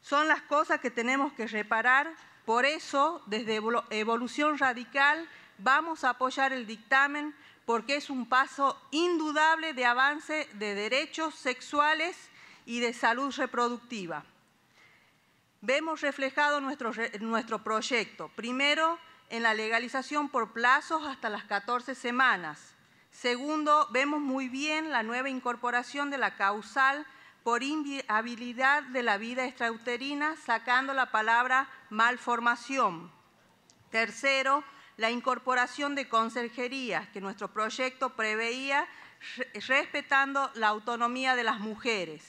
Son las cosas que tenemos que reparar, por eso desde Evolución Radical vamos a apoyar el dictamen porque es un paso indudable de avance de derechos sexuales y de salud reproductiva vemos reflejado nuestro, proyecto. Primero, en la legalización por plazos hasta las 14 semanas. Segundo, vemos muy bien la nueva incorporación de la causal por inviabilidad de la vida extrauterina, sacando la palabra malformación. Tercero, la incorporación de conserjería, que nuestro proyecto preveía respetando la autonomía de las mujeres.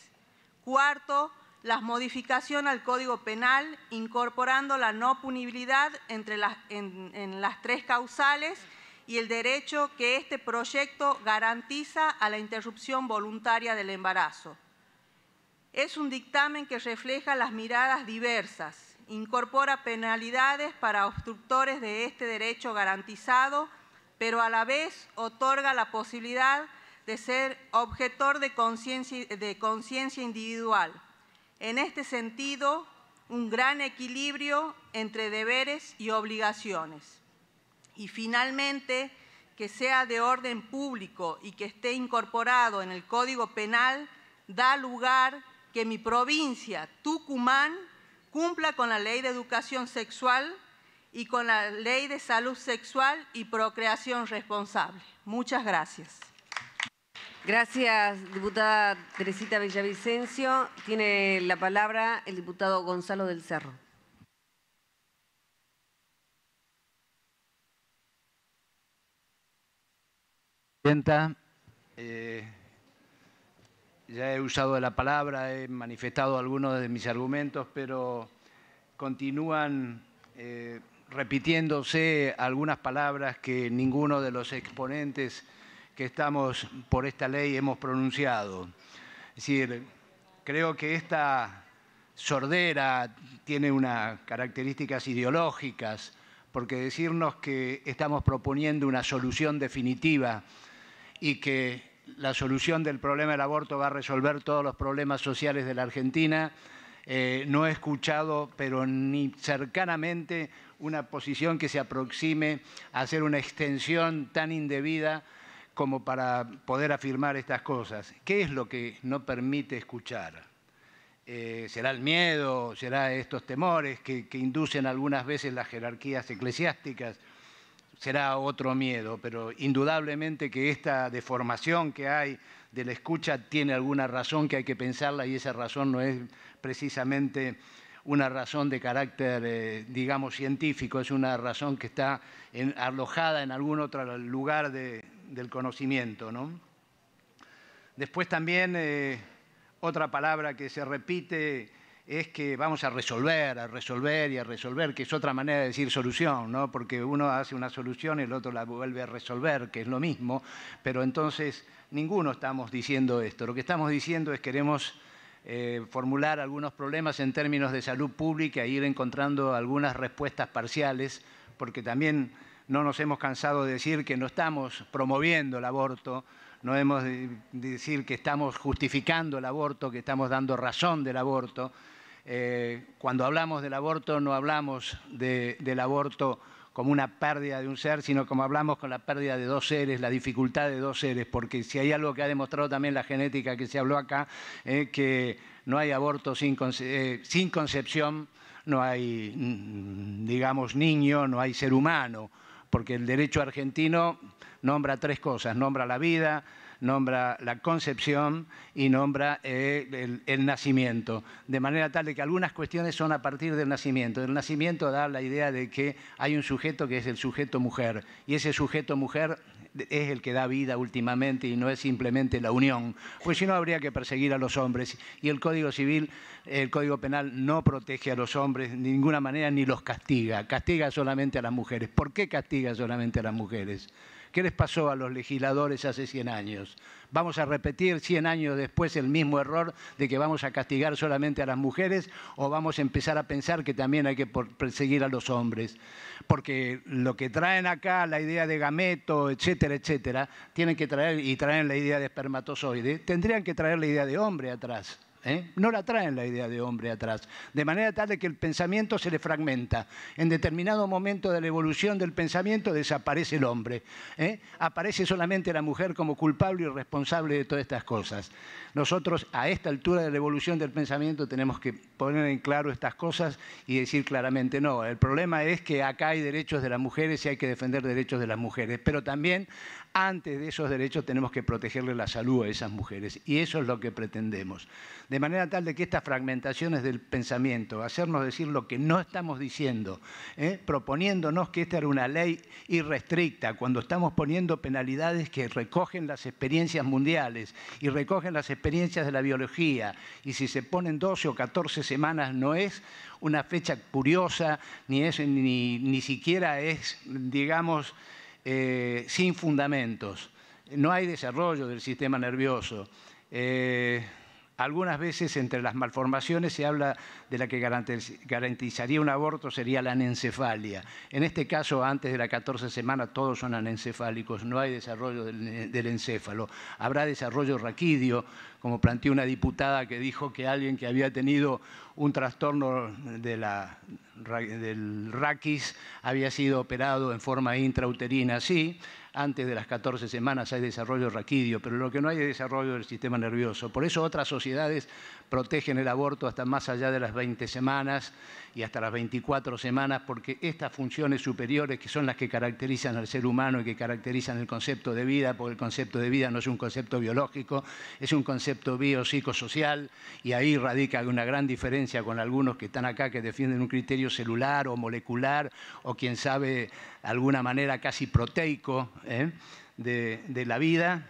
Cuarto, la modificación al Código Penal incorporando la no punibilidad entre las, en, las tres causales y el derecho que este proyecto garantiza a la interrupción voluntaria del embarazo. Es un dictamen que refleja las miradas diversas, incorpora penalidades para obstructores de este derecho garantizado, pero a la vez otorga la posibilidad de ser objetor de conciencia individual, en este sentido un gran equilibrio entre deberes y obligaciones. Y finalmente, que sea de orden público y que esté incorporado en el Código Penal, da lugar que mi provincia, Tucumán, cumpla con la ley de educación sexual y con la ley de salud sexual y procreación responsable. Muchas gracias. Gracias, diputada Teresita Villavicencio. Tiene la palabra el diputado Gonzalo del Cerro. Presidenta, eh, ya he usado la palabra, he manifestado algunos de mis argumentos, pero continúan eh, repitiéndose algunas palabras que ninguno de los exponentes que estamos por esta ley hemos pronunciado. Es decir, creo que esta sordera tiene unas características ideológicas, porque decirnos que estamos proponiendo una solución definitiva y que la solución del problema del aborto va a resolver todos los problemas sociales de la Argentina, eh, no he escuchado, pero ni cercanamente, una posición que se aproxime a hacer una extensión tan indebida como para poder afirmar estas cosas. ¿Qué es lo que no permite escuchar? Eh, ¿Será el miedo? ¿Será estos temores que, inducen algunas veces las jerarquías eclesiásticas? será otro miedo, pero indudablemente que esta deformación que hay de la escucha tiene alguna razón que hay que pensarla y esa razón no es precisamente una razón de carácter, eh, digamos, científico, es una razón que está alojada en algún otro lugar de, del conocimiento. ¿no? Después también eh, otra palabra que se repite es que vamos a resolver, a resolver y a resolver, que es otra manera de decir solución, ¿no? porque uno hace una solución y el otro la vuelve a resolver, que es lo mismo, pero entonces ninguno estamos diciendo esto. Lo que estamos diciendo es que queremos eh, formular algunos problemas en términos de salud pública e ir encontrando algunas respuestas parciales, porque también no nos hemos cansado de decir que no estamos promoviendo el aborto, no hemos de decir que estamos justificando el aborto, que estamos dando razón del aborto. Eh, cuando hablamos del aborto no hablamos del aborto como una pérdida de un ser, sino como hablamos con la pérdida de dos seres, la dificultad de dos seres, porque si hay algo que ha demostrado también la genética que se habló acá, eh, que no hay aborto sin, eh, sin concepción, no hay, mm, digamos, niño, no hay ser humano porque el derecho argentino nombra tres cosas, nombra la vida, nombra la concepción y nombra eh, el, el, nacimiento, de manera tal de que algunas cuestiones son a partir del nacimiento. El nacimiento da la idea de que hay un sujeto que es el sujeto mujer y ese sujeto mujer es el que da vida últimamente y no es simplemente la unión, pues si no habría que perseguir a los hombres. Y el Código Civil, el Código Penal no protege a los hombres de ninguna manera ni los castiga, castiga solamente a las mujeres. ¿Por qué castiga solamente a las mujeres? ¿Qué les pasó a los legisladores hace 100 años? ¿Vamos a repetir 100 años después el mismo error de que vamos a castigar solamente a las mujeres o vamos a empezar a pensar que también hay que perseguir a los hombres? Porque lo que traen acá, la idea de gameto, etcétera, etcétera, tienen que traer y traen la idea de espermatozoide, tendrían que traer la idea de hombre atrás. ¿eh? no la traen la idea de hombre atrás, de manera tal de que el pensamiento se le fragmenta. En determinado momento de la evolución del pensamiento desaparece el hombre, ¿eh? aparece solamente la mujer como culpable y responsable de todas estas cosas. Nosotros a esta altura de la evolución del pensamiento tenemos que poner en claro estas cosas y decir claramente, no, el problema es que acá hay derechos de las mujeres y hay que defender derechos de las mujeres, pero también antes de esos derechos tenemos que protegerle la salud a esas mujeres y eso es lo que pretendemos. De manera tal de que estas fragmentaciones del pensamiento, hacernos decir lo que no estamos diciendo, ¿eh? proponiéndonos que esta era una ley irrestricta, cuando estamos poniendo penalidades que recogen las experiencias mundiales y recogen las experiencias de la biología y si se ponen 12 o 14 semanas no es una fecha curiosa, ni, ni, ni siquiera es, digamos, eh, sin fundamentos. No hay desarrollo del sistema nervioso. Eh, algunas veces entre las malformaciones se habla de la que garantizaría un aborto sería la anencefalia. En este caso, antes de la 14 semana, todos son anencefálicos, no hay desarrollo del, encéfalo. Habrá desarrollo raquidio, como planteó una diputada que dijo que alguien que había tenido un trastorno de del raquis había sido operado en forma intrauterina. Sí, antes de las 14 semanas hay desarrollo raquidio, pero lo que no hay es desarrollo del sistema nervioso. Por eso otras sociedades protegen el aborto hasta más allá de las 20 semanas y hasta las 24 semanas, porque estas funciones superiores, que son las que caracterizan al ser humano y que caracterizan el concepto de vida, porque el concepto de vida no es un concepto biológico, es un concepto biopsicosocial, y ahí radica una gran diferencia con algunos que están acá que defienden un criterio celular o molecular o quien sabe alguna manera casi proteico ¿eh? de, de la vida.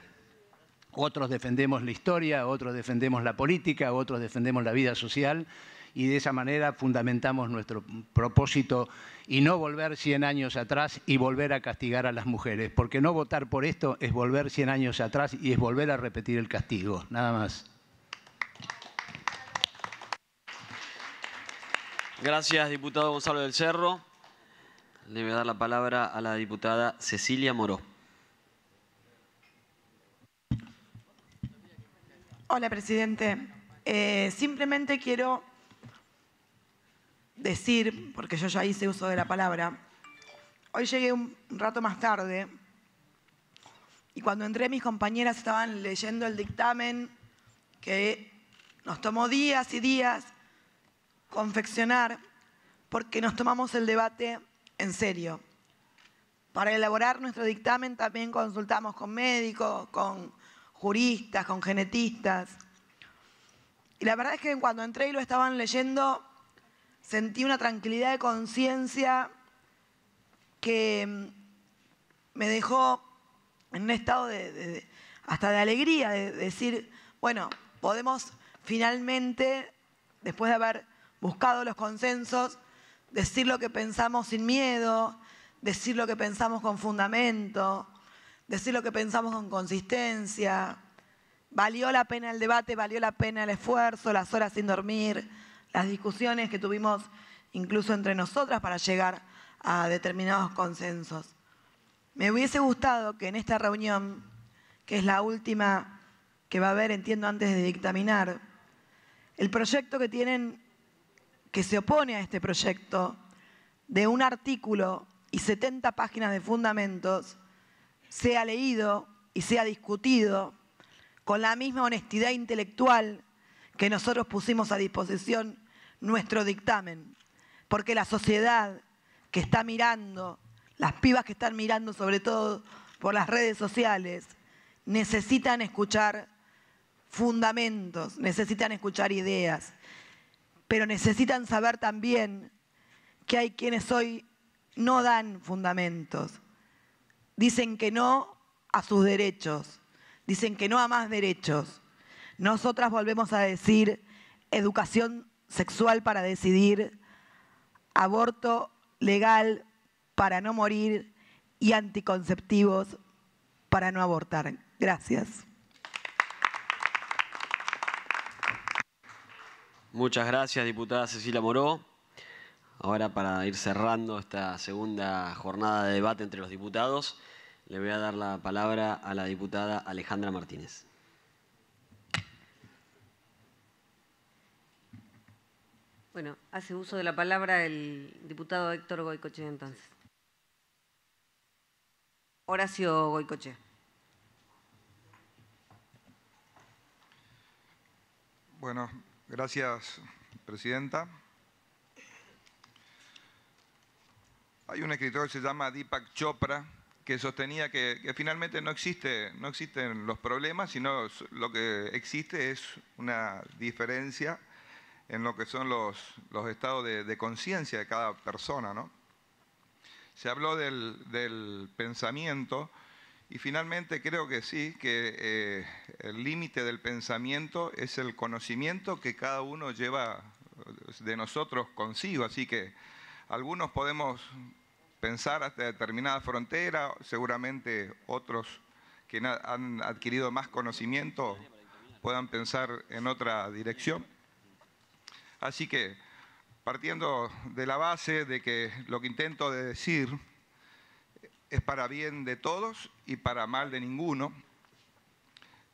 Otros defendemos la historia, otros defendemos la política, otros defendemos la vida social y de esa manera fundamentamos nuestro propósito y no volver 100 años atrás y volver a castigar a las mujeres, porque no votar por esto es volver 100 años atrás y es volver a repetir el castigo, nada más. Gracias, diputado Gonzalo del Cerro le voy a dar la palabra a la diputada Cecilia Moró. Hola, presidente. Eh, simplemente quiero decir, porque yo ya hice uso de la palabra, hoy llegué un rato más tarde y cuando entré mis compañeras estaban leyendo el dictamen que nos tomó días y días confeccionar porque nos tomamos el debate en serio. Para elaborar nuestro dictamen también consultamos con médicos, con juristas, con genetistas. Y la verdad es que cuando entré y lo estaban leyendo, sentí una tranquilidad de conciencia que mm, me dejó en un estado de, hasta de alegría, de decir, bueno, podemos finalmente, después de haber buscado los consensos, decir lo que pensamos sin miedo, decir lo que pensamos con fundamento, decir lo que pensamos con consistencia. Valió la pena el debate, valió la pena el esfuerzo, las horas sin dormir, las discusiones que tuvimos incluso entre nosotras para llegar a determinados consensos. Me hubiese gustado que en esta reunión, que es la última que va a haber, entiendo, antes de dictaminar, el proyecto que tienen que se opone a este proyecto de un artículo y 70 páginas de fundamentos sea leído y sea discutido con la misma honestidad intelectual que nosotros pusimos a disposición nuestro dictamen, porque la sociedad que está mirando, las pibas que están mirando sobre todo por las redes sociales, necesitan escuchar fundamentos, necesitan escuchar ideas, pero necesitan saber también que hay quienes hoy no dan fundamentos, dicen que no a sus derechos, dicen que no a más derechos. Nosotras volvemos a decir educación sexual para decidir, aborto legal para no morir y anticonceptivos para no abortar. Gracias. Muchas gracias, diputada Cecilia Moró. Ahora, para ir cerrando esta segunda jornada de debate entre los diputados, le voy a dar la palabra a la diputada Alejandra Martínez. Bueno, hace uso de la palabra el diputado Héctor Goicoche entonces. Horacio Goicoche. Bueno, Gracias, Presidenta. Hay un escritor que se llama Deepak Chopra que sostenía que, finalmente no, existen los problemas, sino lo que existe es una diferencia en lo que son los, estados de, conciencia de cada persona. ¿no? Se habló del pensamiento y finalmente creo que sí, que eh, el límite del pensamiento es el conocimiento que cada uno lleva eh, de nosotros consigo. Así que algunos podemos pensar hasta determinada frontera, seguramente otros que han adquirido más conocimiento puedan pensar en otra dirección. Así que partiendo de la base de que lo que intento de decir es para bien de todos y para mal de ninguno.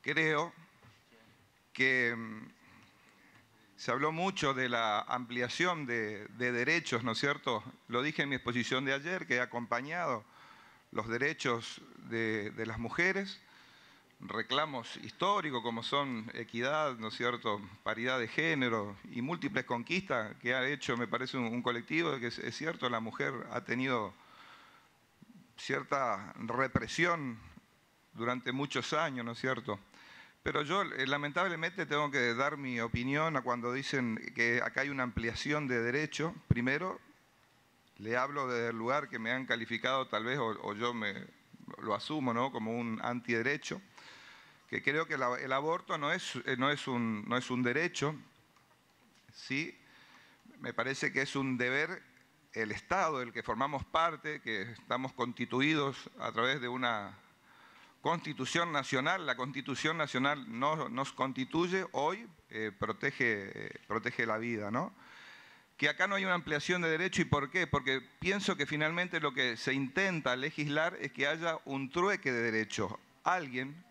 Creo que mm, se habló mucho de la ampliación de, derechos, ¿no es cierto? Lo dije en mi exposición de ayer, que he acompañado los derechos de, las mujeres, reclamos históricos como son equidad, ¿no es cierto?, paridad de género y múltiples conquistas que ha hecho, me parece, un, colectivo, que es cierto, la mujer ha tenido cierta represión durante muchos años, ¿no es cierto? Pero yo eh, lamentablemente tengo que dar mi opinión a cuando dicen que acá hay una ampliación de derecho. Primero, le hablo desde el lugar que me han calificado tal vez, o, yo me, lo asumo, ¿no? Como un antiderecho, que creo que el aborto no es, eh, no, es un, no es un derecho, ¿sí? Me parece que es un deber el Estado del que formamos parte, que estamos constituidos a través de una Constitución Nacional, la Constitución Nacional nos constituye hoy, eh, protege, eh, protege la vida, ¿no? Que acá no hay una ampliación de derecho, ¿y por qué? Porque pienso que finalmente lo que se intenta legislar es que haya un trueque de derechos. Alguien,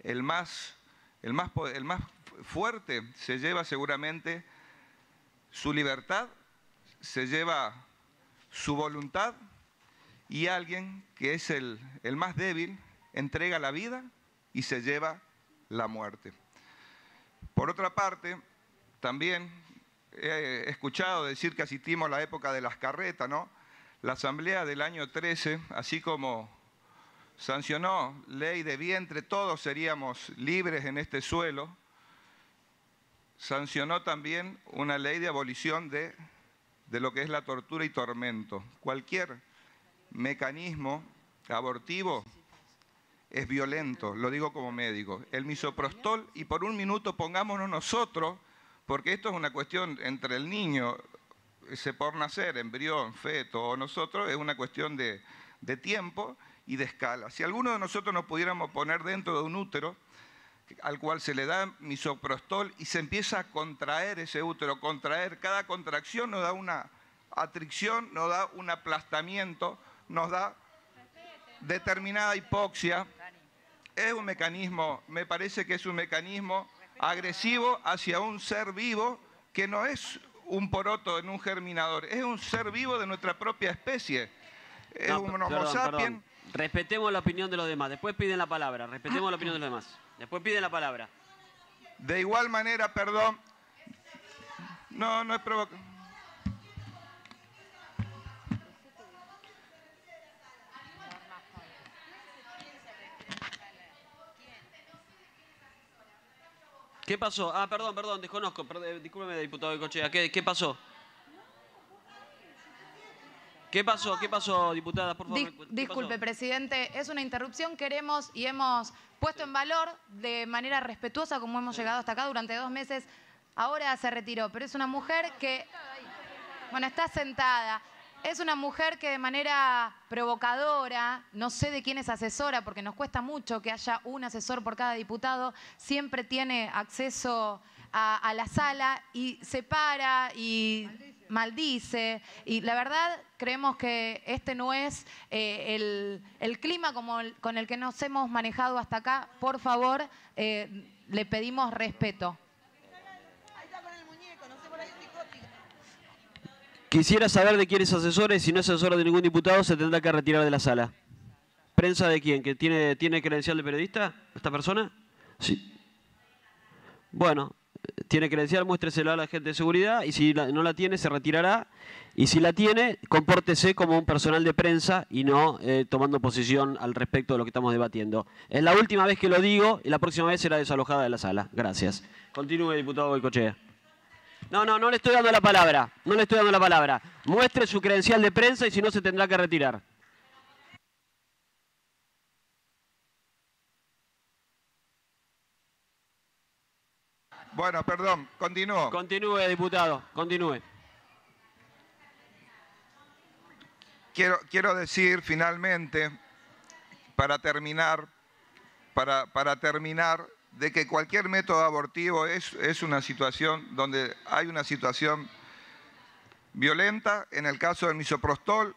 el más, el más, el más fuerte, se lleva seguramente su libertad, se lleva su voluntad y alguien que es el, más débil entrega la vida y se lleva la muerte. Por otra parte, también he escuchado decir que asistimos a la época de las carretas, ¿no? La asamblea del año 13, así como sancionó ley de vientre, todos seríamos libres en este suelo, sancionó también una ley de abolición de de lo que es la tortura y tormento. Cualquier mecanismo abortivo es violento, lo digo como médico. El misoprostol, y por un minuto pongámonos nosotros, porque esto es una cuestión entre el niño, se por nacer, embrión, feto o nosotros, es una cuestión de tiempo y de escala. Si alguno de nosotros nos pudiéramos poner dentro de un útero, al cual se le da misoprostol y se empieza a contraer ese útero, contraer. Cada contracción nos da una atricción, nos da un aplastamiento, nos da determinada hipoxia. Es un mecanismo, me parece que es un mecanismo agresivo hacia un ser vivo que no es un poroto en un germinador, es un ser vivo de nuestra propia especie. Es un homo Respetemos la opinión de los demás. Después piden la palabra. Respetemos la opinión de los demás. Después piden la palabra. De igual manera, perdón. No, no es provocación. ¿Qué pasó? Ah, perdón, perdón, desconozco. Eh, discúlpeme, diputado de Cochea. ¿Qué, ¿Qué pasó? ¿Qué pasó? ¿Qué pasó, diputada? Por disculpe, presidente, es una interrupción. Queremos y hemos puesto en valor de manera respetuosa, como hemos llegado hasta acá durante dos meses. Ahora se retiró, pero es una mujer que. Bueno, está sentada. Es una mujer que de manera provocadora, no sé de quién es asesora, porque nos cuesta mucho que haya un asesor por cada diputado, siempre tiene acceso a la sala y se para y maldice. Y la verdad creemos que este no es eh, el, clima con el que nos hemos manejado hasta acá. Por favor, eh, le pedimos respeto. Quisiera saber de quién es asesor, y si no es asesor de ningún diputado, se tendrá que retirar de la sala. ¿Prensa de quién? ¿Que tiene, tiene credencial de periodista esta persona? Sí. Bueno, tiene credencial, a la gente de seguridad y si no la tiene, se retirará. Y si la tiene, compórtese como un personal de prensa y no eh, tomando posición al respecto de lo que estamos debatiendo. Es la última vez que lo digo y la próxima vez será desalojada de la sala. Gracias. Continúe, diputado Boicochea. No, no, no le estoy dando la palabra. No le estoy dando la palabra. Muestre su credencial de prensa y si no, se tendrá que retirar. Bueno, perdón, continúo. Continúe, diputado, continúe. Quiero, quiero decir finalmente, para terminar, para, para terminar, de que cualquier método abortivo es, es una situación donde hay una situación violenta. En el caso del misoprostol,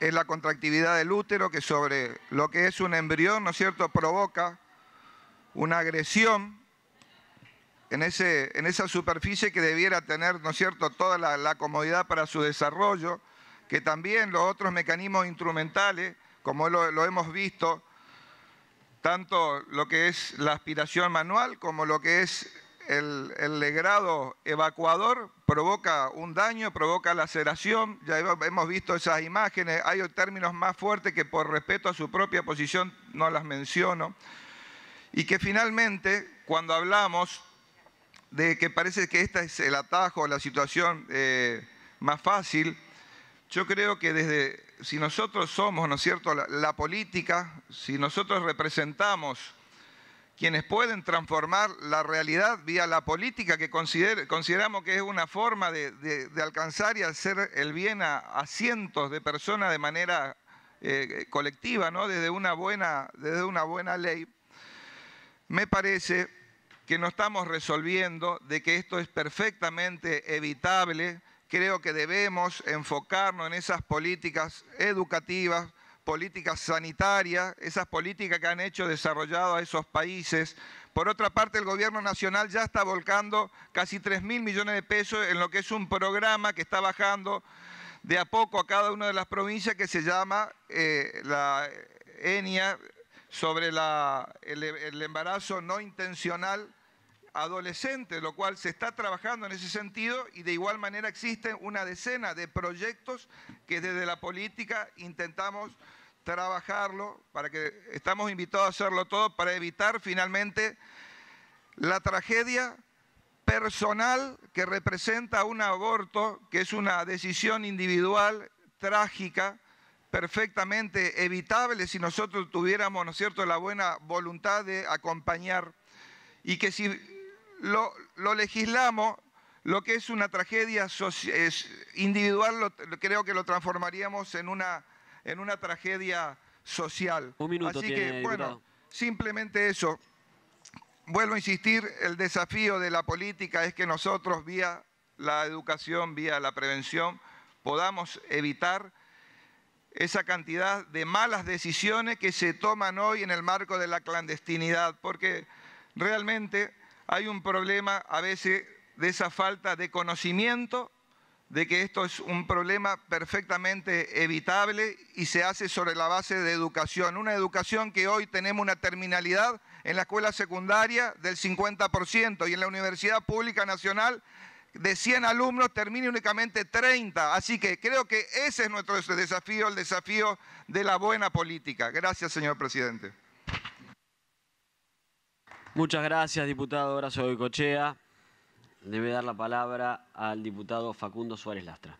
es la contractividad del útero que sobre lo que es un embrión, ¿no es cierto?, provoca una agresión en, ese, en esa superficie que debiera tener, ¿no es cierto?, toda la, comodidad para su desarrollo, que también los otros mecanismos instrumentales, como lo, hemos visto, tanto lo que es la aspiración manual como lo que es el, el, legrado evacuador provoca un daño, provoca laceración. Ya hemos visto esas imágenes. Hay términos más fuertes que por respeto a su propia posición no las menciono. Y que finalmente, cuando hablamos de que parece que esta es el atajo, la situación eh, más fácil, yo creo que desde, si nosotros somos, ¿no es cierto?, la, política, si nosotros representamos quienes pueden transformar la realidad vía la política, que consideramos que es una forma de, alcanzar y hacer el bien a, cientos de personas de manera eh, colectiva, ¿no? desde, una buena, desde una buena ley, me parece que no estamos resolviendo, de que esto es perfectamente evitable. Creo que debemos enfocarnos en esas políticas educativas, políticas sanitarias, esas políticas que han hecho desarrollado a esos países. Por otra parte, el gobierno nacional ya está volcando casi 3 mil millones de pesos en lo que es un programa que está bajando de a poco a cada una de las provincias que se llama eh, la ENIA, sobre el, el embarazo no intencional adolescente, lo cual se está trabajando en ese sentido y de igual manera existen una decena de proyectos que desde la política intentamos trabajarlo para que estamos invitados a hacerlo todo para evitar finalmente la tragedia personal que representa un aborto, que es una decisión individual trágica perfectamente evitable si nosotros tuviéramos, ¿no cierto?, la buena voluntad de acompañar y que si lo, legislamos, lo que es una tragedia individual, creo que lo transformaríamos en una, en una tragedia social. Así que, bueno, simplemente eso. Vuelvo a insistir, el desafío de la política es que nosotros, vía la educación, vía la prevención, podamos evitar esa cantidad de malas decisiones que se toman hoy en el marco de la clandestinidad, porque realmente hay un problema a veces de esa falta de conocimiento de que esto es un problema perfectamente evitable y se hace sobre la base de educación. Una educación que hoy tenemos una terminalidad en la escuela secundaria del 50% y en la Universidad Pública Nacional de 100 alumnos termine únicamente 30. Así que creo que ese es nuestro desafío, el desafío de la buena política. Gracias, señor presidente. Muchas gracias, diputado Horacio Cochea. Debe dar la palabra al diputado Facundo Suárez Lastra.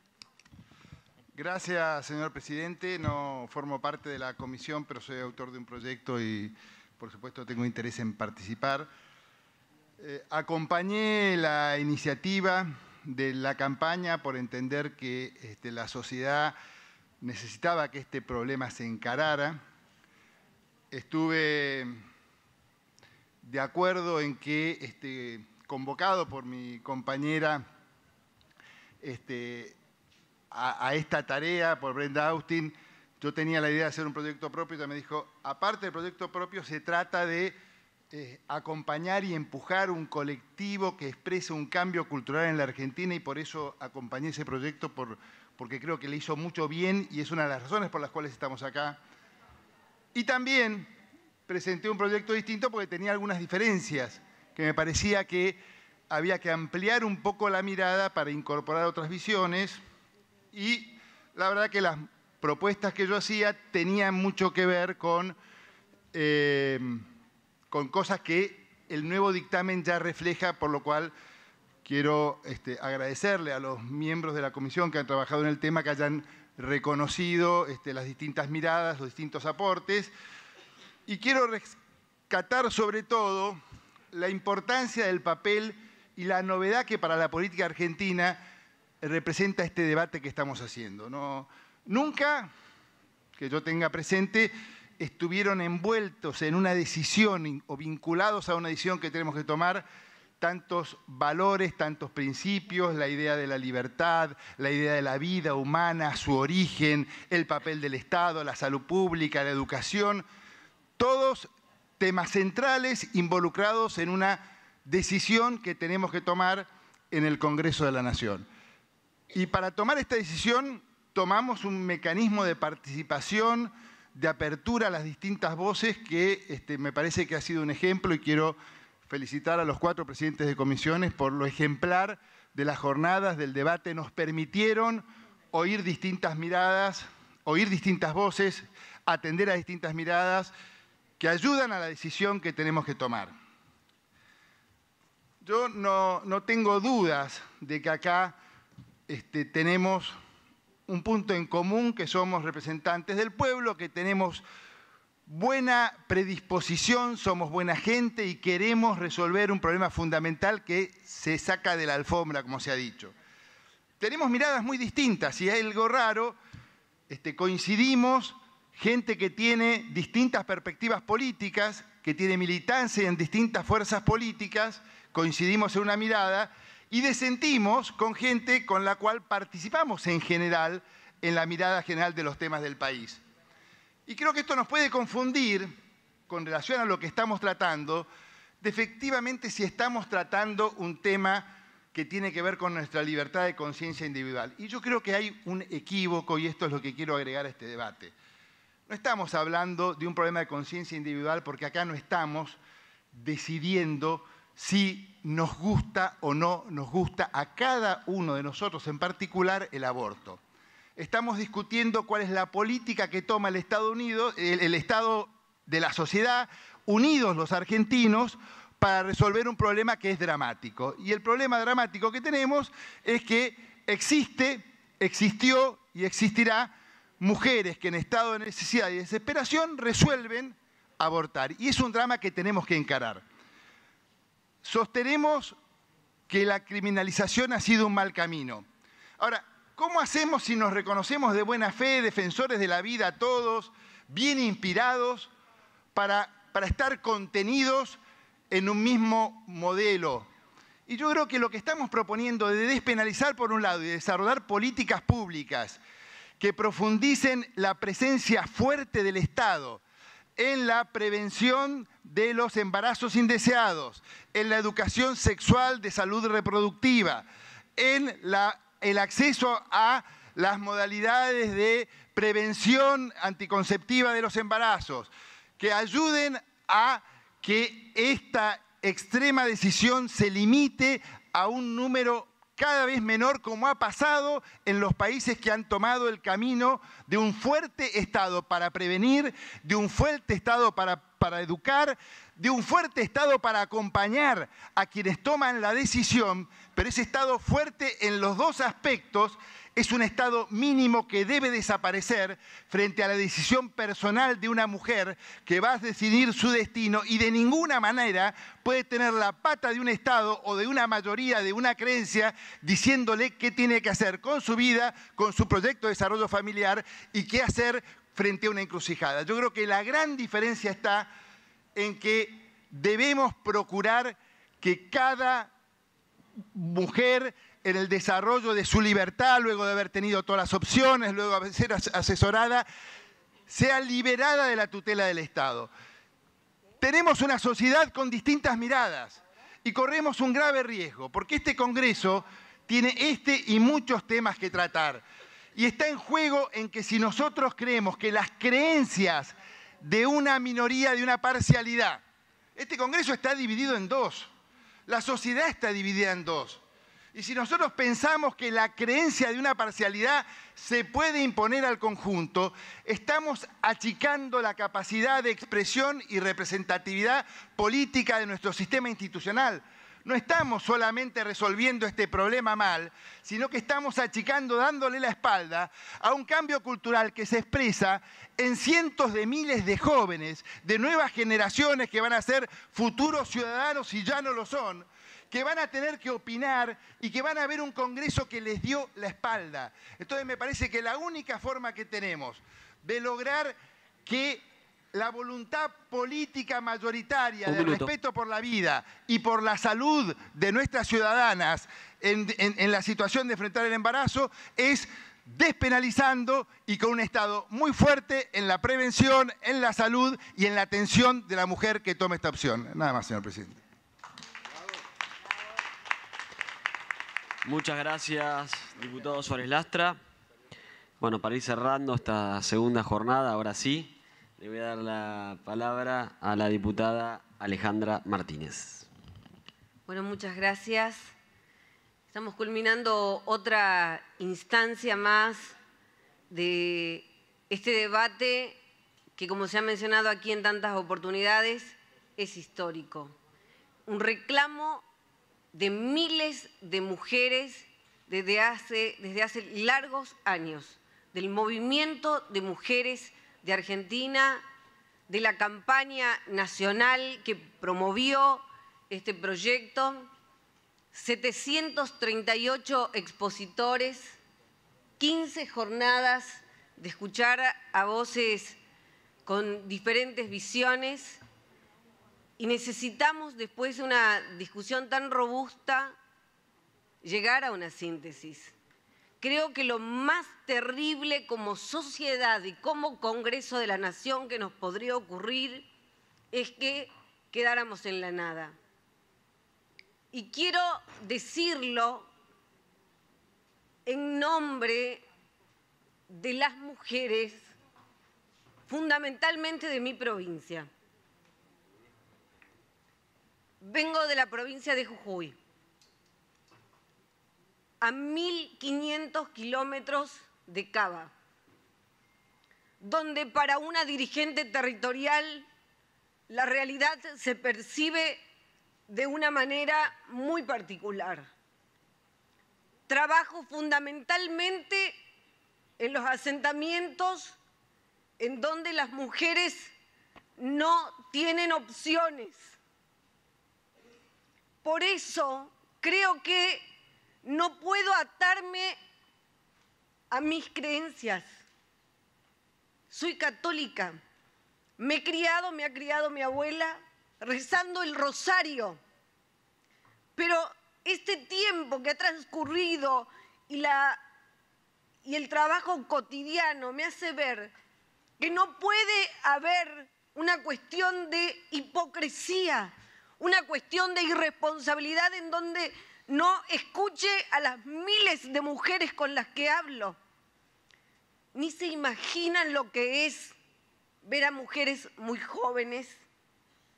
Gracias, señor presidente. No formo parte de la comisión, pero soy autor de un proyecto y, por supuesto, tengo interés en participar. Eh, acompañé la iniciativa de la campaña por entender que este, la sociedad necesitaba que este problema se encarara. Estuve de acuerdo en que, este, convocado por mi compañera este, a, a, esta tarea, por Brenda Austin, yo tenía la idea de hacer un proyecto propio y me dijo, aparte del proyecto propio, se trata de eh, acompañar y empujar un colectivo que expresa un cambio cultural en la Argentina y por eso acompañé ese proyecto por, porque creo que le hizo mucho bien y es una de las razones por las cuales estamos acá. Y también presenté un proyecto distinto porque tenía algunas diferencias, que me parecía que había que ampliar un poco la mirada para incorporar otras visiones y la verdad que las propuestas que yo hacía tenían mucho que ver con... Eh, con cosas que el nuevo dictamen ya refleja, por lo cual quiero este, agradecerle a los miembros de la comisión que han trabajado en el tema, que hayan reconocido este, las distintas miradas, los distintos aportes. Y quiero rescatar sobre todo la importancia del papel y la novedad que para la política argentina representa este debate que estamos haciendo. No, nunca que yo tenga presente estuvieron envueltos en una decisión o vinculados a una decisión que tenemos que tomar, tantos valores, tantos principios, la idea de la libertad, la idea de la vida humana, su origen, el papel del Estado, la salud pública, la educación, todos temas centrales involucrados en una decisión que tenemos que tomar en el Congreso de la Nación. Y para tomar esta decisión tomamos un mecanismo de participación, de apertura a las distintas voces que este, me parece que ha sido un ejemplo y quiero felicitar a los cuatro presidentes de comisiones por lo ejemplar de las jornadas, del debate. Nos permitieron oír distintas miradas, oír distintas voces, atender a distintas miradas que ayudan a la decisión que tenemos que tomar. Yo no, tengo dudas de que acá este, tenemos un punto en común, que somos representantes del pueblo, que tenemos buena predisposición, somos buena gente y queremos resolver un problema fundamental que se saca de la alfombra, como se ha dicho. Tenemos miradas muy distintas si hay algo raro, este, coincidimos gente que tiene distintas perspectivas políticas, que tiene militancia en distintas fuerzas políticas, coincidimos en una mirada, y desentimos con gente con la cual participamos en general en la mirada general de los temas del país. Y creo que esto nos puede confundir con relación a lo que estamos tratando, de efectivamente si estamos tratando un tema que tiene que ver con nuestra libertad de conciencia individual. Y yo creo que hay un equívoco, y esto es lo que quiero agregar a este debate. No estamos hablando de un problema de conciencia individual porque acá no estamos decidiendo si nos gusta o no nos gusta a cada uno de nosotros, en particular el aborto. Estamos discutiendo cuál es la política que toma el Estado el Estado de la sociedad, unidos los argentinos, para resolver un problema que es dramático. Y el problema dramático que tenemos es que existe, existió y existirá mujeres que en estado de necesidad y desesperación resuelven abortar. Y es un drama que tenemos que encarar. Sostenemos que la criminalización ha sido un mal camino. Ahora, ¿cómo hacemos si nos reconocemos de buena fe, defensores de la vida todos, bien inspirados, para, para estar contenidos en un mismo modelo? Y yo creo que lo que estamos proponiendo de despenalizar por un lado y desarrollar políticas públicas que profundicen la presencia fuerte del Estado en la prevención de los embarazos indeseados, en la educación sexual de salud reproductiva, en el acceso a las modalidades de prevención anticonceptiva de los embarazos, que ayuden a que esta extrema decisión se limite a un número cada vez menor como ha pasado en los países que han tomado el camino de un fuerte Estado para prevenir, de un fuerte Estado para, para, educar, de un fuerte Estado para acompañar a quienes toman la decisión, pero ese Estado fuerte en los dos aspectos es un estado mínimo que debe desaparecer frente a la decisión personal de una mujer que va a decidir su destino y de ninguna manera puede tener la pata de un Estado o de una mayoría, de una creencia, diciéndole qué tiene que hacer con su vida, con su proyecto de desarrollo familiar y qué hacer frente a una encrucijada. Yo creo que la gran diferencia está en que debemos procurar que cada mujer en el desarrollo de su libertad, luego de haber tenido todas las opciones, luego de ser asesorada, sea liberada de la tutela del Estado. Tenemos una sociedad con distintas miradas y corremos un grave riesgo, porque este Congreso tiene este y muchos temas que tratar. Y está en juego en que si nosotros creemos que las creencias de una minoría, de una parcialidad, este Congreso está dividido en dos, la sociedad está dividida en dos, y si nosotros pensamos que la creencia de una parcialidad se puede imponer al conjunto, estamos achicando la capacidad de expresión y representatividad política de nuestro sistema institucional. No estamos solamente resolviendo este problema mal, sino que estamos achicando, dándole la espalda a un cambio cultural que se expresa en cientos de miles de jóvenes, de nuevas generaciones que van a ser futuros ciudadanos y ya no lo son, que van a tener que opinar y que van a ver un Congreso que les dio la espalda. Entonces me parece que la única forma que tenemos de lograr que la voluntad política mayoritaria de respeto por la vida y por la salud de nuestras ciudadanas en, en la situación de enfrentar el embarazo es despenalizando y con un Estado muy fuerte en la prevención, en la salud y en la atención de la mujer que toma esta opción. Nada más, señor presidente. Muchas gracias, diputado Suárez Lastra. Bueno, para ir cerrando esta segunda jornada, ahora sí, le voy a dar la palabra a la diputada Alejandra Martínez. Bueno, muchas gracias. Estamos culminando otra instancia más de este debate que, como se ha mencionado aquí en tantas oportunidades, es histórico. Un reclamo de miles de mujeres desde hace, desde hace largos años, del movimiento de mujeres de Argentina, de la campaña nacional que promovió este proyecto, 738 expositores, 15 jornadas de escuchar a voces con diferentes visiones y necesitamos, después de una discusión tan robusta, llegar a una síntesis. Creo que lo más terrible como sociedad y como Congreso de la Nación que nos podría ocurrir es que quedáramos en la nada. Y quiero decirlo en nombre de las mujeres, fundamentalmente de mi provincia. Vengo de la provincia de Jujuy, a 1.500 kilómetros de Cava, donde para una dirigente territorial la realidad se percibe de una manera muy particular. Trabajo fundamentalmente en los asentamientos en donde las mujeres no tienen opciones por eso creo que no puedo atarme a mis creencias. Soy católica. Me he criado, me ha criado mi abuela rezando el rosario. Pero este tiempo que ha transcurrido y, y el trabajo cotidiano me hace ver que no puede haber una cuestión de hipocresía una cuestión de irresponsabilidad en donde no escuche a las miles de mujeres con las que hablo. Ni se imaginan lo que es ver a mujeres muy jóvenes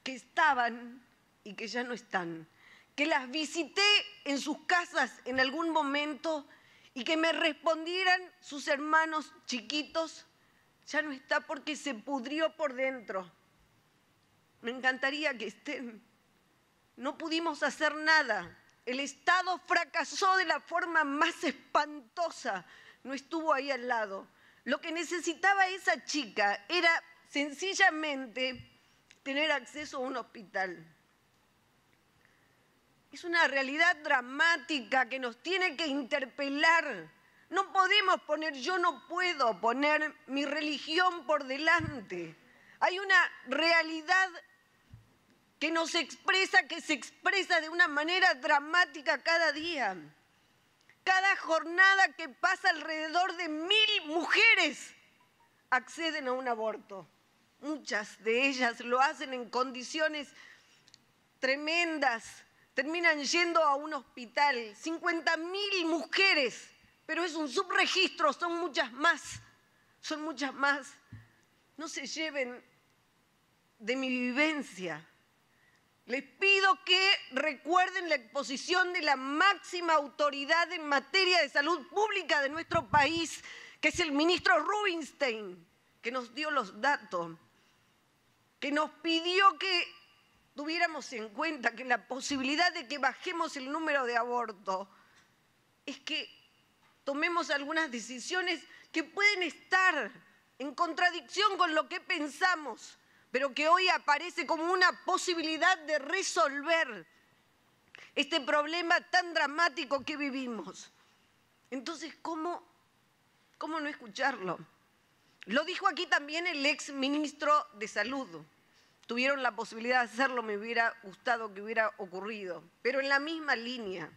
que estaban y que ya no están, que las visité en sus casas en algún momento y que me respondieran sus hermanos chiquitos, ya no está porque se pudrió por dentro. Me encantaría que estén no pudimos hacer nada. El Estado fracasó de la forma más espantosa, no estuvo ahí al lado. Lo que necesitaba esa chica era sencillamente tener acceso a un hospital. Es una realidad dramática que nos tiene que interpelar. No podemos poner, yo no puedo poner mi religión por delante. Hay una realidad que nos expresa, que se expresa de una manera dramática cada día. Cada jornada que pasa alrededor de mil mujeres acceden a un aborto. Muchas de ellas lo hacen en condiciones tremendas. Terminan yendo a un hospital. 50 mil mujeres, pero es un subregistro, son muchas más. Son muchas más. No se lleven de mi vivencia les pido que recuerden la exposición de la máxima autoridad en materia de salud pública de nuestro país, que es el ministro Rubinstein, que nos dio los datos, que nos pidió que tuviéramos en cuenta que la posibilidad de que bajemos el número de abortos es que tomemos algunas decisiones que pueden estar en contradicción con lo que pensamos pero que hoy aparece como una posibilidad de resolver este problema tan dramático que vivimos. Entonces, ¿cómo, cómo no escucharlo? Lo dijo aquí también el ex ministro de Salud. Tuvieron la posibilidad de hacerlo, me hubiera gustado que hubiera ocurrido, pero en la misma línea.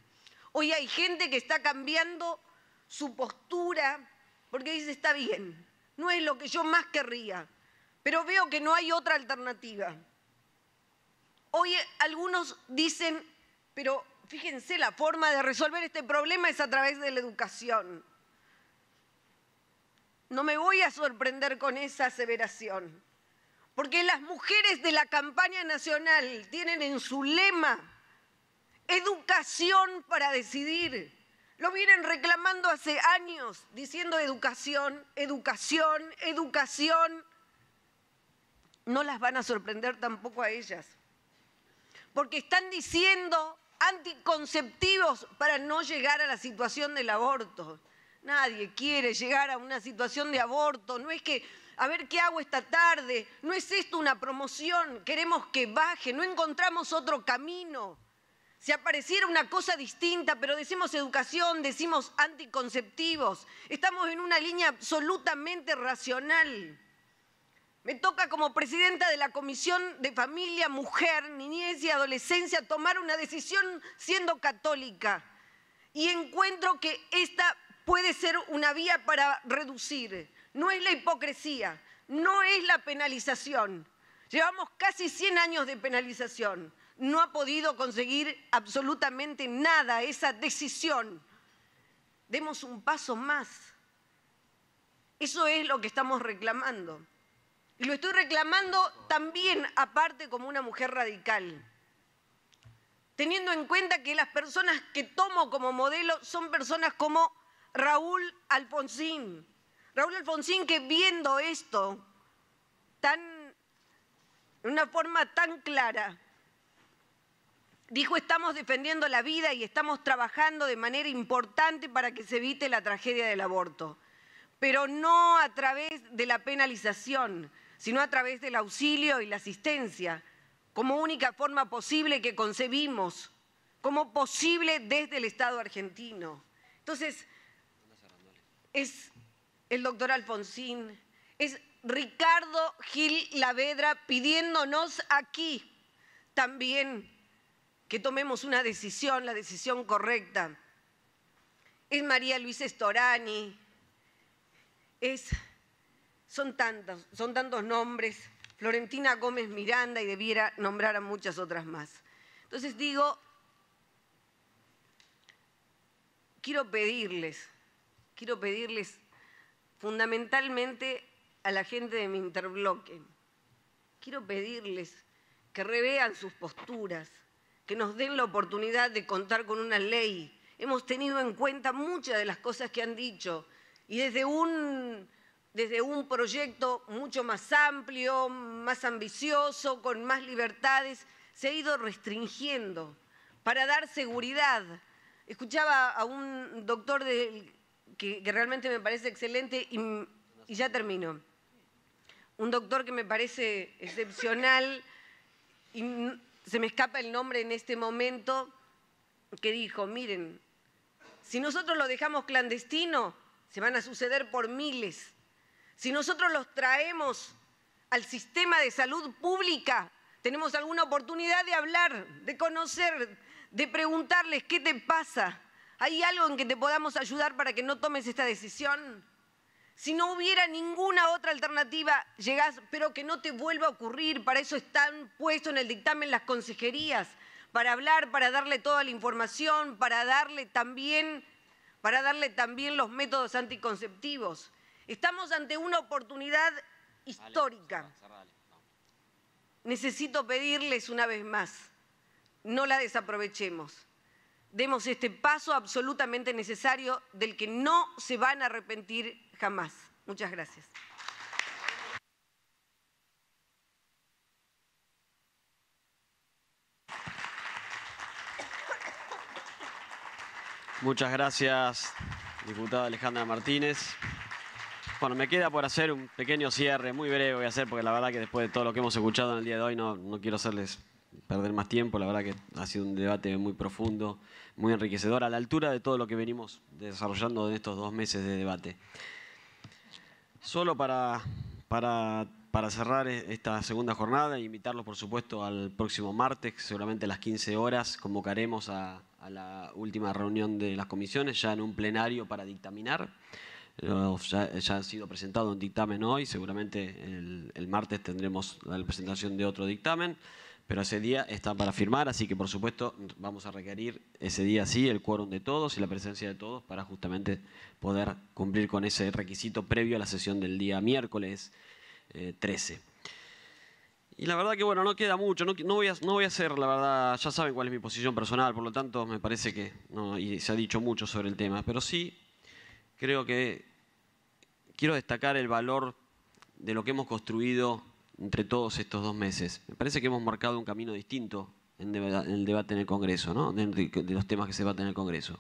Hoy hay gente que está cambiando su postura porque dice, está bien, no es lo que yo más querría, pero veo que no hay otra alternativa. Hoy eh, algunos dicen, pero fíjense, la forma de resolver este problema es a través de la educación. No me voy a sorprender con esa aseveración, porque las mujeres de la campaña nacional tienen en su lema educación para decidir. Lo vienen reclamando hace años, diciendo educación, educación, educación, no las van a sorprender tampoco a ellas. Porque están diciendo anticonceptivos para no llegar a la situación del aborto. Nadie quiere llegar a una situación de aborto. No es que, a ver qué hago esta tarde, no es esto una promoción, queremos que baje, no encontramos otro camino. Si apareciera una cosa distinta, pero decimos educación, decimos anticonceptivos, estamos en una línea absolutamente racional. Me toca como presidenta de la Comisión de Familia, Mujer, Niñez y Adolescencia tomar una decisión siendo católica y encuentro que esta puede ser una vía para reducir. No es la hipocresía, no es la penalización. Llevamos casi 100 años de penalización. No ha podido conseguir absolutamente nada esa decisión. Demos un paso más. Eso es lo que estamos reclamando. Y lo estoy reclamando también aparte como una mujer radical, teniendo en cuenta que las personas que tomo como modelo son personas como Raúl Alfonsín. Raúl Alfonsín que viendo esto tan, de una forma tan clara, dijo estamos defendiendo la vida y estamos trabajando de manera importante para que se evite la tragedia del aborto, pero no a través de la penalización, sino a través del auxilio y la asistencia, como única forma posible que concebimos, como posible desde el Estado argentino. Entonces, es el doctor Alfonsín, es Ricardo Gil Lavedra pidiéndonos aquí también que tomemos una decisión, la decisión correcta. Es María Luisa Storani, es son tantos, son tantos nombres. Florentina Gómez Miranda y debiera nombrar a muchas otras más. Entonces digo, quiero pedirles, quiero pedirles fundamentalmente a la gente de mi interbloque, quiero pedirles que revean sus posturas, que nos den la oportunidad de contar con una ley. Hemos tenido en cuenta muchas de las cosas que han dicho y desde un desde un proyecto mucho más amplio, más ambicioso, con más libertades, se ha ido restringiendo para dar seguridad. Escuchaba a un doctor que, realmente me parece excelente y, y ya termino. Un doctor que me parece excepcional y se me escapa el nombre en este momento, que dijo, miren, si nosotros lo dejamos clandestino, se van a suceder por miles si nosotros los traemos al sistema de salud pública, tenemos alguna oportunidad de hablar, de conocer, de preguntarles qué te pasa. ¿Hay algo en que te podamos ayudar para que no tomes esta decisión? Si no hubiera ninguna otra alternativa, llegás, pero que no te vuelva a ocurrir. Para eso están puestos en el dictamen las consejerías, para hablar, para darle toda la información, para darle también, para darle también los métodos anticonceptivos. Estamos ante una oportunidad histórica. Necesito pedirles una vez más, no la desaprovechemos. Demos este paso absolutamente necesario del que no se van a arrepentir jamás. Muchas gracias. Muchas gracias, diputada Alejandra Martínez. Bueno, me queda por hacer un pequeño cierre, muy breve voy a hacer, porque la verdad que después de todo lo que hemos escuchado en el día de hoy, no, no quiero hacerles perder más tiempo. La verdad que ha sido un debate muy profundo, muy enriquecedor, a la altura de todo lo que venimos desarrollando en estos dos meses de debate. Solo para, para, cerrar esta segunda jornada, e invitarlos por supuesto al próximo martes, seguramente a las 15 horas, convocaremos a, a la última reunión de las comisiones, ya en un plenario para dictaminar. Ya, ha sido presentado un dictamen hoy, seguramente el, martes tendremos la presentación de otro dictamen, pero ese día está para firmar, así que por supuesto vamos a requerir ese día sí el quórum de todos y la presencia de todos para justamente poder cumplir con ese requisito previo a la sesión del día miércoles 13. Eh, y la verdad que bueno, no queda mucho, no, voy a, no voy a hacer, la verdad, ya saben cuál es mi posición personal, por lo tanto me parece que, y se ha dicho mucho sobre el tema, pero sí creo que quiero destacar el valor de lo que hemos construido entre todos estos dos meses. Me parece que hemos marcado un camino distinto en, el debate en el Congreso, de los temas que se debaten en el Congreso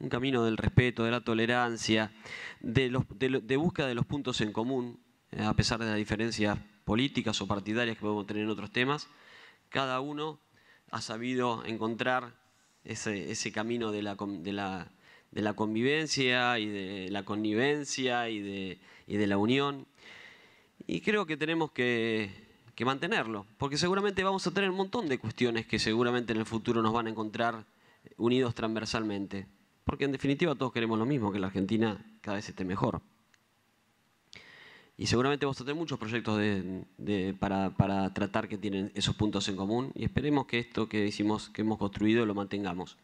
un camino del respeto, de la tolerancia, de, de, búsqueda de los puntos en común, eh, a pesar de las diferencias políticas o partidarias que podemos tener en otros temas, cada uno ha sabido encontrar ese, camino de la, de la, de la convivencia y de la connivencia y de, la unión. Y creo que tenemos que, mantenerlo, porque seguramente vamos a tener un montón de cuestiones que seguramente en el futuro nos van a encontrar unidos transversalmente, porque en definitiva todos queremos lo mismo, que la Argentina cada vez esté mejor. Y seguramente vamos a tener muchos proyectos para, para, tratar que tienen esos puntos en común y esperemos que esto que que hemos construido, lo mantengamos.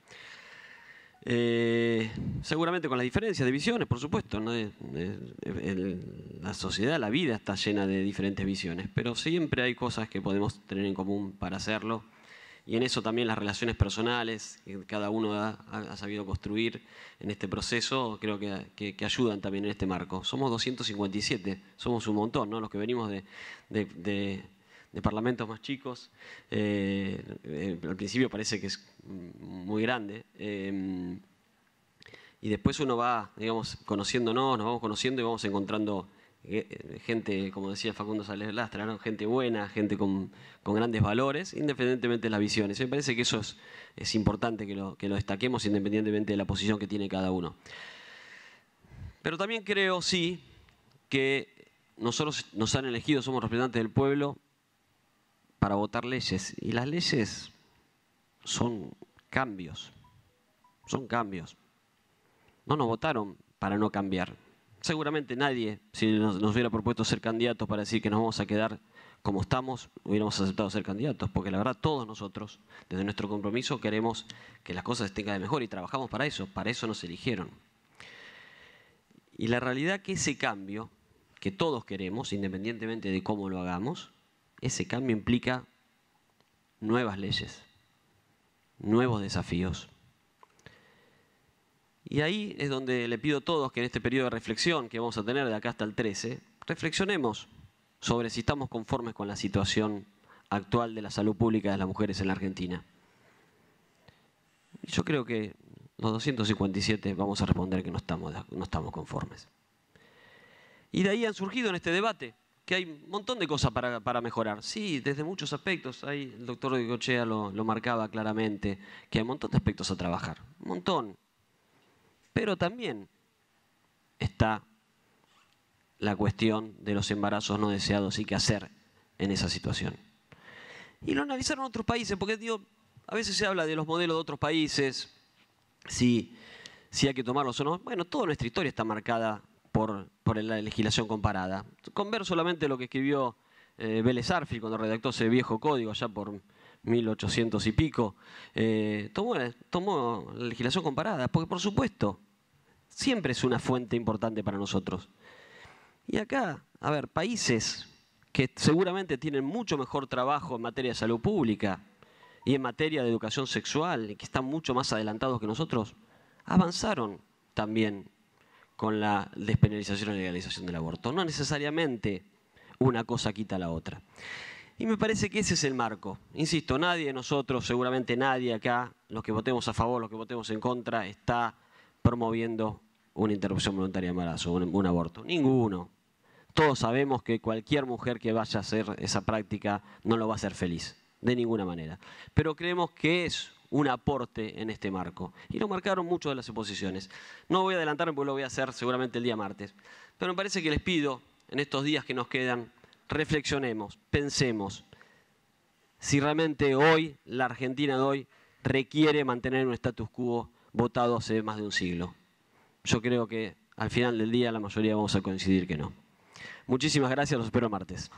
Eh, seguramente con las diferencias de visiones, por supuesto. ¿no? la sociedad, la vida está llena de diferentes visiones, pero siempre hay cosas que podemos tener en común para hacerlo. Y en eso también las relaciones personales que cada uno ha, sabido construir en este proceso, creo que, ayudan también en este marco. Somos 257, somos un montón, ¿no? los que venimos de, de, parlamentos más chicos. Eh, eh, al principio parece que es muy grande. Em, y después uno va, digamos, conociéndonos, nos vamos conociendo y vamos encontrando eh, gente, como decía Facundo Sales Lastra, gente buena, gente con, grandes valores, independientemente de las visiones. Me parece que eso es, importante que lo, que lo destaquemos independientemente de la posición que tiene cada uno. Pero también creo, sí, que nosotros nos han elegido, somos representantes del pueblo, para votar leyes. Y las leyes son cambios, son cambios. No nos votaron para no cambiar. Seguramente nadie, si nos, hubiera propuesto ser candidatos para decir que nos vamos a quedar como estamos, hubiéramos aceptado ser candidatos, porque la verdad todos nosotros, desde nuestro compromiso, queremos que las cosas estén cada mejor y trabajamos para eso, para eso nos eligieron. Y la realidad que ese cambio, que todos queremos, independientemente de cómo lo hagamos, ese cambio implica nuevas leyes, nuevos desafíos. Y ahí es donde le pido a todos que en este periodo de reflexión que vamos a tener de acá hasta el 13, reflexionemos sobre si estamos conformes con la situación actual de la salud pública de las mujeres en la Argentina. Yo creo que los 257 vamos a responder que no estamos, no estamos conformes. Y de ahí han surgido en este debate que hay un montón de cosas para, mejorar. Sí, desde muchos aspectos. Ahí el doctor Gochea lo, lo marcaba claramente, que hay un montón de aspectos a trabajar. Un montón. Pero también está la cuestión de los embarazos no deseados y qué hacer en esa situación. Y lo analizaron otros países, porque digo, a veces se habla de los modelos de otros países, si, si hay que tomarlos o no. Bueno, toda nuestra historia está marcada por, por la legislación comparada. Con ver solamente lo que escribió eh, Vélez Arfi cuando redactó ese viejo código allá por 1800 y pico. Eh, tomó, la legislación comparada, porque por supuesto, siempre es una fuente importante para nosotros. Y acá, a ver, países que seguramente tienen mucho mejor trabajo en materia de salud pública y en materia de educación sexual, que están mucho más adelantados que nosotros, avanzaron también con la despenalización y legalización del aborto. No necesariamente una cosa quita la otra. Y me parece que ese es el marco. Insisto, nadie de nosotros, seguramente nadie acá, los que votemos a favor, los que votemos en contra, está promoviendo una interrupción voluntaria de embarazo, un, un aborto. Ninguno. Todos sabemos que cualquier mujer que vaya a hacer esa práctica no lo va a hacer feliz, de ninguna manera. Pero creemos que es un aporte en este marco. Y lo marcaron muchas de las oposiciones. No voy a adelantarme porque lo voy a hacer seguramente el día martes. Pero me parece que les pido, en estos días que nos quedan, reflexionemos, pensemos si realmente hoy, la Argentina de hoy, requiere mantener un status quo votado hace más de un siglo. Yo creo que al final del día la mayoría vamos a coincidir que no. Muchísimas gracias, los espero martes.